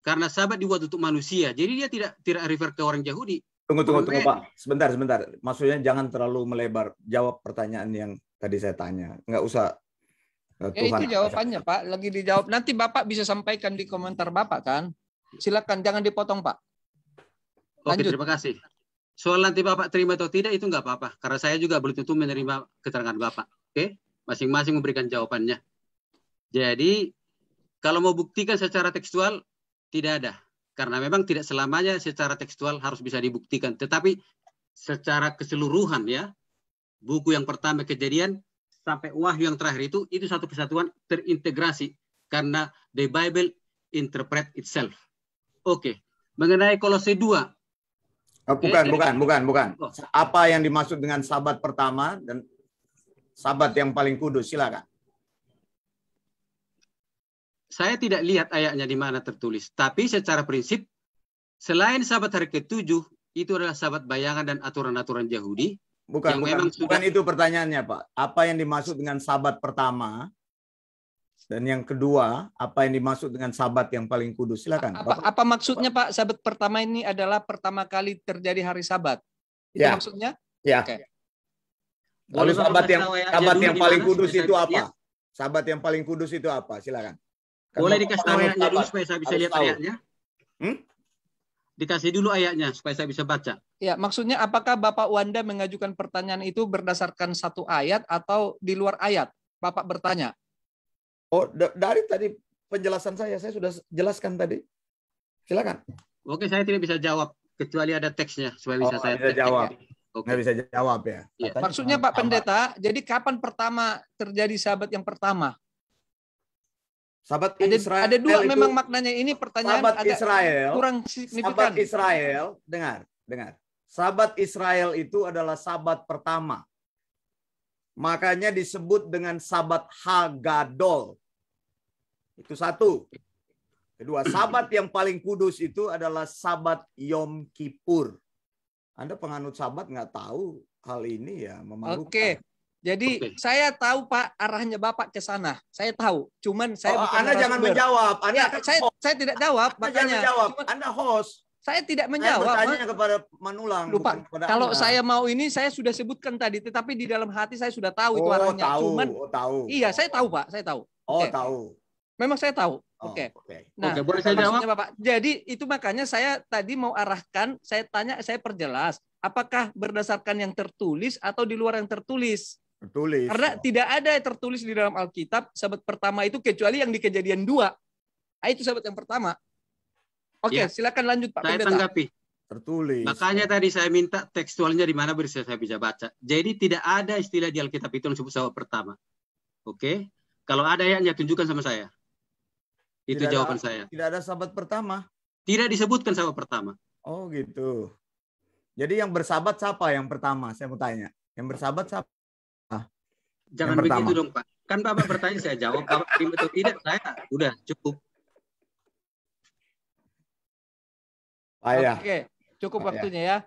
karena Sabat dibuat untuk manusia. Jadi dia tidak tidak refer ke orang Yahudi. Tunggu tunggu tunggu Pak, sebentar sebentar. Maksudnya jangan terlalu melebar. Jawab pertanyaan yang tadi saya tanya. Nggak usah Ya, itu jawabannya Pak. Lagi dijawab. Nanti Bapak bisa sampaikan di komentar Bapak kan. Silakan jangan dipotong Pak. Lanjut. Oke terima kasih. Soal nanti Bapak terima atau tidak itu nggak apa-apa. Karena saya juga belum tentu menerima keterangan Bapak. Oke, masing-masing memberikan jawabannya. Jadi kalau mau buktikan secara tekstual tidak ada. Karena memang tidak selamanya secara tekstual harus bisa dibuktikan. Tetapi secara keseluruhan ya buku yang pertama kejadian sampai wahyu yang terakhir itu itu satu kesatuan terintegrasi karena the Bible interpret itself. Oke, okay. mengenai Kolose 2. Oh, eh, bukan, eh, bukan, bukan, bukan. Oh. Apa yang dimaksud dengan sabat pertama dan sabat yang paling kudus? Silakan. Saya tidak lihat ayatnya di mana tertulis, tapi secara prinsip selain sabat hari ketujuh itu adalah sabat bayangan dan aturan-aturan Yahudi, bukan yang bukan, sudah... bukan itu pertanyaannya Pak. Apa yang dimaksud dengan sabat pertama? Dan yang kedua, apa yang dimaksud dengan sabat yang paling kudus? Silakan. Apa, Bapak. apa maksudnya Pak? Sabat pertama ini adalah pertama kali terjadi hari Sabat. Itu ya. maksudnya? Ya. Okay. Lalu sabat yang ya, sabat yang paling kudus itu apa? Ya. Sabat yang paling kudus itu apa? Silakan. Boleh dikasih tahu ya dulu supaya saya bisa lihat ayatnya? Hmm? dikasih dulu ayatnya supaya saya bisa baca. Ya, maksudnya apakah Bapak Wanda mengajukan pertanyaan itu berdasarkan satu ayat atau di luar ayat? Bapak bertanya. Oh, dari tadi penjelasan saya saya sudah jelaskan tadi. Silakan. Oke, saya tidak bisa jawab kecuali ada teksnya supaya bisa oh, saya bisa jawab. Oke Nggak bisa jawab ya. ya. Maksudnya Pak Pendeta, jadi kapan pertama terjadi sahabat yang pertama? Sahabat ada, Israel ada dua itu, memang maknanya ini pertanyaan sahabat ada Israel kurang signifikan. Sahabat Israel, dengar, dengar. Sahabat Israel itu adalah sahabat pertama. Makanya disebut dengan sahabat Hagadol. Itu satu. Kedua, sahabat yang paling kudus itu adalah sahabat Yom Kippur. Anda penganut sahabat nggak tahu hal ini ya memalukan. Oke, jadi okay. saya tahu Pak arahnya Bapak ke sana. Saya tahu. Cuman saya oh, bukan Anda jangan jangan menjawab. Anda ya, kan saya saya tidak jawab anda makanya. Jangan menjawab. Cuman, anda host. Saya tidak menjawab. Saya bertanya kepada Manulang. Lupa. Kepada kalau anda. saya mau ini saya sudah sebutkan tadi, tetapi di dalam hati saya sudah tahu oh, itu arahnya. Tahu. Cuman oh, tahu. Iya, saya tahu Pak, saya tahu. Oh, okay. tahu. Memang saya tahu. Oh, oke. Okay. Oke, okay. Nah, okay, boleh saya jawab? Bapak. Jadi itu makanya saya tadi mau arahkan, saya tanya, saya perjelas, apakah berdasarkan yang tertulis atau di luar yang tertulis? Tertulis. Karena tidak ada yang tertulis di dalam Alkitab sahabat pertama itu kecuali yang di kejadian dua. Nah, itu sahabat yang pertama. Oke, ya. silakan lanjut Pak. Saya Pendeta. tanggapi. Tertulis. Makanya tadi saya minta tekstualnya di mana bisa saya bisa baca. Jadi tidak ada istilah di Alkitab itu yang disebut sahabat pertama. Oke. Kalau ada ya, ya tunjukkan sama saya. Itu tidak jawaban ada, saya. Tidak ada sahabat pertama. Tidak disebutkan sahabat pertama. Oh gitu. Jadi yang bersahabat siapa yang pertama? Saya mau tanya. Yang bersahabat siapa? Jangan begitu dong Pak. Kan Bapak bertanya saya jawab, Bapak terima atau tidak saya udah cukup. Ayah. Iya. Oke, cukup Ayah. Iya. waktunya ya.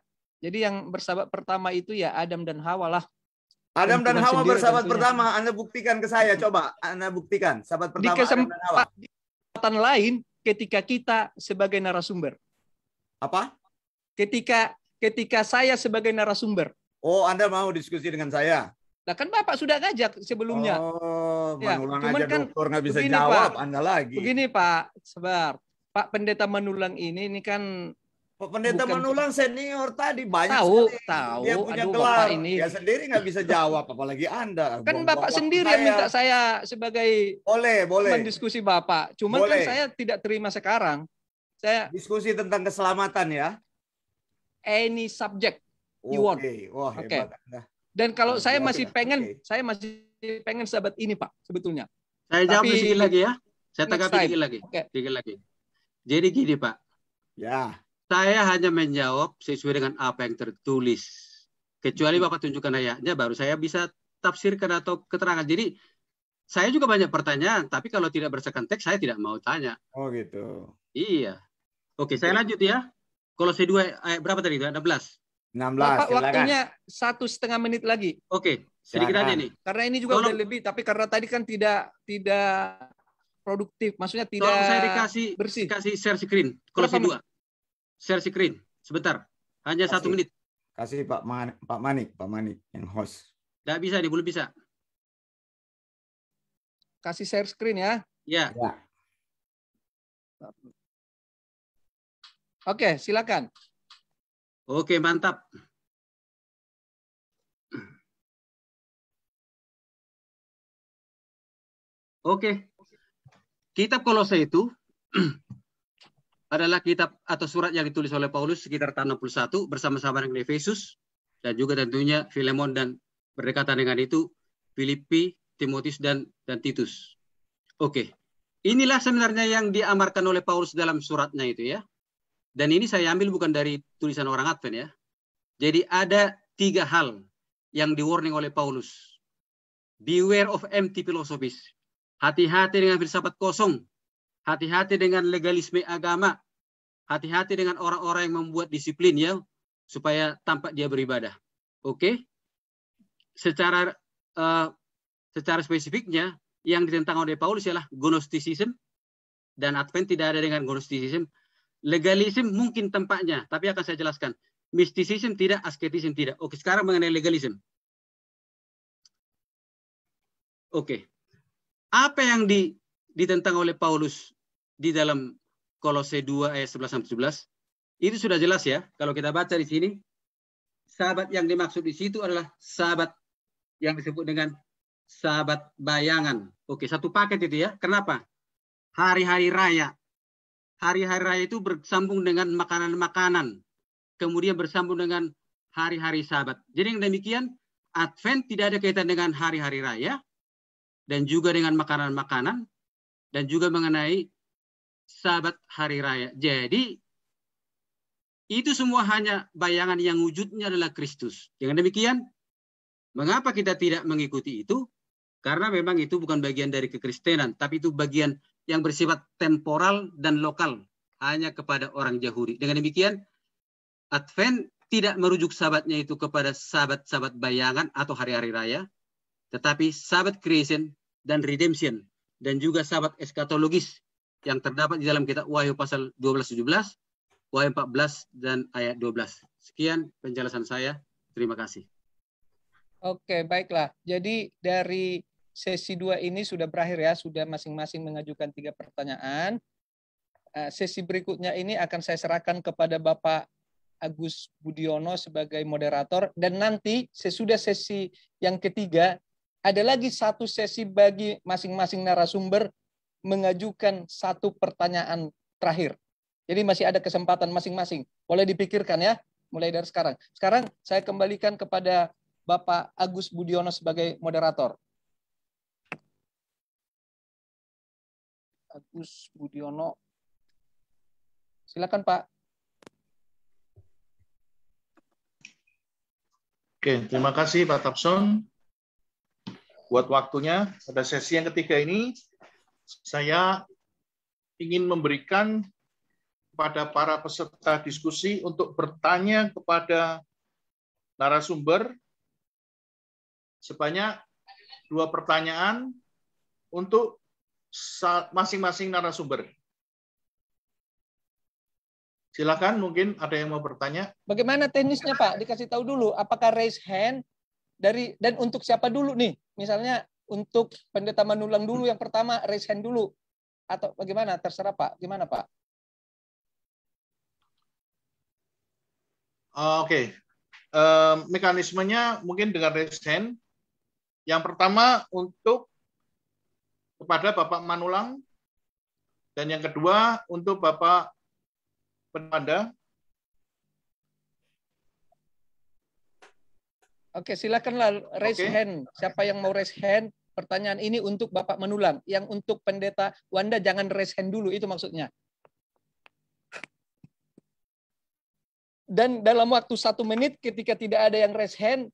Jadi yang bersahabat pertama itu ya Adam dan Hawa lah. Adam dan Hawa bersahabat pertama. Anda buktikan ke saya, coba Anda buktikan sahabat pertama. Di kesempatan lain ketika kita sebagai narasumber. Apa? Ketika ketika saya sebagai narasumber. Oh, Anda mau diskusi dengan saya? Nah kan Bapak sudah ngajak sebelumnya. Oh, ya. Manulang Cuman aja kan, dokter nggak bisa begini, jawab, Pak, Anda lagi. Begini Pak, sebar. Pak Pendeta Manulang ini, ini kan Pak Pendeta Bukan. Manulang senior tadi banyak tahu, sekali. Tahu, Dia punya Aduh, gelar. Bapak ini. Dia sendiri nggak bisa jawab, apalagi Anda. (laughs) Kan Bapak, Bapak sendiri yang minta saya sebagai boleh, boleh. mendiskusi Bapak. Cuman kan saya tidak terima sekarang. Saya diskusi tentang keselamatan ya. Any subject you okay. want. Oke. Okay. Hebat. Dan kalau okay, saya masih pengen, saya masih pengen sahabat ini Pak sebetulnya. Saya jawab Tapi, sedikit lagi ya. Saya tanggapi sedikit lagi. Okay. Sedikit lagi. Jadi gini Pak. Ya. Saya hanya menjawab sesuai dengan apa yang tertulis. Kecuali hmm. Bapak tunjukkan ayatnya, baru saya bisa tafsirkan atau keterangan. Jadi saya juga banyak pertanyaan, tapi kalau tidak berdasarkan teks saya tidak mau tanya. Oh gitu. Iya. Oke, saya lanjut ya. Kalau C2 ayat berapa tadi? 16. 16 Bapak waktunya satu setengah menit lagi. Oke, Okay. Jadi aja ini. Karena ini juga udah lebih, tapi karena tadi kan tidak tidak produktif, maksudnya tidak Tolong saya dikasih bersih. Kasih share screen. Kalau dua. Share screen. Sebentar. Hanya kasih. satu menit. Kasih Pak Manik, Pak Manik, Pak Manik yang host. Tidak bisa dia belum bisa. Kasih share screen ya. Ya. ya. Oke, silakan. Oke, mantap. Oke. Kitab Kolose itu (clears throat) adalah kitab atau surat yang ditulis oleh Paulus sekitar tahun 61 bersama-sama dengan Efesus dan juga tentunya Filemon dan berdekatan dengan itu Filipi, Timotius dan dan Titus. Oke. Inilah sebenarnya yang diamarkan oleh Paulus dalam suratnya itu ya. Dan ini saya ambil bukan dari tulisan orang Advent ya. Jadi ada tiga hal yang di warning oleh Paulus. Beware of empty philosophies. Hati-hati dengan filsafat kosong. Hati-hati dengan legalisme agama. Hati-hati dengan orang-orang yang membuat disiplin ya, supaya tampak dia beribadah. Oke? Okay? Secara uh, secara spesifiknya yang ditentang oleh Paulus ialah Gnosticism dan Advent tidak ada dengan Gnosticism, Legalisme mungkin tempatnya, tapi akan saya jelaskan. Mistisisme tidak, asketisme tidak. Oke, sekarang mengenai legalisme. Oke. Apa yang di, ditentang oleh Paulus di dalam Kolose 2 ayat 11 sampai 17? Itu sudah jelas ya. Kalau kita baca di sini, sahabat yang dimaksud di situ adalah sahabat yang disebut dengan sahabat bayangan. Oke, satu paket itu ya. Kenapa? Hari-hari raya hari-hari raya itu bersambung dengan makanan-makanan. Kemudian bersambung dengan hari-hari sahabat. Jadi yang demikian, Advent tidak ada kaitan dengan hari-hari raya dan juga dengan makanan-makanan dan juga mengenai sahabat hari raya. Jadi itu semua hanya bayangan yang wujudnya adalah Kristus. Dengan demikian, mengapa kita tidak mengikuti itu? Karena memang itu bukan bagian dari kekristenan, tapi itu bagian yang bersifat temporal dan lokal hanya kepada orang Jahuri. Dengan demikian, Advent tidak merujuk sahabatnya itu kepada sahabat-sahabat bayangan atau hari-hari raya, tetapi sahabat creation dan redemption, dan juga sahabat eskatologis yang terdapat di dalam kitab Wahyu pasal 12-17, Wahyu 14, dan ayat 12. Sekian penjelasan saya. Terima kasih. Oke, baiklah. Jadi dari sesi dua ini sudah berakhir ya, sudah masing-masing mengajukan tiga pertanyaan. Eh, sesi berikutnya ini akan saya serahkan kepada Bapak Agus Budiono sebagai moderator dan nanti sesudah sesi yang ketiga ada lagi satu sesi bagi masing-masing narasumber mengajukan satu pertanyaan terakhir. Jadi masih ada kesempatan masing-masing. Boleh dipikirkan ya, mulai dari sekarang. Sekarang saya kembalikan kepada Bapak Agus Budiono sebagai moderator. Agus Budiono. Silakan Pak. Oke, terima kasih Pak Tapson buat waktunya. Pada sesi yang ketiga ini, saya ingin memberikan kepada para peserta diskusi untuk bertanya kepada narasumber sebanyak dua pertanyaan untuk masing-masing narasumber. Silakan mungkin ada yang mau bertanya. Bagaimana teknisnya Pak? Dikasih tahu dulu apakah raise hand dari dan untuk siapa dulu nih? Misalnya untuk pendeta Manulang dulu yang pertama raise hand dulu atau bagaimana? Terserah Pak. Gimana Pak? Ah, oke, okay. mekanismenya mungkin dengan raise hand. Yang pertama untuk kepada Bapak Manulang dan yang kedua untuk Bapak Penanda. Oke, silakanlah raise Oke. hand. Siapa yang mau raise hand? Pertanyaan ini untuk Bapak Manulang. Yang untuk Pendeta Wanda jangan raise hand dulu, itu maksudnya. Dan dalam waktu satu menit ketika tidak ada yang raise hand,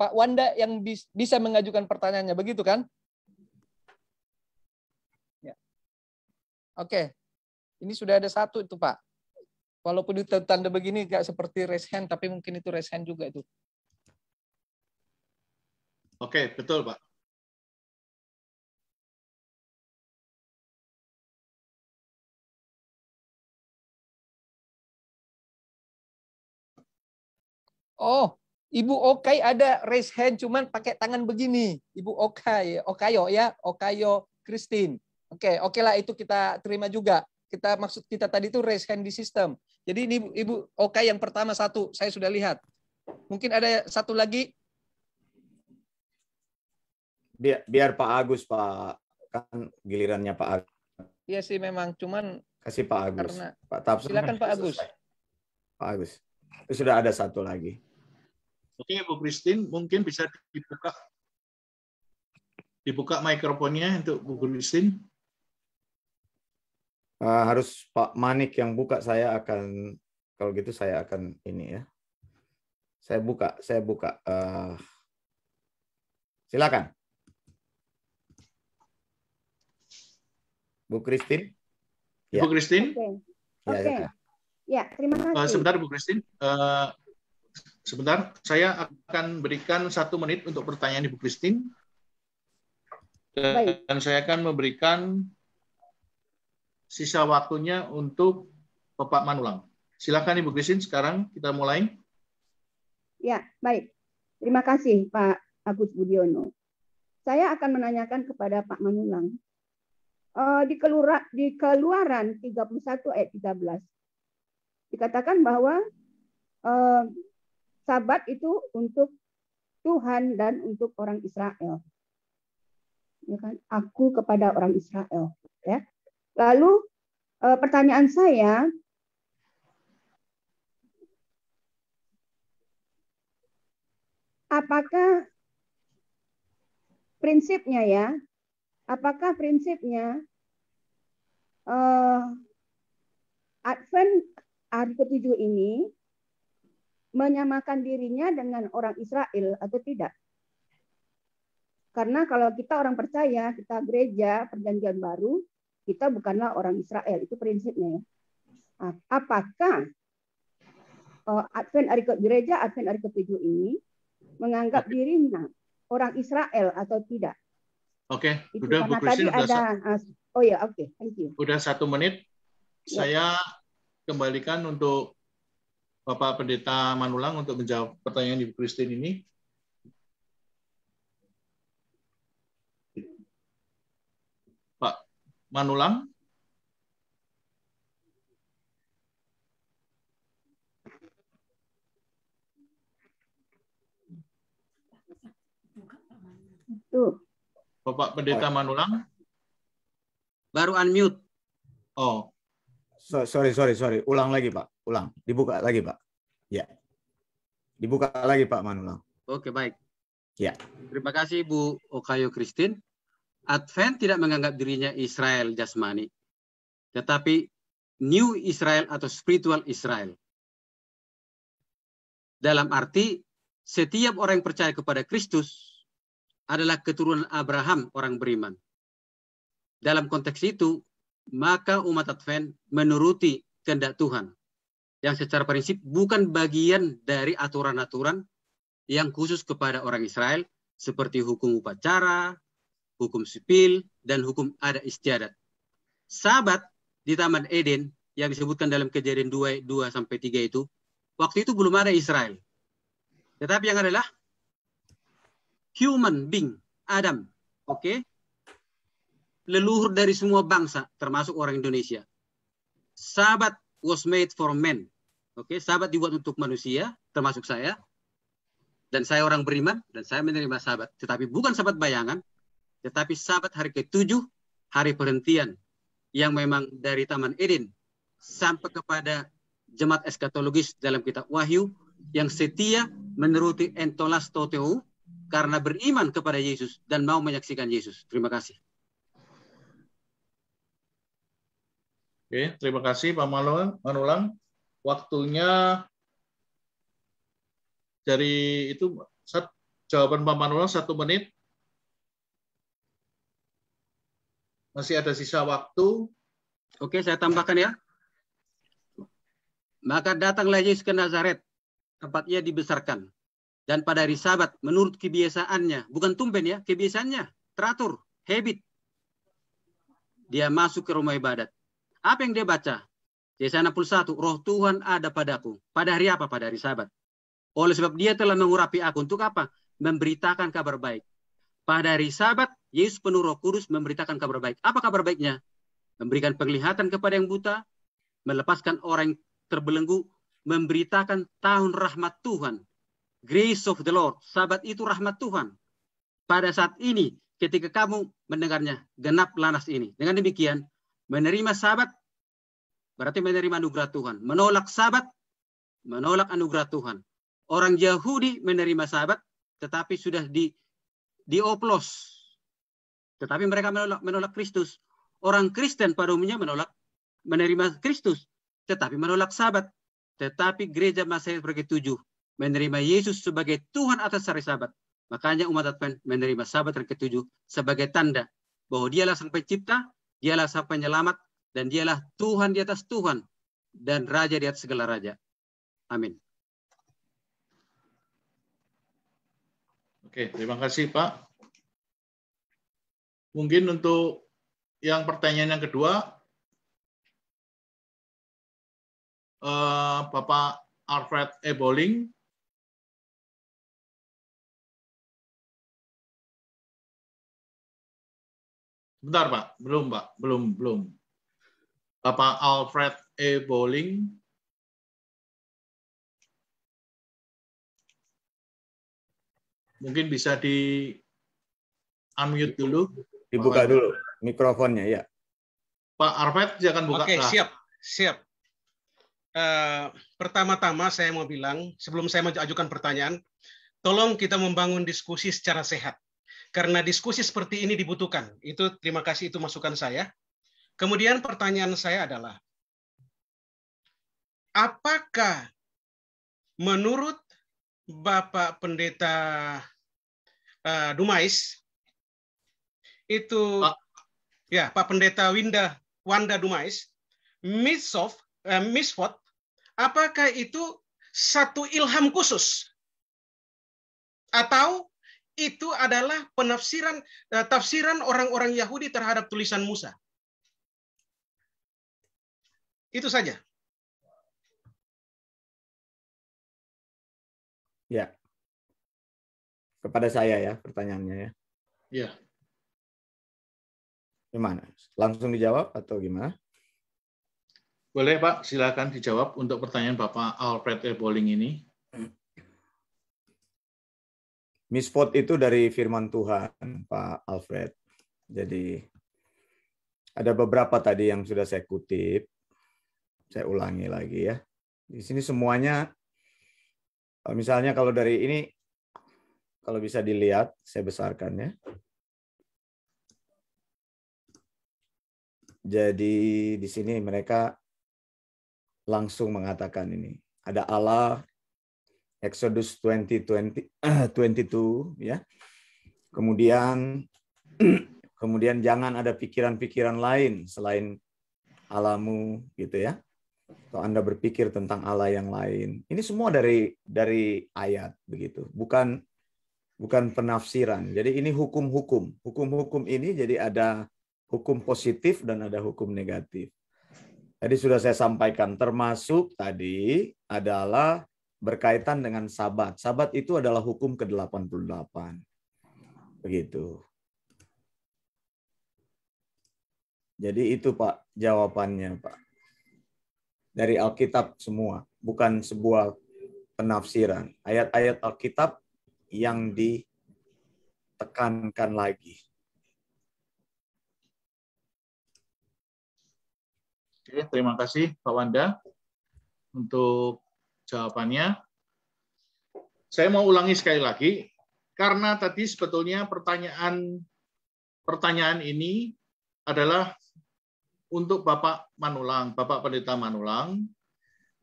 Pak Wanda yang bisa mengajukan pertanyaannya, begitu kan? Oke, ini sudah ada satu itu Pak. Walaupun itu tanda begini nggak seperti raise hand, tapi mungkin itu raise hand juga itu. Oke, betul Pak. Oh, Ibu Okai ada raise hand cuman pakai tangan begini. Ibu Okai, Okayo ya, Okayo Christine. Oke, okay, oke okay lah itu kita terima juga. Kita maksud kita tadi itu raise hand di sistem. Jadi ini Ibu, Ibu okay, yang pertama satu saya sudah lihat. Mungkin ada satu lagi. Biar, biar Pak Agus Pak kan gilirannya Pak Agus. Iya sih memang, cuman kasih Pak Agus. Karena, Pak Tafsir. Silakan Pak Agus. Selesai. Pak Agus. Itu sudah ada satu lagi. Oke, Bu Kristin mungkin bisa dibuka dibuka mikrofonnya untuk Bu Kristin. Eh, harus Pak Manik yang buka saya akan kalau gitu saya akan ini ya. Saya buka, saya buka. Uh, silakan. Bu Kristin. Ya. Bu Kristin. Oke. Okay. Okay. Ya, ya, terima eh, kasih. Uh, sebentar Bu Kristin. Uh, sebentar, saya akan berikan satu menit untuk pertanyaan Ibu Kristin. Dan saya akan memberikan sisa waktunya untuk Bapak Manulang. Silakan Ibu Krisin, sekarang kita mulai. Ya, baik. Terima kasih Pak Agus Budiono. Saya akan menanyakan kepada Pak Manulang. Eh, di, kelura, di keluaran 31 ayat 13, dikatakan bahwa eh, sabat itu untuk Tuhan dan untuk orang Israel. Ya kan? Aku kepada orang Israel. Ya. Lalu eh, pertanyaan saya, apakah prinsipnya ya, apakah prinsipnya e, Advent hari ketujuh ini menyamakan dirinya dengan orang Israel atau tidak? Karena kalau kita orang percaya, kita gereja perjanjian baru, kita bukanlah orang Israel itu prinsipnya ya. Ah, apakah eh, Advent Arikot Gereja Advent Arikot 7 ini menganggap dirinya orang Israel atau tidak? Oke, okay. sudah Bu Christine sudah ada, ah, Oh ya, oke, okay. thank you. Sudah satu menit. Ya. Saya kembalikan untuk Bapak Pendeta Manulang untuk menjawab pertanyaan Ibu Christine ini. Manulang. Bapak Pendeta oh. Manulang. Baru unmute. Oh. sorry, sorry, sorry. Ulang lagi, Pak. Ulang. Dibuka lagi, Pak. Ya. Dibuka lagi, Pak Manulang. Oke, baik. Ya. Terima kasih, Bu Okayo Christine. Advent tidak menganggap dirinya Israel jasmani, tetapi New Israel atau spiritual Israel. Dalam arti setiap orang yang percaya kepada Kristus adalah keturunan Abraham orang beriman. Dalam konteks itu, maka umat Advent menuruti kehendak Tuhan yang secara prinsip bukan bagian dari aturan-aturan yang khusus kepada orang Israel seperti hukum upacara, hukum sipil, dan hukum adat istiadat. Sahabat di Taman Eden yang disebutkan dalam kejadian 2, 2 sampai 3 itu, waktu itu belum ada Israel. Tetapi yang adalah human being, Adam. Oke? Okay? Leluhur dari semua bangsa, termasuk orang Indonesia. Sahabat was made for men. Oke, okay? sahabat dibuat untuk manusia, termasuk saya. Dan saya orang beriman, dan saya menerima sahabat. Tetapi bukan sahabat bayangan, tetapi sabat hari ketujuh, hari perhentian yang memang dari Taman Eden sampai kepada jemaat eskatologis dalam kitab Wahyu yang setia menuruti entolas toteu karena beriman kepada Yesus dan mau menyaksikan Yesus. Terima kasih. Oke, terima kasih Pak Manulang. Waktunya dari itu jawaban Pak Manulang satu menit, Masih ada sisa waktu. Oke, saya tambahkan ya. Maka datanglah Yesus ke Nazaret, tempat ia dibesarkan. Dan pada hari sabat, menurut kebiasaannya, bukan tumpen ya, kebiasaannya, teratur, habit. Dia masuk ke rumah ibadat. Apa yang dia baca? Yesaya 61, roh Tuhan ada padaku. Pada hari apa? Pada hari sabat. Oleh sebab dia telah mengurapi aku. Untuk apa? Memberitakan kabar baik. Pada hari Sabat, Yesus penuh Roh Kudus memberitakan kabar baik. Apa kabar baiknya? Memberikan penglihatan kepada yang buta, melepaskan orang yang terbelenggu, memberitakan tahun rahmat Tuhan. Grace of the Lord. Sabat itu rahmat Tuhan. Pada saat ini, ketika kamu mendengarnya, genap lanas ini. Dengan demikian, menerima sabat berarti menerima anugerah Tuhan. Menolak sabat, menolak anugerah Tuhan. Orang Yahudi menerima sabat, tetapi sudah di dioplos. Tetapi mereka menolak, menolak Kristus. Orang Kristen pada umumnya menolak menerima Kristus, tetapi menolak Sabat. Tetapi gereja masa sebagai tujuh menerima Yesus sebagai Tuhan atas hari Sabat. Makanya umat Advent menerima Sabat yang ketujuh sebagai tanda bahwa dialah sang pencipta, dialah sang penyelamat, dan dialah Tuhan di atas Tuhan dan Raja di atas segala Raja. Amin. Oke, terima kasih Pak. Mungkin untuk yang pertanyaan yang kedua, eh, Bapak Alfred Eboling. Bentar Pak, belum Pak, belum, belum. Bapak Alfred E. Bowling. Mungkin bisa di unmute dulu. Dibuka dulu mikrofonnya ya. Pak Arfet jangan buka. Oke, siap. Siap. Uh, pertama-tama saya mau bilang sebelum saya mengajukan pertanyaan, tolong kita membangun diskusi secara sehat. Karena diskusi seperti ini dibutuhkan. Itu terima kasih itu masukan saya. Kemudian pertanyaan saya adalah apakah menurut Bapak Pendeta uh, Dumais itu Pak. ya Pak Pendeta Winda Wanda Dumais Misof uh, eh, Misfot apakah itu satu ilham khusus atau itu adalah penafsiran uh, tafsiran orang-orang Yahudi terhadap tulisan Musa itu saja Ya. Kepada saya ya pertanyaannya ya. Ya. Gimana? Langsung dijawab atau gimana? Boleh Pak, silakan dijawab untuk pertanyaan Bapak Alfred E. Bowling ini. Misfot itu dari firman Tuhan, Pak Alfred. Jadi ada beberapa tadi yang sudah saya kutip. Saya ulangi lagi ya. Di sini semuanya Misalnya kalau dari ini, kalau bisa dilihat, saya besarkannya. Jadi di sini mereka langsung mengatakan ini. Ada Allah, Exodus 2020 22 (clears throat) ya. Kemudian (clears throat) kemudian jangan ada pikiran-pikiran lain selain alamu gitu ya atau Anda berpikir tentang Allah yang lain. Ini semua dari dari ayat begitu, bukan bukan penafsiran. Jadi ini hukum-hukum. Hukum-hukum ini jadi ada hukum positif dan ada hukum negatif. Jadi sudah saya sampaikan termasuk tadi adalah berkaitan dengan sabat. Sabat itu adalah hukum ke-88. Begitu. Jadi itu Pak jawabannya Pak dari Alkitab semua, bukan sebuah penafsiran. Ayat-ayat Alkitab yang ditekankan lagi. Oke, terima kasih Pak Wanda untuk jawabannya. Saya mau ulangi sekali lagi karena tadi sebetulnya pertanyaan pertanyaan ini adalah untuk Bapak Manulang, Bapak Pendeta Manulang.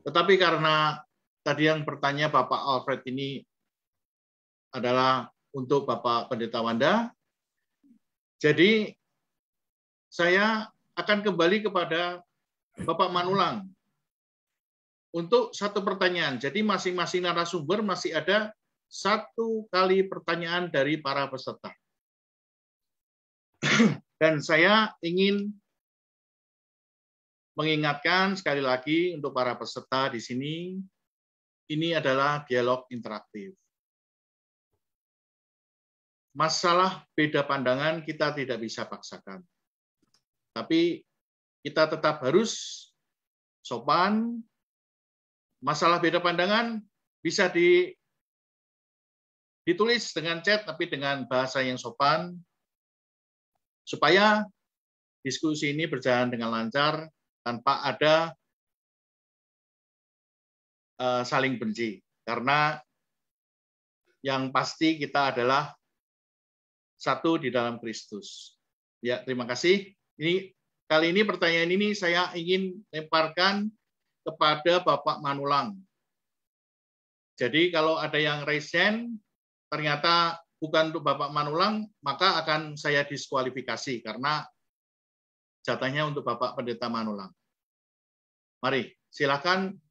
Tetapi karena tadi yang bertanya Bapak Alfred ini adalah untuk Bapak Pendeta Wanda. Jadi saya akan kembali kepada Bapak Manulang untuk satu pertanyaan. Jadi masing-masing narasumber masih ada satu kali pertanyaan dari para peserta. (clears throat) Dan saya ingin mengingatkan sekali lagi untuk para peserta di sini, ini adalah dialog interaktif. Masalah beda pandangan kita tidak bisa paksakan. Tapi kita tetap harus sopan. Masalah beda pandangan bisa di, ditulis dengan chat, tapi dengan bahasa yang sopan, supaya diskusi ini berjalan dengan lancar tanpa ada eh, saling benci. Karena yang pasti kita adalah satu di dalam Kristus. Ya, terima kasih. Ini kali ini pertanyaan ini saya ingin lemparkan kepada Bapak Manulang. Jadi kalau ada yang resen ternyata bukan untuk Bapak Manulang, maka akan saya diskualifikasi karena jatahnya untuk Bapak Pendeta Manulang. Mari, silakan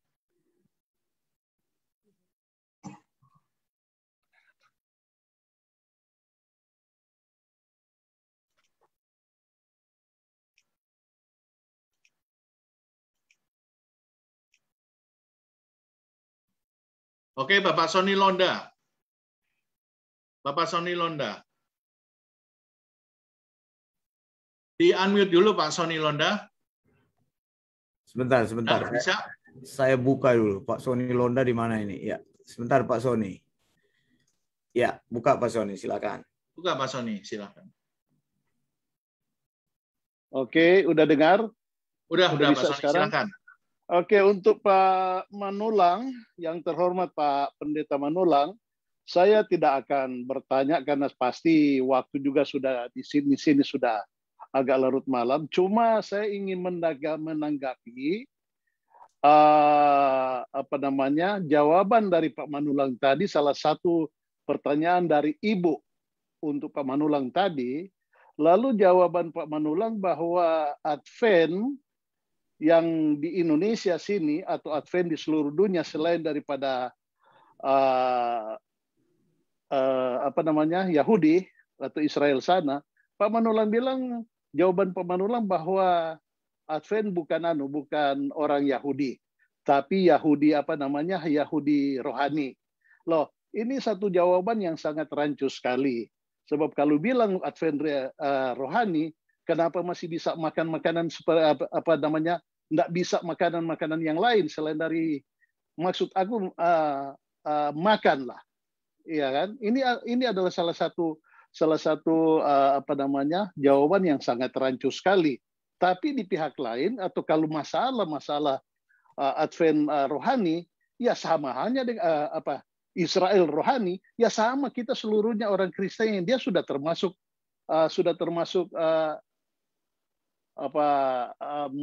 Oke, Bapak Sony Londa. Bapak Sony Londa. Di unmute dulu Pak Sony Londa. Sebentar, sebentar. Nah, bisa? Saya buka dulu Pak Sony Londa di mana ini? Ya, sebentar Pak Sony. Ya, buka Pak Sony, silakan. Buka Pak Sony, silakan. Oke, udah dengar? Udah, udah, udah Pak Sony, sekarang? silakan. Oke, untuk Pak Manulang, yang terhormat Pak Pendeta Manulang, saya tidak akan bertanya karena pasti waktu juga sudah di sini sini sudah agak larut malam. Cuma saya ingin menangga, menanggapi uh, apa namanya jawaban dari Pak Manulang tadi. Salah satu pertanyaan dari Ibu untuk Pak Manulang tadi. Lalu jawaban Pak Manulang bahwa Advent yang di Indonesia sini atau Advent di seluruh dunia selain daripada uh, uh, apa namanya Yahudi atau Israel sana, Pak Manulang bilang jawaban Pak bahwa Advent uh, bukan anu, bukan orang Yahudi, tapi Yahudi apa namanya? Yahudi rohani. Loh, ini satu jawaban yang sangat rancu sekali. Sebab kalau bilang Advent eh, uh, rohani, kenapa masih bisa makan makanan apa, apa namanya? Tidak bisa makanan-makanan yang lain selain dari maksud aku uh, uh, makanlah, ya kan? Ini ini adalah salah satu salah satu uh, apa namanya jawaban yang sangat rancu sekali. Tapi di pihak lain atau kalau masalah-masalah uh, eh, Advent uh, rohani, ya sama hanya dengan uh, apa Israel rohani, ya sama kita seluruhnya orang Kristen yang dia sudah termasuk uh, sudah termasuk uh, apa um,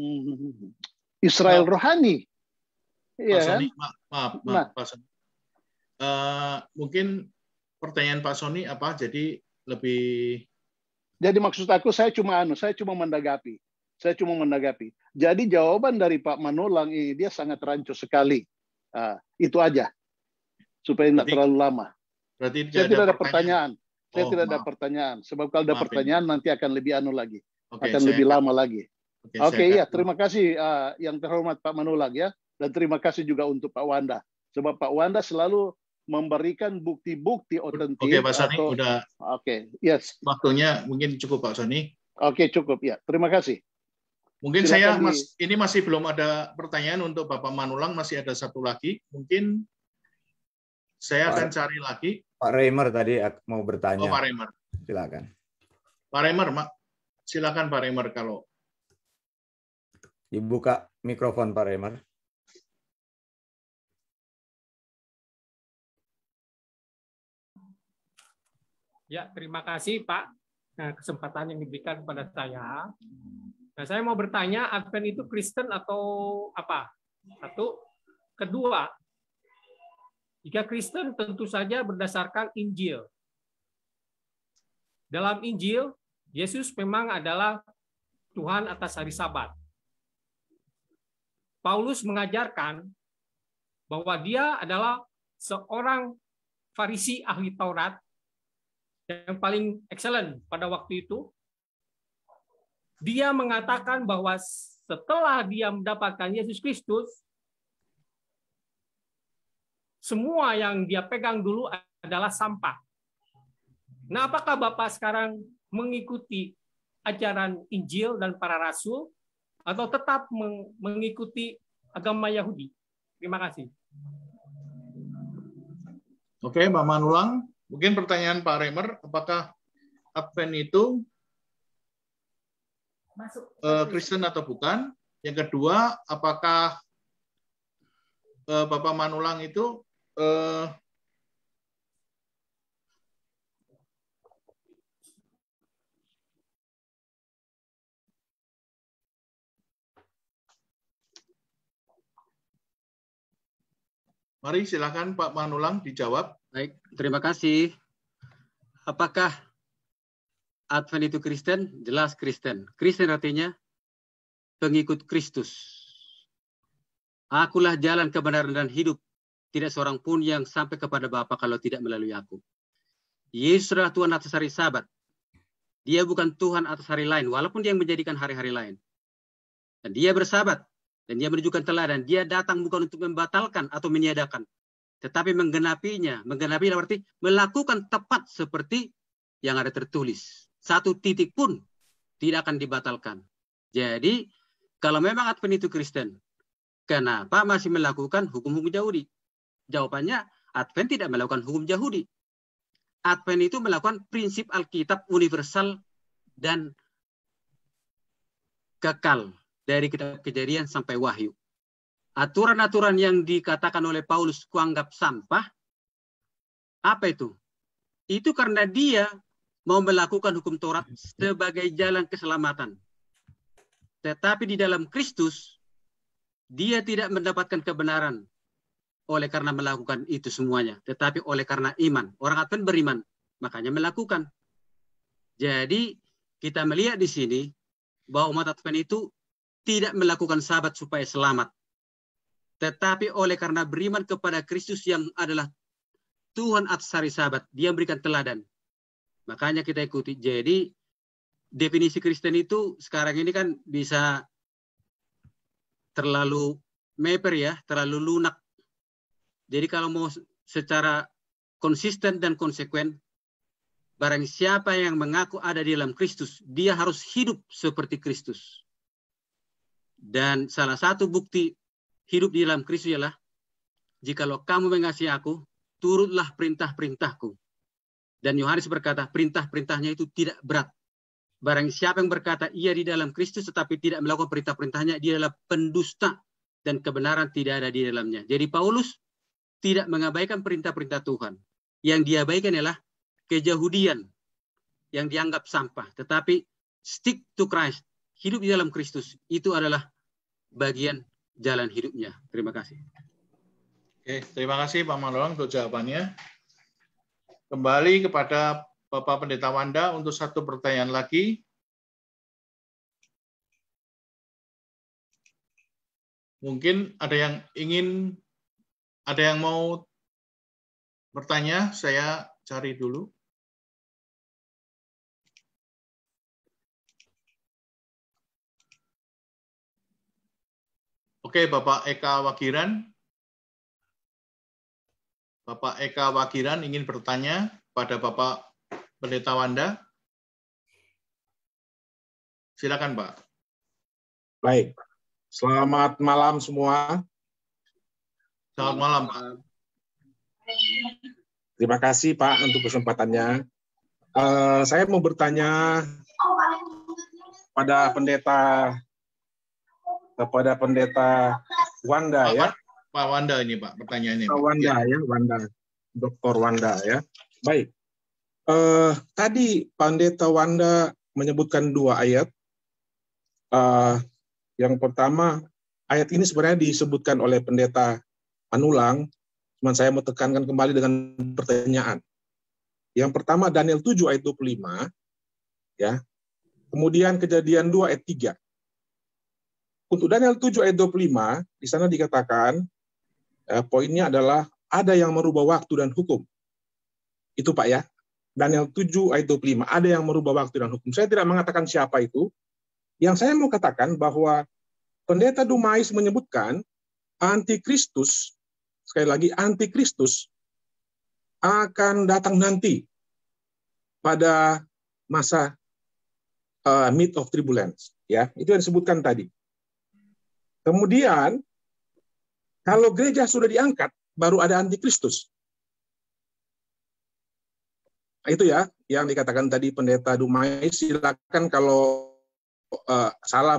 Israel maaf. rohani. ya Sony, kan? maaf, maaf, maaf nah. Pak Sony. Uh, mungkin pertanyaan Pak Soni apa? Jadi lebih jadi maksud aku saya cuma anu, saya cuma mendagapi. Saya cuma mendagapi. Jadi jawaban dari Pak Manulang ini dia sangat rancu sekali. Uh, itu aja. Supaya tidak terlalu lama. Berarti saya tidak ada pertanyaan. pertanyaan. Saya oh, tidak maaf. ada pertanyaan. Sebab kalau ada maaf, pertanyaan nanti akan lebih anu lagi. Okay, akan lebih akan, lama lagi. Oke, okay, okay, iya. Akan. Terima kasih uh, yang terhormat Pak Manulang ya. Dan terima kasih juga untuk Pak Wanda. Sebab Pak Wanda selalu memberikan bukti-bukti otentik. Oke, Pak Sani, atau... udah. Oke, okay, yes. Waktunya mungkin cukup Pak Sani. Oke, okay, cukup ya. Terima kasih. Mungkin Silakan saya di... mas, ini masih belum ada pertanyaan untuk Bapak Manulang, masih ada satu lagi. Mungkin saya Pak, akan cari lagi. Pak Reimer tadi mau bertanya. Oh, Pak Reimer. Silakan. Pak Reimer, Mak. Silakan Pak Reimer kalau dibuka mikrofon Pak Reimer. Ya, terima kasih Pak nah, kesempatan yang diberikan kepada saya. Nah, saya mau bertanya, Advent itu Kristen atau apa? Satu. Kedua, jika Kristen tentu saja berdasarkan Injil. Dalam Injil, Yesus memang adalah Tuhan atas hari Sabat. Paulus mengajarkan bahwa dia adalah seorang Farisi ahli Taurat yang paling excellent pada waktu itu, dia mengatakan bahwa setelah dia mendapatkan Yesus Kristus, semua yang dia pegang dulu adalah sampah. Nah, apakah Bapak sekarang mengikuti ajaran Injil dan para rasul atau tetap mengikuti agama Yahudi? Terima kasih. Oke, Mbak Manulang, Mungkin pertanyaan Pak Remer, apakah Advent itu masuk uh, Kristen atau bukan? Yang kedua, apakah uh, Bapak Manulang itu eh, Mari silakan Pak Manulang dijawab. Baik, terima kasih. Apakah Advent itu Kristen? Jelas Kristen. Kristen artinya pengikut Kristus. Akulah jalan kebenaran dan hidup. Tidak seorang pun yang sampai kepada Bapa kalau tidak melalui aku. Yesus adalah Tuhan atas hari sabat. Dia bukan Tuhan atas hari lain, walaupun dia yang menjadikan hari-hari lain. Dan dia bersabat, dan dia menunjukkan teladan. Dia datang bukan untuk membatalkan atau meniadakan, tetapi menggenapinya. Menggenapi berarti melakukan tepat seperti yang ada tertulis. Satu titik pun tidak akan dibatalkan. Jadi, kalau memang Advent itu Kristen, kenapa masih melakukan hukum-hukum Yahudi? Jawabannya, Advent tidak melakukan hukum Yahudi. Advent itu melakukan prinsip Alkitab universal dan kekal dari kitab kejadian sampai wahyu aturan-aturan yang dikatakan oleh Paulus kuanggap sampah, apa itu? Itu karena dia mau melakukan hukum Taurat sebagai jalan keselamatan. Tetapi di dalam Kristus, dia tidak mendapatkan kebenaran oleh karena melakukan itu semuanya. Tetapi oleh karena iman. Orang Advent beriman, makanya melakukan. Jadi kita melihat di sini bahwa umat Advent itu tidak melakukan sahabat supaya selamat tetapi oleh karena beriman kepada Kristus yang adalah Tuhan atas hari sabat, dia memberikan teladan. Makanya kita ikuti. Jadi definisi Kristen itu sekarang ini kan bisa terlalu meper ya, terlalu lunak. Jadi kalau mau secara konsisten dan konsekuen, barang siapa yang mengaku ada di dalam Kristus, dia harus hidup seperti Kristus. Dan salah satu bukti hidup di dalam Kristus ialah, jikalau kamu mengasihi aku, turutlah perintah-perintahku. Dan Yohanes berkata, perintah-perintahnya itu tidak berat. Barang siapa yang berkata ia di dalam Kristus tetapi tidak melakukan perintah-perintahnya, dia adalah pendusta dan kebenaran tidak ada di dalamnya. Jadi Paulus tidak mengabaikan perintah-perintah Tuhan. Yang diabaikan ialah kejahudian yang dianggap sampah. Tetapi stick to Christ, hidup di dalam Kristus, itu adalah bagian jalan hidupnya. Terima kasih. Oke, terima kasih Pak Malawang untuk jawabannya. Kembali kepada Bapak Pendeta Wanda untuk satu pertanyaan lagi. Mungkin ada yang ingin, ada yang mau bertanya, saya cari dulu. Oke, Bapak Eka Wakiran. Bapak Eka Wakiran ingin bertanya pada Bapak Pendeta Wanda. Silakan, Pak. Baik. Selamat malam semua. Selamat malam, Pak. Terima kasih, Pak, untuk kesempatannya. Eh, saya mau bertanya pada pendeta kepada pendeta Wanda ya. Pak Wanda ini Pak pertanyaannya. Pak Wanda ya, ya Wanda, Dokter Wanda ya. Baik. Uh, tadi pendeta Wanda menyebutkan dua ayat. Uh, yang pertama ayat ini sebenarnya disebutkan oleh pendeta Anulang, cuman saya mau tekankan kembali dengan pertanyaan. Yang pertama Daniel 7 ayat 25 ya. Kemudian kejadian 2 ayat 3. Untuk Daniel 7 ayat 25, di sana dikatakan, eh, poinnya adalah ada yang merubah waktu dan hukum. Itu Pak ya, Daniel 7 ayat 25, ada yang merubah waktu dan hukum. Saya tidak mengatakan siapa itu. Yang saya mau katakan bahwa pendeta Dumais menyebutkan antikristus, sekali lagi antikristus akan datang nanti pada masa uh, mid of tribulance ya itu yang disebutkan tadi Kemudian, kalau gereja sudah diangkat, baru ada antikristus. Nah, itu ya, yang dikatakan tadi pendeta Dumai, silakan kalau uh, salah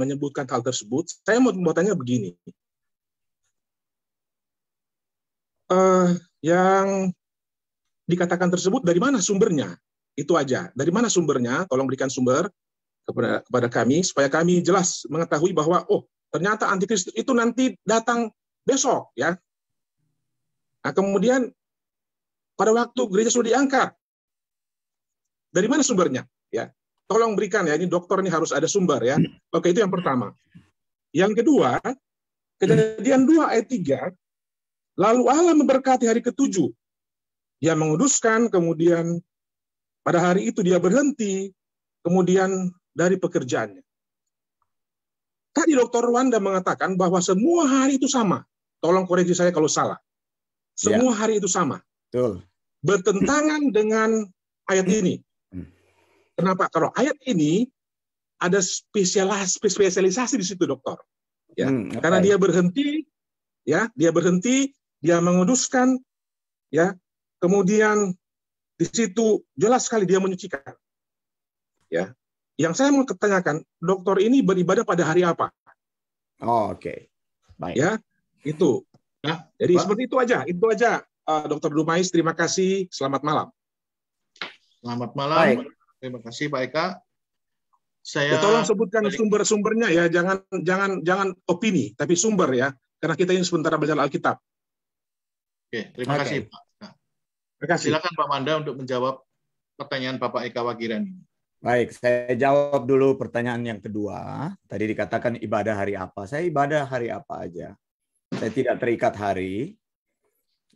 menyebutkan hal tersebut, saya mau membuatannya begini. Uh, yang dikatakan tersebut dari mana sumbernya? Itu aja. Dari mana sumbernya? Tolong berikan sumber kepada, kepada kami supaya kami jelas mengetahui bahwa oh Ternyata antikristus itu nanti datang besok ya. Nah, kemudian pada waktu gereja sudah diangkat. Dari mana sumbernya? Ya, tolong berikan ya. Ini dokter ini harus ada sumber ya. Oke, itu yang pertama. Yang kedua, kejadian 2 ayat 3, lalu Allah memberkati hari ketujuh. Dia menguduskan, kemudian pada hari itu dia berhenti, kemudian dari pekerjaannya. Tadi Dokter Rwanda mengatakan bahwa semua hari itu sama. Tolong koreksi saya kalau salah. Semua ya. hari itu sama. Betul. Bertentangan dengan ayat hmm. ini. Hmm. Kenapa? Kalau ayat ini ada spesialis spesialisasi di situ, dokter. Ya, hmm, karena dia berhenti, ya, dia berhenti, dia menguduskan, ya. Kemudian di situ jelas sekali dia menyucikan. Ya, yang saya mau tanyakan, dokter ini beribadah pada hari apa? Oh, oke. Okay. Baik. Ya, itu. Ya, jadi Pak. seperti itu aja, itu aja. Uh, Dokter Dumais, terima kasih. Selamat malam. Selamat malam. Baik. Terima kasih Pak Eka. Saya ya, tolong sebutkan sumber-sumbernya ya, jangan jangan jangan opini, tapi sumber ya, karena kita ini sementara belajar Alkitab. Oke, terima okay. kasih Pak. Nah, terima kasih. Silakan Pak Manda untuk menjawab pertanyaan Bapak Eka Wagiran ini. Baik, saya jawab dulu pertanyaan yang kedua. Tadi dikatakan ibadah hari apa? Saya ibadah hari apa aja. Saya tidak terikat hari.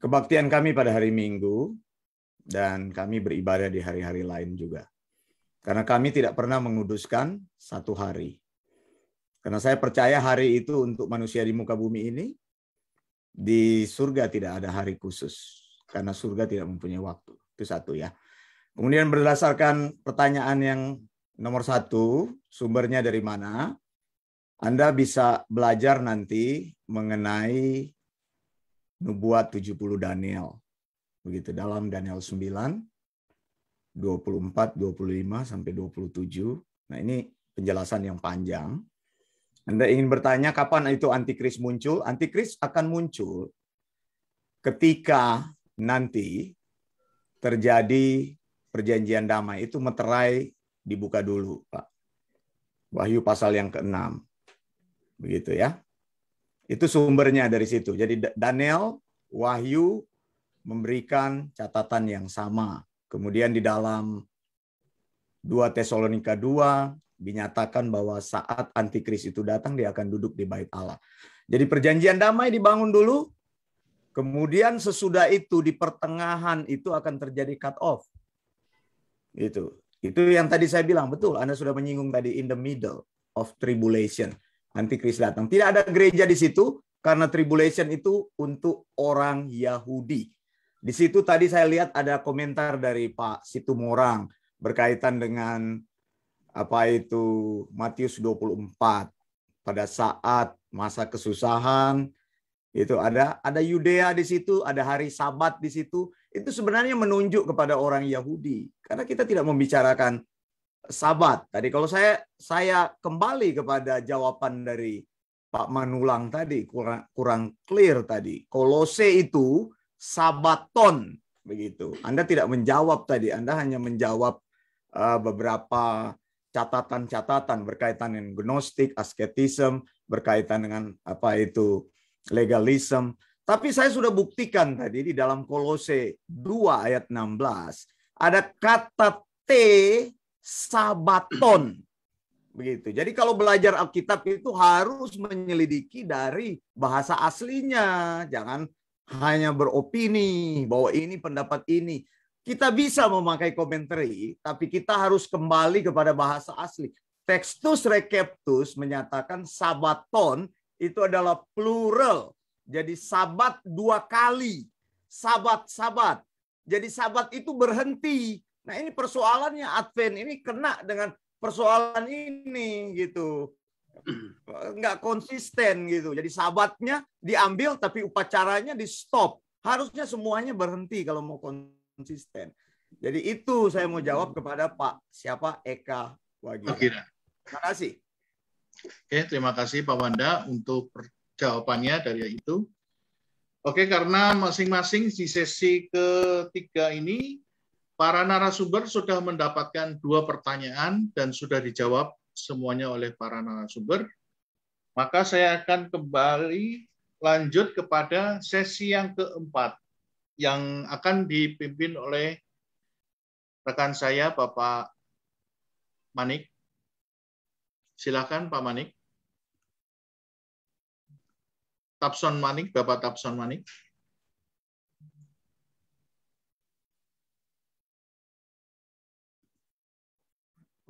Kebaktian kami pada hari Minggu dan kami beribadah di hari-hari lain juga. Karena kami tidak pernah menguduskan satu hari. Karena saya percaya hari itu untuk manusia di muka bumi ini di surga tidak ada hari khusus karena surga tidak mempunyai waktu. Itu satu ya. Kemudian berdasarkan pertanyaan yang nomor satu, sumbernya dari mana, Anda bisa belajar nanti mengenai nubuat 70 Daniel. Begitu dalam Daniel 9, 24, 25, sampai 27. Nah ini penjelasan yang panjang. Anda ingin bertanya kapan itu antikris muncul? Antikris akan muncul ketika nanti terjadi perjanjian damai itu meterai dibuka dulu, Pak. Wahyu pasal yang keenam, Begitu ya. Itu sumbernya dari situ. Jadi Daniel, Wahyu memberikan catatan yang sama. Kemudian di dalam dua Tesalonika 2 dinyatakan bahwa saat antikris itu datang dia akan duduk di bait Allah. Jadi perjanjian damai dibangun dulu, kemudian sesudah itu di pertengahan itu akan terjadi cut off. Itu. Itu yang tadi saya bilang betul. Anda sudah menyinggung tadi in the middle of tribulation. Nanti Kris datang. Tidak ada gereja di situ karena tribulation itu untuk orang Yahudi. Di situ tadi saya lihat ada komentar dari Pak Situmorang berkaitan dengan apa itu Matius 24 pada saat masa kesusahan itu ada ada Yudea di situ, ada hari Sabat di situ, itu sebenarnya menunjuk kepada orang Yahudi karena kita tidak membicarakan sabat. Tadi kalau saya saya kembali kepada jawaban dari Pak Manulang tadi kurang kurang clear tadi. Kolose itu sabaton begitu. Anda tidak menjawab tadi. Anda hanya menjawab uh, beberapa catatan-catatan berkaitan dengan gnostik, asketism, berkaitan dengan apa itu legalisme tapi saya sudah buktikan tadi di dalam Kolose 2 ayat 16 ada kata T sabaton. Begitu. Jadi kalau belajar Alkitab itu harus menyelidiki dari bahasa aslinya, jangan hanya beropini bahwa ini pendapat ini. Kita bisa memakai komentari, tapi kita harus kembali kepada bahasa asli. Textus Receptus menyatakan sabaton itu adalah plural jadi sabat dua kali. Sabat-sabat. Jadi sabat itu berhenti. Nah ini persoalannya Advent ini kena dengan persoalan ini gitu. Nggak konsisten gitu. Jadi sabatnya diambil tapi upacaranya di stop. Harusnya semuanya berhenti kalau mau konsisten. Jadi itu saya mau jawab kepada Pak siapa Eka Wagira. Terima kasih. Oke, terima kasih Pak Wanda untuk jawabannya dari itu. Oke, karena masing-masing di sesi ketiga ini para narasumber sudah mendapatkan dua pertanyaan dan sudah dijawab semuanya oleh para narasumber. Maka saya akan kembali lanjut kepada sesi yang keempat yang akan dipimpin oleh rekan saya Bapak Manik. Silakan Pak Manik. Tapson Manik, Bapak Tapson Manik.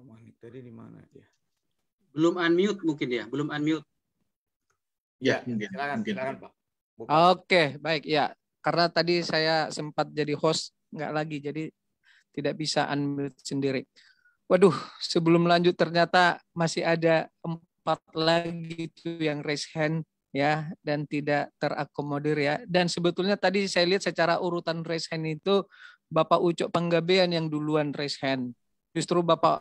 Manik tadi di mana ya? Belum unmute mungkin ya, belum unmute. Ya, ya mungkin. Silakan, silakan Pak. Oke, baik ya. Karena tadi saya sempat jadi host nggak lagi, jadi tidak bisa unmute sendiri. Waduh, sebelum lanjut ternyata masih ada empat lagi tuh yang raise hand ya dan tidak terakomodir ya. Dan sebetulnya tadi saya lihat secara urutan raise hand itu Bapak Ucok penggabean yang duluan raise hand. Justru Bapak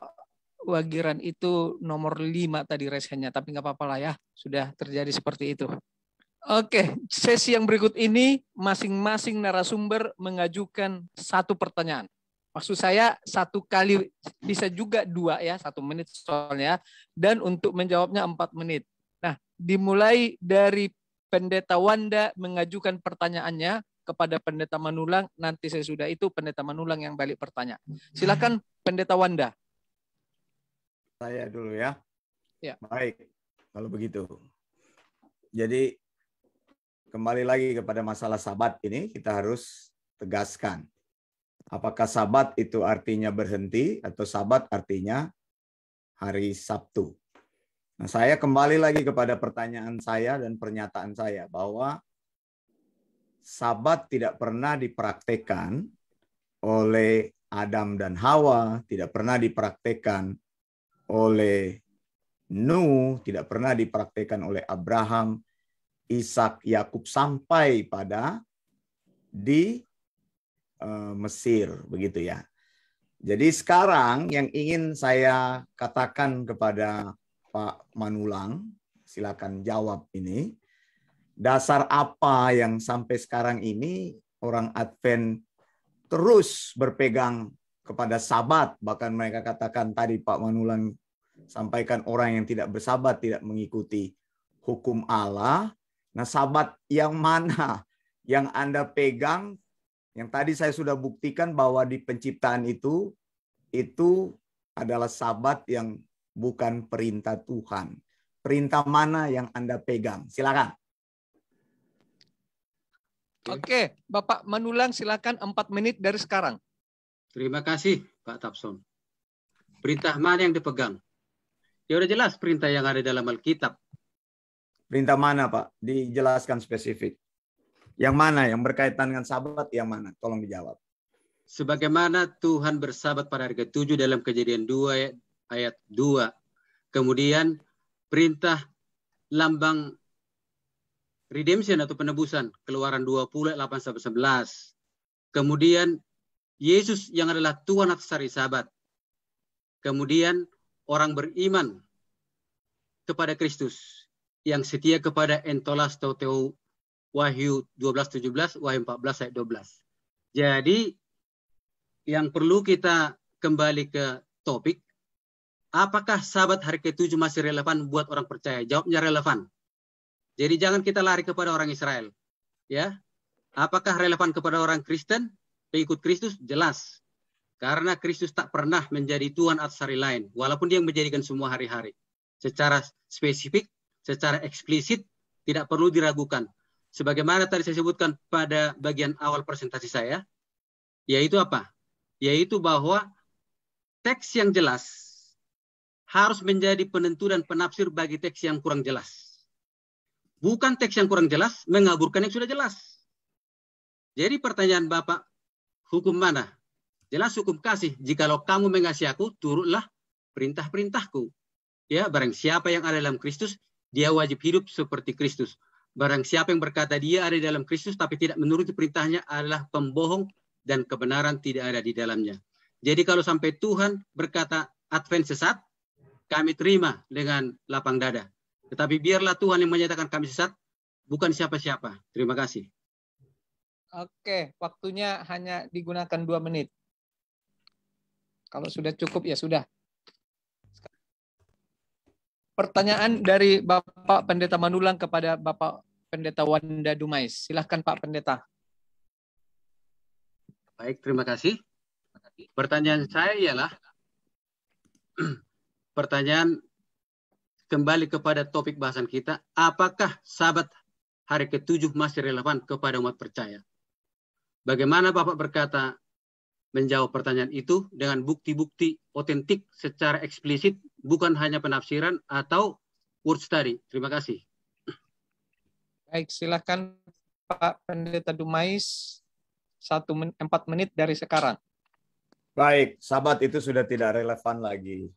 Wagiran itu nomor lima tadi raise hand tapi nggak apa-apa lah ya, sudah terjadi seperti itu. Oke, sesi yang berikut ini masing-masing narasumber mengajukan satu pertanyaan. Maksud saya satu kali bisa juga dua ya, satu menit soalnya. Dan untuk menjawabnya empat menit dimulai dari Pendeta Wanda mengajukan pertanyaannya kepada Pendeta Manulang. Nanti sesudah itu Pendeta Manulang yang balik bertanya. Silakan Pendeta Wanda. Saya dulu ya. Ya. Baik, kalau begitu. Jadi kembali lagi kepada masalah sabat ini kita harus tegaskan. Apakah sabat itu artinya berhenti atau sabat artinya hari Sabtu? Nah, saya kembali lagi kepada pertanyaan saya dan pernyataan saya bahwa sabat tidak pernah dipraktekan oleh Adam dan Hawa, tidak pernah dipraktekan oleh Nuh, tidak pernah dipraktekan oleh Abraham, Ishak, Yakub sampai pada di eh, Mesir, begitu ya. Jadi sekarang yang ingin saya katakan kepada Pak Manulang, silakan jawab ini. Dasar apa yang sampai sekarang ini orang Advent terus berpegang kepada sabat, bahkan mereka katakan tadi Pak Manulang sampaikan orang yang tidak bersabat tidak mengikuti hukum Allah. Nah, sabat yang mana yang Anda pegang yang tadi saya sudah buktikan bahwa di penciptaan itu itu adalah sabat yang bukan perintah Tuhan. Perintah mana yang Anda pegang? Silakan. Oke, Bapak Manulang silakan 4 menit dari sekarang. Terima kasih Pak Tapson. Perintah mana yang dipegang? Ya udah jelas perintah yang ada dalam Alkitab. Perintah mana Pak? Dijelaskan spesifik. Yang mana? Yang berkaitan dengan sahabat yang mana? Tolong dijawab. Sebagaimana Tuhan bersahabat pada hari ketujuh dalam kejadian 2 ayat 2. Kemudian perintah lambang redemption atau penebusan keluaran 20 8 sampai 11. Kemudian Yesus yang adalah Tuhan atas hari Sabat. Kemudian orang beriman kepada Kristus yang setia kepada entolas teoteu Wahyu 12 17 Wahyu 14 ayat 12. Jadi yang perlu kita kembali ke topik Apakah sahabat hari ketujuh masih relevan buat orang percaya? Jawabnya relevan. Jadi jangan kita lari kepada orang Israel. Ya. Apakah relevan kepada orang Kristen? Pengikut Kristus jelas. Karena Kristus tak pernah menjadi Tuhan atas hari lain, walaupun dia menjadikan semua hari-hari. Secara spesifik, secara eksplisit, tidak perlu diragukan. Sebagaimana tadi saya sebutkan pada bagian awal presentasi saya, yaitu apa? Yaitu bahwa teks yang jelas harus menjadi penentu dan penafsir bagi teks yang kurang jelas. Bukan teks yang kurang jelas, mengaburkan yang sudah jelas. Jadi pertanyaan Bapak, hukum mana? Jelas hukum kasih. Jikalau kamu mengasihi aku, turutlah perintah-perintahku. Ya, barang siapa yang ada dalam Kristus, dia wajib hidup seperti Kristus. Barang siapa yang berkata dia ada di dalam Kristus tapi tidak menuruti perintahnya adalah pembohong dan kebenaran tidak ada di dalamnya. Jadi kalau sampai Tuhan berkata Advent sesat, kami terima dengan lapang dada. Tetapi biarlah Tuhan yang menyatakan kami sesat, bukan siapa-siapa. Terima kasih. Oke, waktunya hanya digunakan dua menit. Kalau sudah cukup ya sudah. Pertanyaan dari Bapak Pendeta Manulang kepada Bapak Pendeta Wanda Dumais. Silahkan Pak Pendeta. Baik, terima kasih. Pertanyaan saya ialah (clears throat) pertanyaan kembali kepada topik bahasan kita, apakah sabat hari ketujuh masih relevan kepada umat percaya? Bagaimana Bapak berkata menjawab pertanyaan itu dengan bukti-bukti otentik secara eksplisit, bukan hanya penafsiran atau word study? Terima kasih. Baik, silakan Pak Pendeta Dumais satu men empat menit dari sekarang. Baik, sahabat itu sudah tidak relevan lagi.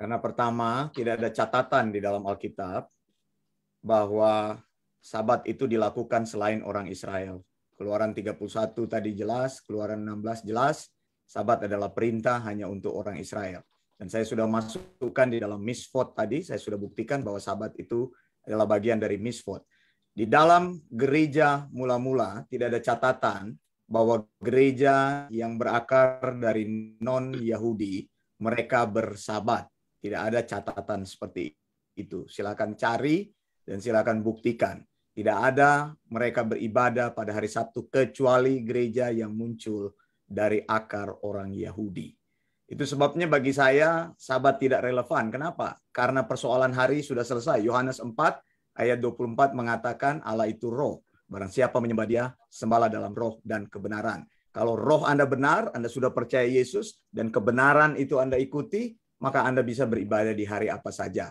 Karena pertama, tidak ada catatan di dalam Alkitab bahwa sabat itu dilakukan selain orang Israel. Keluaran 31 tadi jelas, keluaran 16 jelas, sabat adalah perintah hanya untuk orang Israel. Dan saya sudah masukkan di dalam misfot tadi, saya sudah buktikan bahwa sabat itu adalah bagian dari misfot. Di dalam gereja mula-mula tidak ada catatan bahwa gereja yang berakar dari non-Yahudi mereka bersabat. Tidak ada catatan seperti itu. Silakan cari dan silakan buktikan. Tidak ada mereka beribadah pada hari Sabtu kecuali gereja yang muncul dari akar orang Yahudi. Itu sebabnya bagi saya sahabat tidak relevan. Kenapa? Karena persoalan hari sudah selesai. Yohanes 4 ayat 24 mengatakan Allah itu roh. Barang siapa menyembah dia, sembahlah dalam roh dan kebenaran. Kalau roh Anda benar, Anda sudah percaya Yesus, dan kebenaran itu Anda ikuti, maka Anda bisa beribadah di hari apa saja.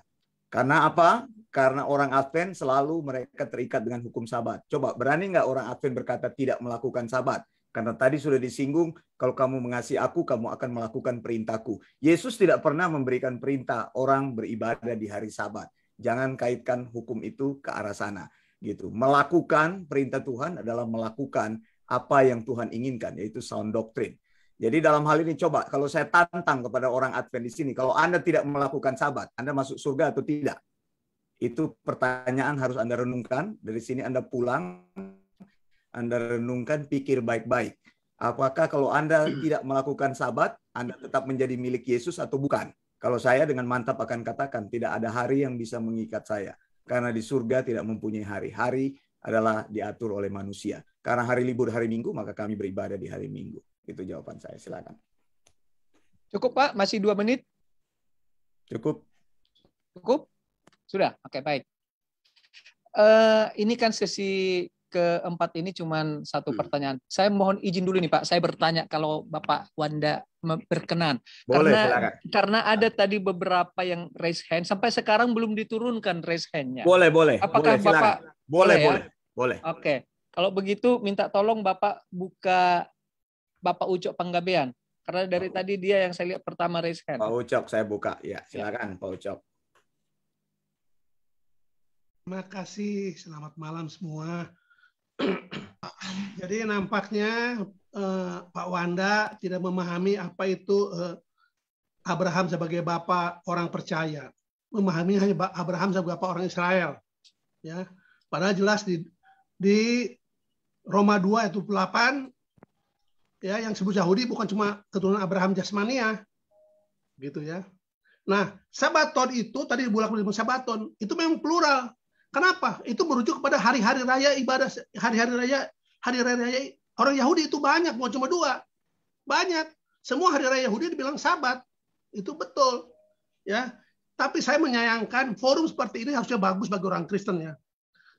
Karena apa? Karena orang Advent selalu mereka terikat dengan hukum sabat. Coba berani nggak orang Advent berkata tidak melakukan sabat? Karena tadi sudah disinggung, kalau kamu mengasihi aku, kamu akan melakukan perintahku. Yesus tidak pernah memberikan perintah orang beribadah di hari sabat. Jangan kaitkan hukum itu ke arah sana. gitu. Melakukan perintah Tuhan adalah melakukan apa yang Tuhan inginkan, yaitu sound doctrine. Jadi dalam hal ini coba kalau saya tantang kepada orang Advent di sini, kalau Anda tidak melakukan sabat, Anda masuk surga atau tidak? Itu pertanyaan harus Anda renungkan. Dari sini Anda pulang, Anda renungkan, pikir baik-baik. Apakah kalau Anda hmm. tidak melakukan sabat, Anda tetap menjadi milik Yesus atau bukan? Kalau saya dengan mantap akan katakan, tidak ada hari yang bisa mengikat saya. Karena di surga tidak mempunyai hari. Hari adalah diatur oleh manusia. Karena hari libur hari Minggu, maka kami beribadah di hari Minggu. Itu jawaban saya. Silakan. Cukup Pak, masih dua menit. Cukup. Cukup. Sudah. Oke okay, baik. Uh, ini kan sesi keempat ini cuma satu hmm. pertanyaan. Saya mohon izin dulu nih Pak, saya bertanya kalau Bapak Wanda berkenan. Boleh, karena silakan. karena ada tadi beberapa yang raise hand sampai sekarang belum diturunkan raise hand-nya. Boleh, boleh. Apakah boleh, Bapak silakan. boleh, boleh, ya? boleh. Oke. Okay. Kalau begitu minta tolong Bapak buka Bapak Ucok Panggabean. Karena dari Pak tadi dia yang saya lihat pertama raise hand. Pak Ucok saya buka. Ya, silakan ya. Pak Ucok. Terima kasih. Selamat malam semua. (clears throat) Jadi nampaknya eh, Pak Wanda tidak memahami apa itu eh, Abraham sebagai bapak orang percaya. Memahami hanya Abraham sebagai bapak orang Israel. Ya. Padahal jelas di di Roma 2 ayat pelapan ya yang disebut Yahudi bukan cuma keturunan Abraham jasmania gitu ya nah sabaton itu tadi bulak balik sabaton itu memang plural kenapa itu merujuk kepada hari-hari raya ibadah hari-hari raya hari raya, raya orang Yahudi itu banyak bukan cuma dua banyak semua hari raya Yahudi dibilang sabat itu betul ya tapi saya menyayangkan forum seperti ini harusnya bagus bagi orang Kristen ya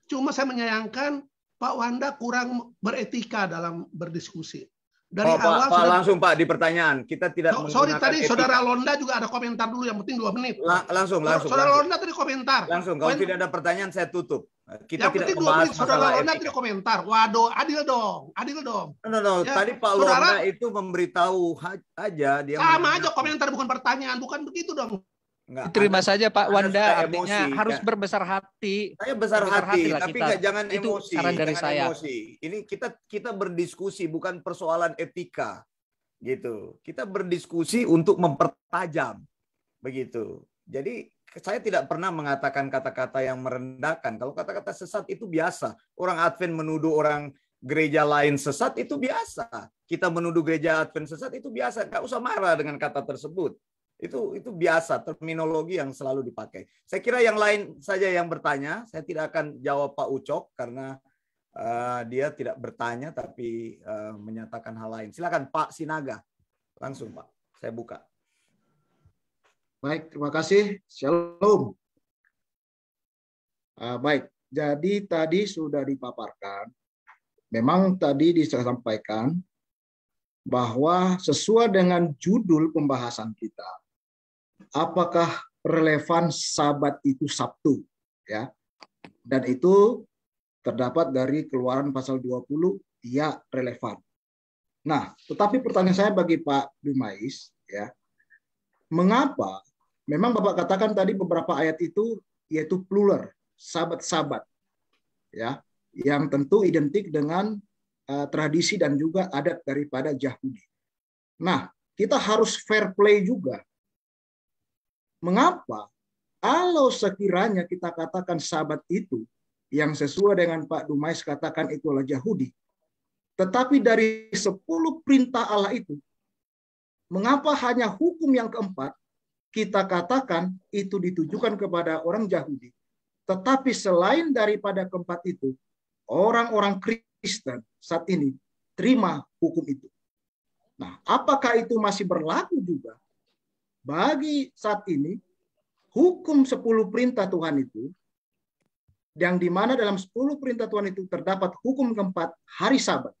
cuma saya menyayangkan Pak Wanda kurang beretika dalam berdiskusi dari oh, awal. Pak, sudah... langsung Pak di pertanyaan. Kita tidak so, Sorry tadi etika. Saudara Londa juga ada komentar dulu yang penting dua menit. La langsung, langsung. Saudara langsung. Londa tadi komentar. Langsung, kalau Komen... tidak ada pertanyaan saya tutup. Kita yang tidak penting dua menit Saudara Londa tidak komentar. Waduh, adil dong. Adil dong. No, no, no. Ya, tadi Pak saudara, Londa itu memberitahu aja dia Sama aja komentar bukan pertanyaan, bukan begitu dong. Nggak, Terima ada, saja Pak Wanda artinya emosi, harus ya. berbesar hati. Saya besar, hati, hati tapi nggak jangan itu emosi. Saran dari jangan saya. Emosi. Ini kita kita berdiskusi bukan persoalan etika gitu. Kita berdiskusi untuk mempertajam begitu. Jadi saya tidak pernah mengatakan kata-kata yang merendahkan. Kalau kata-kata sesat itu biasa. Orang Advent menuduh orang gereja lain sesat itu biasa. Kita menuduh gereja Advent sesat itu biasa. Gak usah marah dengan kata tersebut itu itu biasa terminologi yang selalu dipakai. Saya kira yang lain saja yang bertanya, saya tidak akan jawab Pak Ucok karena uh, dia tidak bertanya tapi uh, menyatakan hal lain. Silakan Pak Sinaga. Langsung Pak, saya buka. Baik, terima kasih. Shalom. Uh, baik, jadi tadi sudah dipaparkan. Memang tadi disampaikan bahwa sesuai dengan judul pembahasan kita, apakah relevan sabat itu Sabtu ya. Dan itu terdapat dari keluaran pasal 20 ya relevan. Nah, tetapi pertanyaan saya bagi Pak Dumais ya. Mengapa memang Bapak katakan tadi beberapa ayat itu yaitu plural, sabat-sabat. Ya, yang tentu identik dengan uh, tradisi dan juga adat daripada Yahudi. Nah, kita harus fair play juga Mengapa? Kalau sekiranya kita katakan sahabat itu yang sesuai dengan Pak Dumais katakan itu adalah Yahudi. Tetapi dari sepuluh perintah Allah itu, mengapa hanya hukum yang keempat kita katakan itu ditujukan kepada orang Yahudi? Tetapi selain daripada keempat itu, orang-orang Kristen saat ini terima hukum itu. Nah, apakah itu masih berlaku juga bagi saat ini hukum 10 perintah Tuhan itu yang dimana dalam 10 perintah Tuhan itu terdapat hukum keempat hari sabat.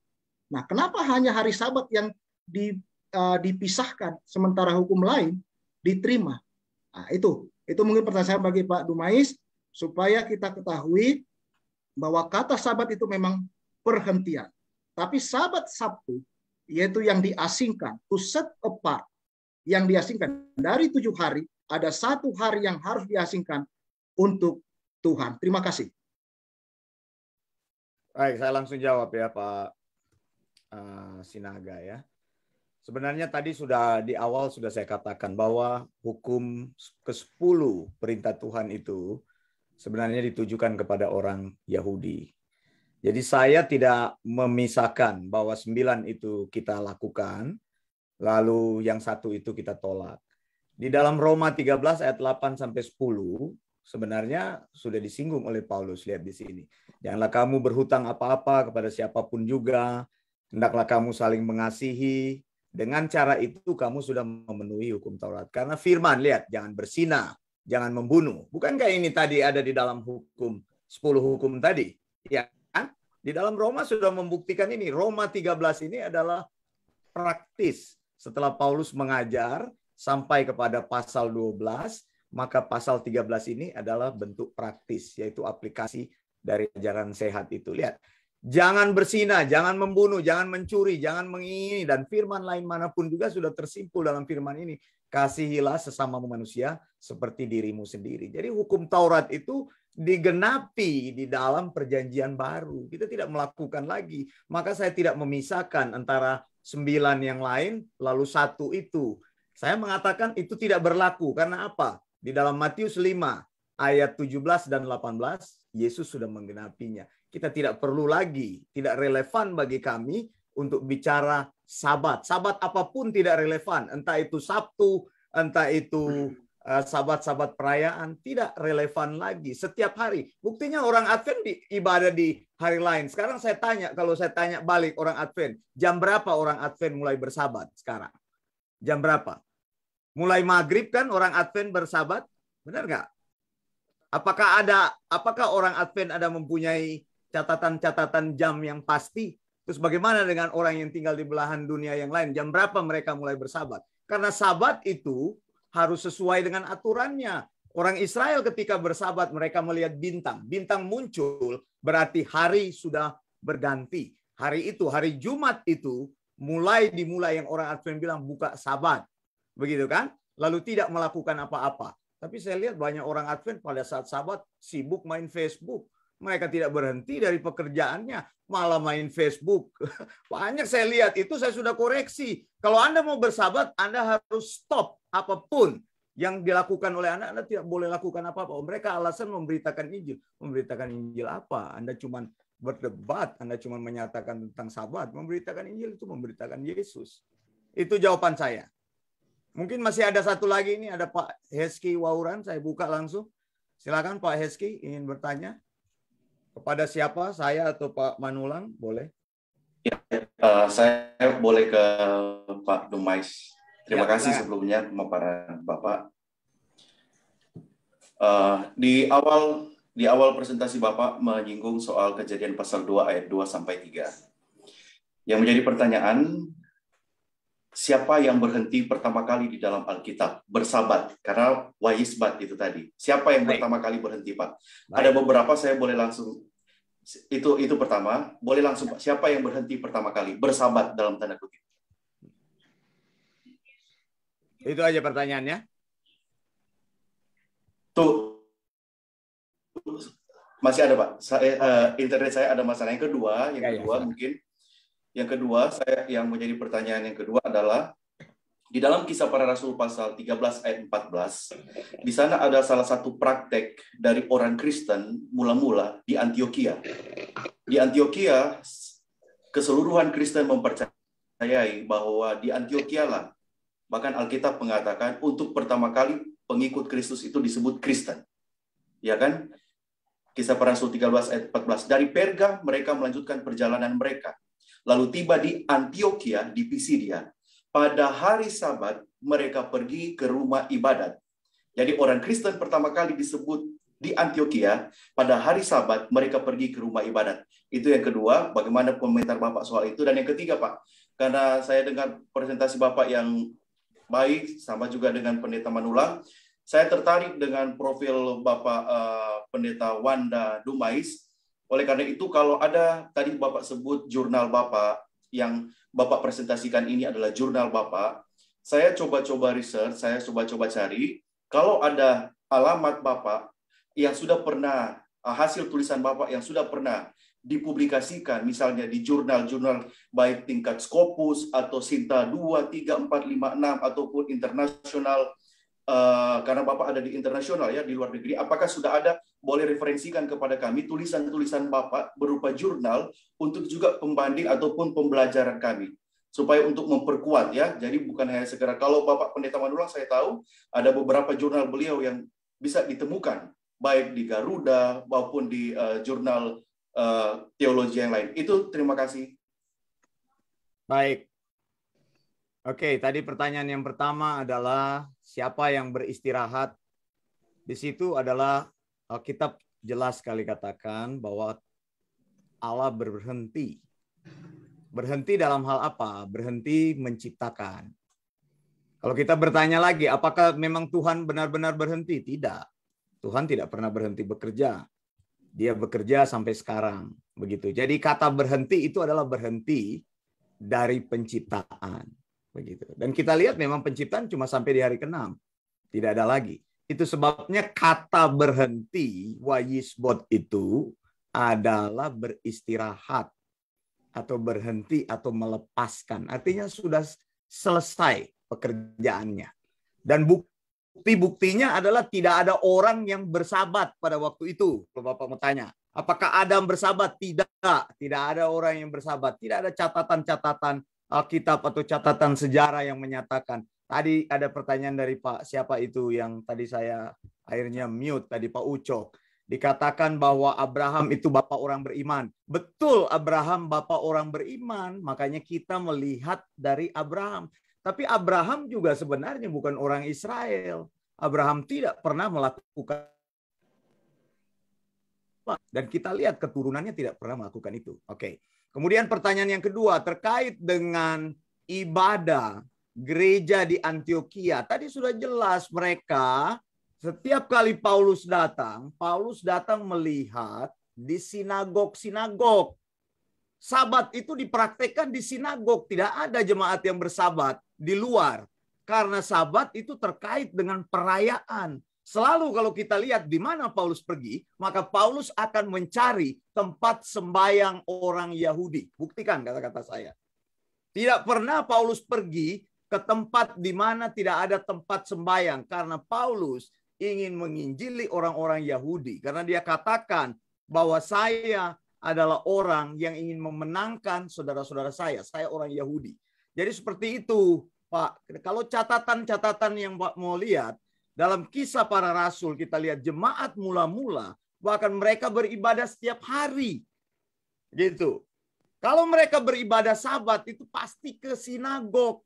Nah, kenapa hanya hari sabat yang di, eh, dipisahkan sementara hukum lain diterima? Nah, itu itu mungkin pertanyaan bagi Pak Dumais supaya kita ketahui bahwa kata sabat itu memang perhentian. Tapi sabat Sabtu yaitu yang diasingkan, to set apart, yang diasingkan. Dari tujuh hari, ada satu hari yang harus diasingkan untuk Tuhan. Terima kasih. Baik, saya langsung jawab ya Pak uh, Sinaga ya. Sebenarnya tadi sudah di awal sudah saya katakan bahwa hukum ke-10 perintah Tuhan itu sebenarnya ditujukan kepada orang Yahudi. Jadi saya tidak memisahkan bahwa 9 itu kita lakukan, lalu yang satu itu kita tolak. Di dalam Roma 13 ayat 8 sampai 10 sebenarnya sudah disinggung oleh Paulus lihat di sini. Janganlah kamu berhutang apa-apa kepada siapapun juga, hendaklah kamu saling mengasihi. Dengan cara itu kamu sudah memenuhi hukum Taurat. Karena firman lihat, jangan bersina, jangan membunuh. Bukankah ini tadi ada di dalam hukum 10 hukum tadi? Ya, kan? Di dalam Roma sudah membuktikan ini. Roma 13 ini adalah praktis setelah Paulus mengajar sampai kepada pasal 12, maka pasal 13 ini adalah bentuk praktis, yaitu aplikasi dari ajaran sehat itu. Lihat, jangan bersina, jangan membunuh, jangan mencuri, jangan mengingini, dan firman lain manapun juga sudah tersimpul dalam firman ini. Kasihilah sesama manusia seperti dirimu sendiri. Jadi hukum Taurat itu digenapi di dalam perjanjian baru. Kita tidak melakukan lagi. Maka saya tidak memisahkan antara sembilan yang lain, lalu satu itu. Saya mengatakan itu tidak berlaku. Karena apa? Di dalam Matius 5 ayat 17 dan 18, Yesus sudah menggenapinya. Kita tidak perlu lagi, tidak relevan bagi kami untuk bicara sabat. Sabat apapun tidak relevan. Entah itu Sabtu, entah itu Eh, sahabat-sahabat perayaan tidak relevan lagi setiap hari. Buktinya orang Advent di, ibadah di hari lain. Sekarang saya tanya, kalau saya tanya balik orang Advent, jam berapa orang Advent mulai bersabat sekarang? Jam berapa? Mulai maghrib kan orang Advent bersabat? Benar nggak? Apakah ada, apakah orang Advent ada mempunyai catatan-catatan jam yang pasti? Terus bagaimana dengan orang yang tinggal di belahan dunia yang lain? Jam berapa mereka mulai bersabat? Karena sabat itu harus sesuai dengan aturannya. Orang Israel ketika bersabat mereka melihat bintang. Bintang muncul berarti hari sudah berganti. Hari itu, hari Jumat itu mulai dimulai yang orang Advent bilang buka sabat. Begitu kan? Lalu tidak melakukan apa-apa. Tapi saya lihat banyak orang Advent pada saat sabat sibuk main Facebook mereka tidak berhenti dari pekerjaannya, malah main Facebook. (laughs) Banyak saya lihat itu saya sudah koreksi. Kalau Anda mau bersahabat, Anda harus stop apapun yang dilakukan oleh anak Anda tidak boleh lakukan apa-apa. Oh, mereka alasan memberitakan Injil. Memberitakan Injil apa? Anda cuma berdebat, Anda cuma menyatakan tentang sahabat. Memberitakan Injil itu memberitakan Yesus. Itu jawaban saya. Mungkin masih ada satu lagi ini, ada Pak Heski Wauran, saya buka langsung. Silakan Pak Heski ingin bertanya. Kepada siapa? Saya atau Pak Manulang? Boleh? Ya, uh, saya boleh ke Pak Dumais. Terima ya, kasih saya. sebelumnya kepada Bapak. Uh, di awal di awal presentasi Bapak menyinggung soal kejadian pasal 2 ayat 2 sampai 3. Yang menjadi pertanyaan siapa yang berhenti pertama kali di dalam Alkitab bersabat karena waisbat itu tadi siapa yang Baik. pertama kali berhenti pak Baik. ada beberapa saya boleh langsung itu itu pertama boleh langsung pak siapa yang berhenti pertama kali bersabat dalam tanda kutip itu aja pertanyaannya tuh masih ada pak saya uh, internet saya ada masalah yang kedua yang ya, ya kedua ya, mungkin yang kedua, saya yang menjadi pertanyaan yang kedua adalah di dalam kisah para rasul pasal 13 ayat 14, di sana ada salah satu praktek dari orang Kristen mula-mula di Antioquia. Di Antioquia, keseluruhan Kristen mempercayai bahwa di Antioquia lah, bahkan Alkitab mengatakan untuk pertama kali pengikut Kristus itu disebut Kristen. Ya kan? Kisah para rasul 13 ayat 14. Dari Perga mereka melanjutkan perjalanan mereka lalu tiba di Antioquia di Pisidia. Pada hari Sabat mereka pergi ke rumah ibadat. Jadi orang Kristen pertama kali disebut di Antioquia pada hari Sabat mereka pergi ke rumah ibadat. Itu yang kedua, bagaimana komentar Bapak soal itu dan yang ketiga, Pak. Karena saya dengar presentasi Bapak yang baik sama juga dengan Pendeta Manula, saya tertarik dengan profil Bapak uh, Pendeta Wanda Dumais oleh karena itu, kalau ada tadi Bapak sebut jurnal Bapak, yang Bapak presentasikan ini adalah jurnal Bapak, saya coba-coba research, saya coba-coba cari, kalau ada alamat Bapak yang sudah pernah, ah, hasil tulisan Bapak yang sudah pernah dipublikasikan, misalnya di jurnal-jurnal baik tingkat Scopus atau Sinta 2, 3, 4, 5, 6, ataupun internasional, eh, karena Bapak ada di internasional ya, di luar negeri, apakah sudah ada boleh referensikan kepada kami tulisan-tulisan Bapak berupa jurnal untuk juga pembanding ataupun pembelajaran kami supaya untuk memperkuat ya. Jadi bukan hanya segera kalau Bapak Pendeta Manula saya tahu ada beberapa jurnal beliau yang bisa ditemukan baik di Garuda maupun di uh, jurnal uh, teologi yang lain. Itu terima kasih. Baik. Oke, tadi pertanyaan yang pertama adalah siapa yang beristirahat? Di situ adalah Alkitab jelas sekali katakan bahwa Allah berhenti. Berhenti dalam hal apa? Berhenti menciptakan. Kalau kita bertanya lagi, apakah memang Tuhan benar-benar berhenti? Tidak. Tuhan tidak pernah berhenti bekerja. Dia bekerja sampai sekarang. Begitu. Jadi kata berhenti itu adalah berhenti dari penciptaan. Begitu. Dan kita lihat memang penciptaan cuma sampai di hari ke-6. Tidak ada lagi. Itu sebabnya kata berhenti, wayisbot itu adalah beristirahat atau berhenti atau melepaskan. Artinya sudah selesai pekerjaannya. Dan bukti-buktinya adalah tidak ada orang yang bersabat pada waktu itu. Kalau Bapak mau tanya, apakah Adam bersabat? Tidak, tidak ada orang yang bersabat. Tidak ada catatan-catatan Alkitab atau catatan sejarah yang menyatakan Tadi ada pertanyaan dari Pak siapa itu yang tadi saya akhirnya mute tadi Pak Ucok. Dikatakan bahwa Abraham itu bapak orang beriman. Betul Abraham bapak orang beriman, makanya kita melihat dari Abraham. Tapi Abraham juga sebenarnya bukan orang Israel. Abraham tidak pernah melakukan dan kita lihat keturunannya tidak pernah melakukan itu. Oke. Okay. Kemudian pertanyaan yang kedua terkait dengan ibadah gereja di Antioquia. Tadi sudah jelas mereka setiap kali Paulus datang, Paulus datang melihat di sinagog-sinagog. Sabat itu dipraktekkan di sinagog, tidak ada jemaat yang bersabat di luar. Karena sabat itu terkait dengan perayaan. Selalu kalau kita lihat di mana Paulus pergi, maka Paulus akan mencari tempat sembayang orang Yahudi. Buktikan kata-kata saya. Tidak pernah Paulus pergi ke tempat di mana tidak ada tempat sembayang karena Paulus ingin menginjili orang-orang Yahudi karena dia katakan bahwa saya adalah orang yang ingin memenangkan saudara-saudara saya, saya orang Yahudi. Jadi seperti itu, Pak. Kalau catatan-catatan yang Pak mau lihat dalam kisah para rasul kita lihat jemaat mula-mula bahkan mereka beribadah setiap hari. Gitu. Kalau mereka beribadah sabat itu pasti ke sinagog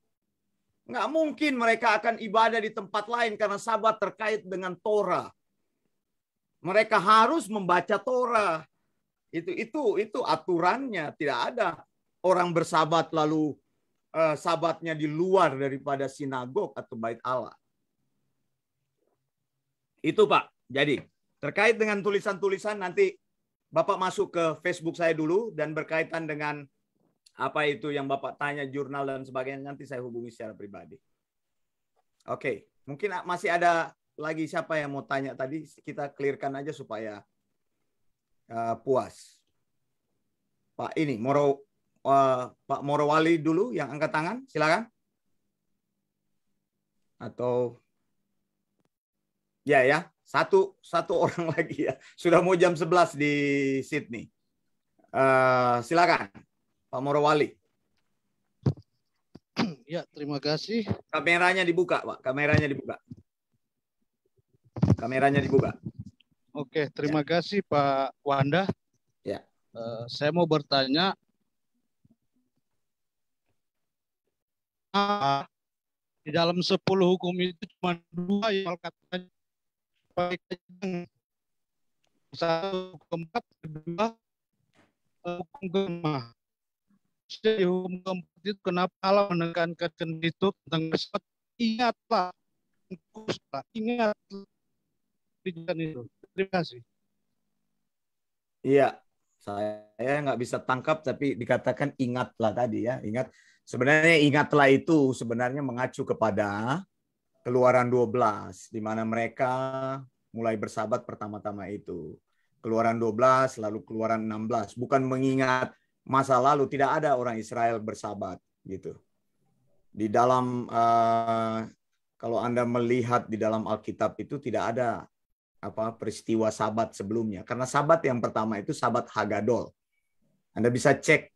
Nggak mungkin mereka akan ibadah di tempat lain karena sabat terkait dengan Torah. Mereka harus membaca Torah. Itu itu itu aturannya. Tidak ada orang bersabat lalu eh, sabatnya di luar daripada sinagog atau bait Allah. Itu Pak. Jadi terkait dengan tulisan-tulisan nanti Bapak masuk ke Facebook saya dulu dan berkaitan dengan apa itu yang Bapak tanya jurnal dan sebagainya nanti saya hubungi secara pribadi. Oke, okay. mungkin masih ada lagi siapa yang mau tanya tadi kita clearkan aja supaya uh, puas. Pak ini Moro uh, Pak Morowali dulu yang angkat tangan, silakan. Atau ya ya, satu satu (laughs) orang lagi ya. Sudah mau jam 11 di Sydney. Uh, silakan. Pak Morowali. (clears throat) Ya, terima kasih. Kameranya dibuka, Pak. Kameranya dibuka. Kameranya dibuka. Oke, terima ya. kasih Pak Wanda. Ya. Uh, saya mau bertanya di dalam 10 hukum itu cuma dua yang katanya baik satu hukum empat kedua eh, hukum gemah di keempat itu kenapa Allah menekankan itu tentang kesat ingatlah ingatlah ingatlah itu terima kasih iya saya nggak bisa tangkap tapi dikatakan ingatlah tadi ya ingat sebenarnya ingatlah itu sebenarnya mengacu kepada keluaran 12 di mana mereka mulai bersahabat pertama-tama itu keluaran 12 lalu keluaran 16 bukan mengingat masa lalu tidak ada orang Israel bersabat gitu. Di dalam uh, kalau Anda melihat di dalam Alkitab itu tidak ada apa peristiwa sabat sebelumnya karena sabat yang pertama itu sabat Hagadol. Anda bisa cek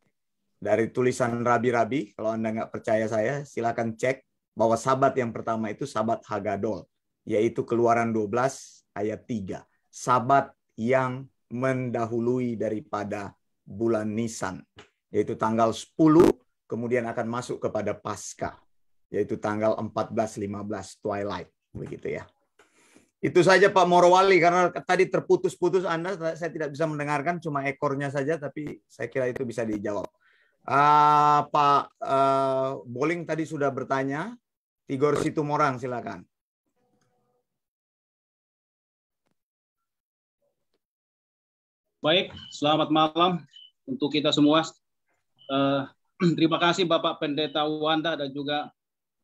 dari tulisan rabi-rabi kalau Anda nggak percaya saya silakan cek bahwa sabat yang pertama itu sabat Hagadol yaitu Keluaran 12 ayat 3. Sabat yang mendahului daripada bulan Nisan, yaitu tanggal 10, kemudian akan masuk kepada Pasca, yaitu tanggal 14-15 twilight, begitu ya. Itu saja Pak Morowali karena tadi terputus-putus Anda, saya tidak bisa mendengarkan cuma ekornya saja, tapi saya kira itu bisa dijawab. Uh, Pak uh, Boling tadi sudah bertanya, Tigor Situmorang silakan. Baik, selamat malam untuk kita semua. Eh, (clears throat) terima kasih Bapak Pendeta Wanda dan juga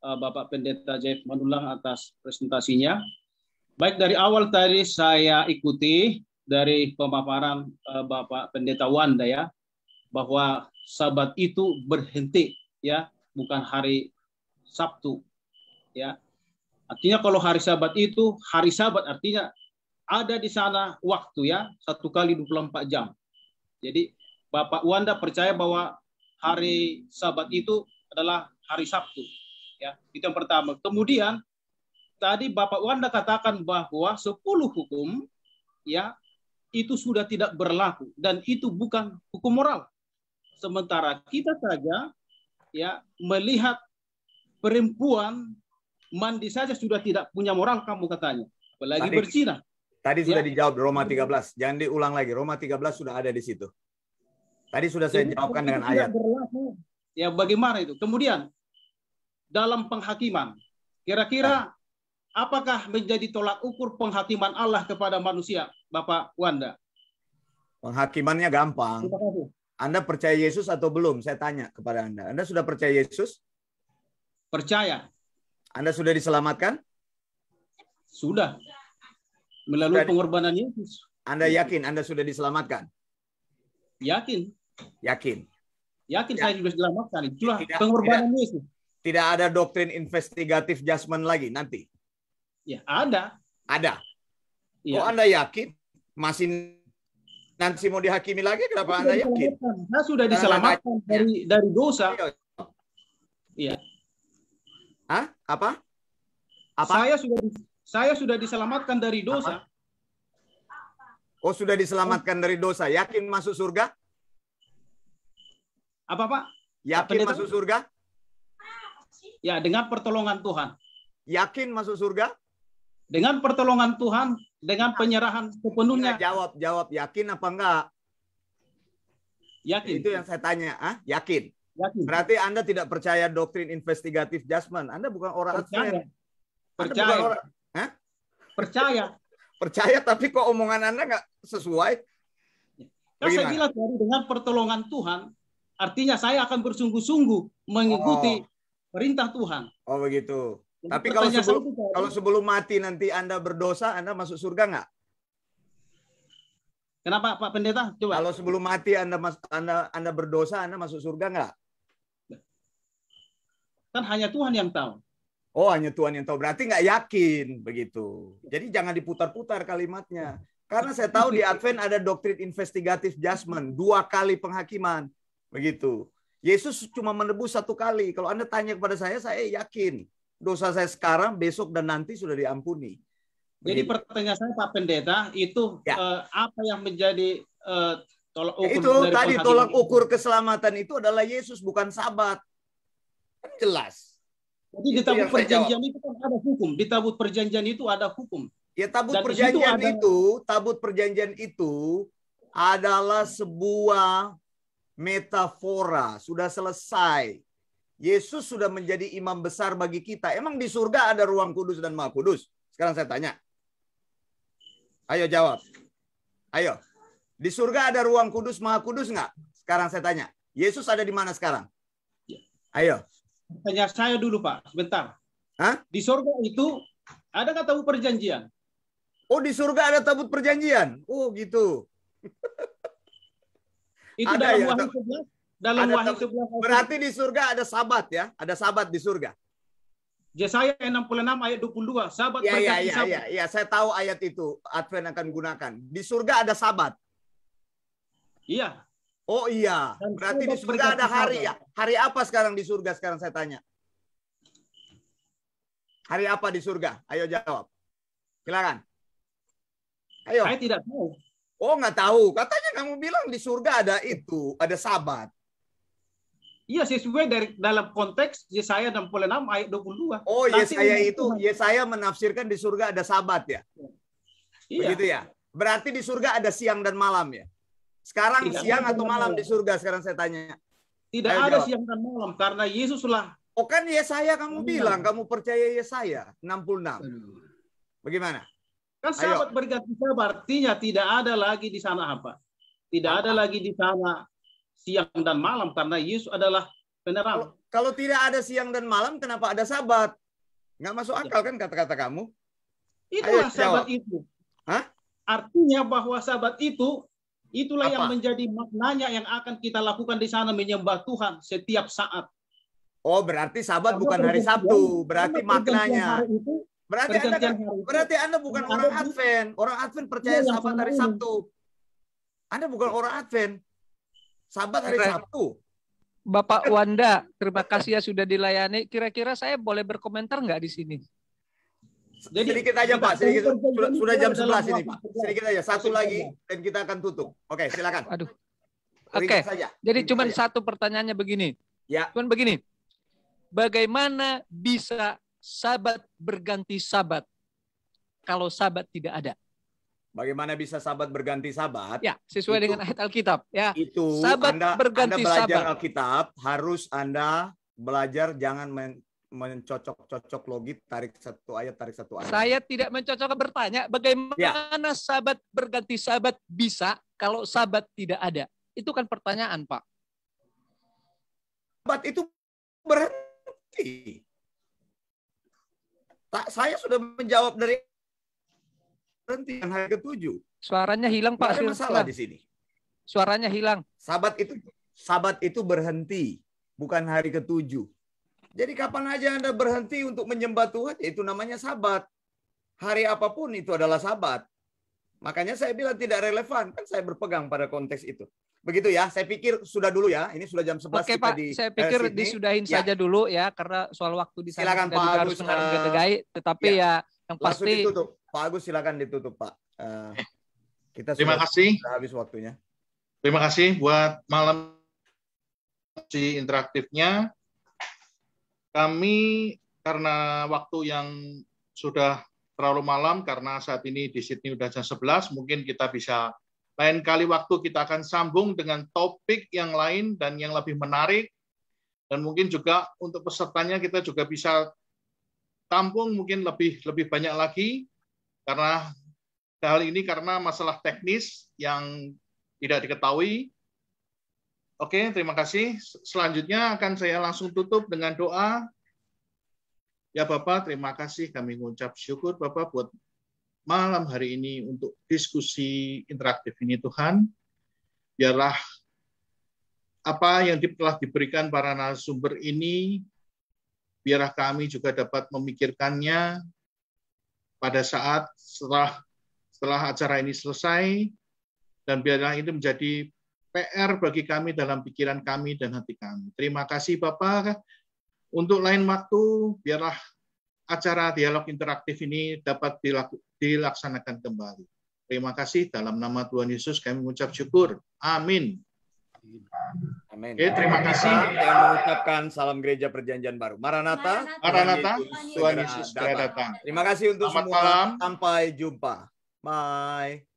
eh, Bapak Pendeta Jeff Manulang atas presentasinya. Baik dari awal tadi saya ikuti dari pemaparan eh, Bapak Pendeta Wanda ya bahwa sabat itu berhenti ya bukan hari Sabtu ya. Artinya kalau hari sabat itu hari sabat artinya ada di sana waktu ya satu kali 24 jam. Jadi Bapak Wanda percaya bahwa hari Sabat itu adalah hari Sabtu. Ya, itu yang pertama. Kemudian tadi Bapak Wanda katakan bahwa 10 hukum ya itu sudah tidak berlaku dan itu bukan hukum moral. Sementara kita saja ya melihat perempuan mandi saja sudah tidak punya moral kamu katanya, apalagi tadi, berzina. Tadi ya. sudah dijawab Roma 13. Jangan diulang lagi. Roma 13 sudah ada di situ. Tadi sudah saya jawabkan dengan ayat. Ya bagaimana itu? Kemudian dalam penghakiman, kira-kira ya. apakah menjadi tolak ukur penghakiman Allah kepada manusia, Bapak Wanda? Penghakimannya gampang. Anda percaya Yesus atau belum? Saya tanya kepada Anda. Anda sudah percaya Yesus? Percaya. Anda sudah diselamatkan? Sudah. Melalui pengorbanan Yesus. Anda yakin Anda sudah diselamatkan? Yakin. Yakin? Yakin ya. saya juga diselamatkan. Itulah tidak, pengorbanan tidak, Yesus. Tidak ada doktrin investigatif judgment lagi nanti. Ya, ada. Ada. Ya. Kok oh, Anda yakin masih nanti mau dihakimi lagi kenapa Anda yakin? Saya sudah diselamatkan dari dari dosa. Iya. Hah? Apa? Apa? Saya sudah saya sudah diselamatkan dari dosa. Apa? Oh, sudah diselamatkan dari dosa. Yakin masuk surga? Apa Pak? Yakin Pendeta? masuk surga? Ya, dengan pertolongan Tuhan. Yakin masuk surga? Dengan pertolongan Tuhan, dengan penyerahan sepenuhnya. Ya, jawab, jawab. Yakin apa enggak? Yakin. Itu yang saya tanya. Ah, yakin. Yakin. Berarti Anda tidak percaya doktrin investigatif judgment. Anda bukan orang percaya. Percaya. bukan orang... Hah? Percaya. percaya tapi kok omongan Anda nggak sesuai? Kan saya bilang dengan pertolongan Tuhan, Artinya saya akan bersungguh-sungguh mengikuti oh. perintah Tuhan. Oh begitu. Jadi Tapi kalau sebelum, saya, kalau sebelum mati nanti Anda berdosa, Anda masuk surga nggak? Kenapa Pak Pendeta? Coba. Kalau sebelum mati Anda Anda Anda berdosa, Anda masuk surga nggak? Kan hanya Tuhan yang tahu. Oh, hanya Tuhan yang tahu. Berarti nggak yakin begitu. Jadi jangan diputar-putar kalimatnya. Karena saya tahu di (laughs) Advent ada doktrin investigatif judgment, dua kali penghakiman. Begitu. Yesus cuma menebus satu kali. Kalau Anda tanya kepada saya, saya yakin dosa saya sekarang, besok dan nanti sudah diampuni. Jadi pertanyaan saya Pak Pendeta, itu ya. eh, apa yang menjadi eh, tolak ukur ya itu tadi tolak ukur keselamatan itu adalah Yesus bukan sabat kan jelas jadi di tabut perjanjian itu kan ada hukum di tabut perjanjian itu ada hukum ya tabut Dan perjanjian itu, ada... itu tabut perjanjian itu adalah sebuah metafora, sudah selesai. Yesus sudah menjadi imam besar bagi kita. Emang di surga ada ruang kudus dan maha kudus? Sekarang saya tanya. Ayo jawab. Ayo. Di surga ada ruang kudus, maha kudus nggak? Sekarang saya tanya. Yesus ada di mana sekarang? Ya. Ayo. Tanya saya dulu Pak, sebentar. Hah? Di surga itu ada kata perjanjian? Oh di surga ada tabut perjanjian? Oh gitu. (laughs) Itu ada dalam ya, wahyu 11. Dalam wahyu Berarti di surga ada sabat ya? Ada sabat di surga. Yesaya 66 ayat 22, sabat ya, ya, ya, sabat. Ya, ya, saya tahu ayat itu Advent akan gunakan. Di surga ada sabat. Iya. Oh iya, berarti di surga ada hari ya. Hari apa sekarang di surga sekarang saya tanya? Hari apa di surga? Ayo jawab. Silakan. Ayo. Saya tidak tahu. Oh nggak tahu. Katanya kamu bilang di surga ada itu, ada sabat. Iya sesuai dari dalam konteks Yesaya 66 ayat 22. Oh Yesaya itu Yesaya menafsirkan di surga ada sabat ya. Iya. Begitu ya. Berarti di surga ada siang dan malam ya. Sekarang Tidak siang atau malam, malam di surga sekarang saya tanya. Tidak Ayo ada jawab. siang dan malam karena Yesuslah. Oh kan Yesaya kamu Tidak. bilang kamu percaya Yesaya 66. Bagaimana? Kan sahabat Ayo. berganti sahabat artinya tidak ada lagi di sana apa? Tidak apa? ada lagi di sana siang dan malam karena Yesus adalah penerang. Kalau, kalau tidak ada siang dan malam, kenapa ada sahabat Nggak masuk akal ya. kan kata-kata kamu? Itulah Ayo, sahabat jawab. itu. Hah? Artinya bahwa sahabat itu itulah apa? yang menjadi maknanya yang akan kita lakukan di sana menyembah Tuhan setiap saat. Oh, berarti sahabat bukan hari Sabtu, berarti maknanya. itu Berarti Anda kan, berarti Anda bukan Anda orang Advent. Orang Advent percaya ya, sabat hari Sabtu. Anda bukan orang Advent. Sabat hari Sabtu. Bapak Wanda, terima kasih ya sudah dilayani. Kira-kira saya boleh berkomentar nggak di sini? Jadi, sedikit aja Pak, sedikit, sudah, sudah jam 11 ini Pak. Sedikit aja, satu lagi dan kita akan tutup. Oke, silakan. Aduh. Oke, okay. jadi cuma satu pertanyaannya begini. Ya. Cuman begini, bagaimana bisa sabat berganti sabat kalau sabat tidak ada. Bagaimana bisa sabat berganti sabat? Ya, sesuai itu, dengan ayat Alkitab. Ya, itu sabat anda, berganti anda belajar sabat. Alkitab harus anda belajar jangan men, mencocok-cocok logi tarik satu ayat tarik satu ayat. Saya tidak mencocok bertanya bagaimana ya. sabat berganti sabat bisa kalau sahabat tidak ada. Itu kan pertanyaan Pak. Sabat itu berhenti. Tak, saya sudah menjawab dari berhenti yang hari ketujuh. Suaranya hilang Pak. Tidak ada masalah di sini. Suaranya hilang. Sabat itu sabat itu berhenti, bukan hari ketujuh. Jadi kapan aja Anda berhenti untuk menyembah Tuhan, ya itu namanya sabat. Hari apapun itu adalah sabat. Makanya saya bilang tidak relevan, kan saya berpegang pada konteks itu. Begitu ya. Saya pikir sudah dulu ya. Ini sudah jam 11 Oke, kita Pak, di saya eh, pikir eh, disudahin ya. saja dulu ya karena soal waktu di sana kita Pak Agus, harus uh, eh, tetapi ya, ya yang pasti ditutup. Pak Agus silakan ditutup, Pak. Uh, kita Terima kasih. habis waktunya. Terima kasih buat malam si interaktifnya. Kami karena waktu yang sudah terlalu malam karena saat ini di Sydney sudah jam sebelas mungkin kita bisa lain kali waktu kita akan sambung dengan topik yang lain dan yang lebih menarik. Dan mungkin juga untuk pesertanya kita juga bisa tampung mungkin lebih lebih banyak lagi karena hal ini karena masalah teknis yang tidak diketahui. Oke, terima kasih. Selanjutnya akan saya langsung tutup dengan doa. Ya Bapak, terima kasih kami mengucap syukur Bapak buat malam hari ini untuk diskusi interaktif ini Tuhan. Biarlah apa yang telah diberikan para narasumber ini, biarlah kami juga dapat memikirkannya pada saat setelah setelah acara ini selesai, dan biarlah ini menjadi PR bagi kami dalam pikiran kami dan hati kami. Terima kasih Bapak. Untuk lain waktu, biarlah acara dialog interaktif ini dapat dilaksanakan kembali. Terima kasih dalam nama Tuhan Yesus kami mengucap syukur. Amin. Amin. Oke, terima kasih. Saya mengucapkan salam gereja perjanjian baru. Maranatha. Maranatha. Tuhan Yesus datang. datang. Terima kasih untuk Selamat semua. Malam. Sampai jumpa. Bye.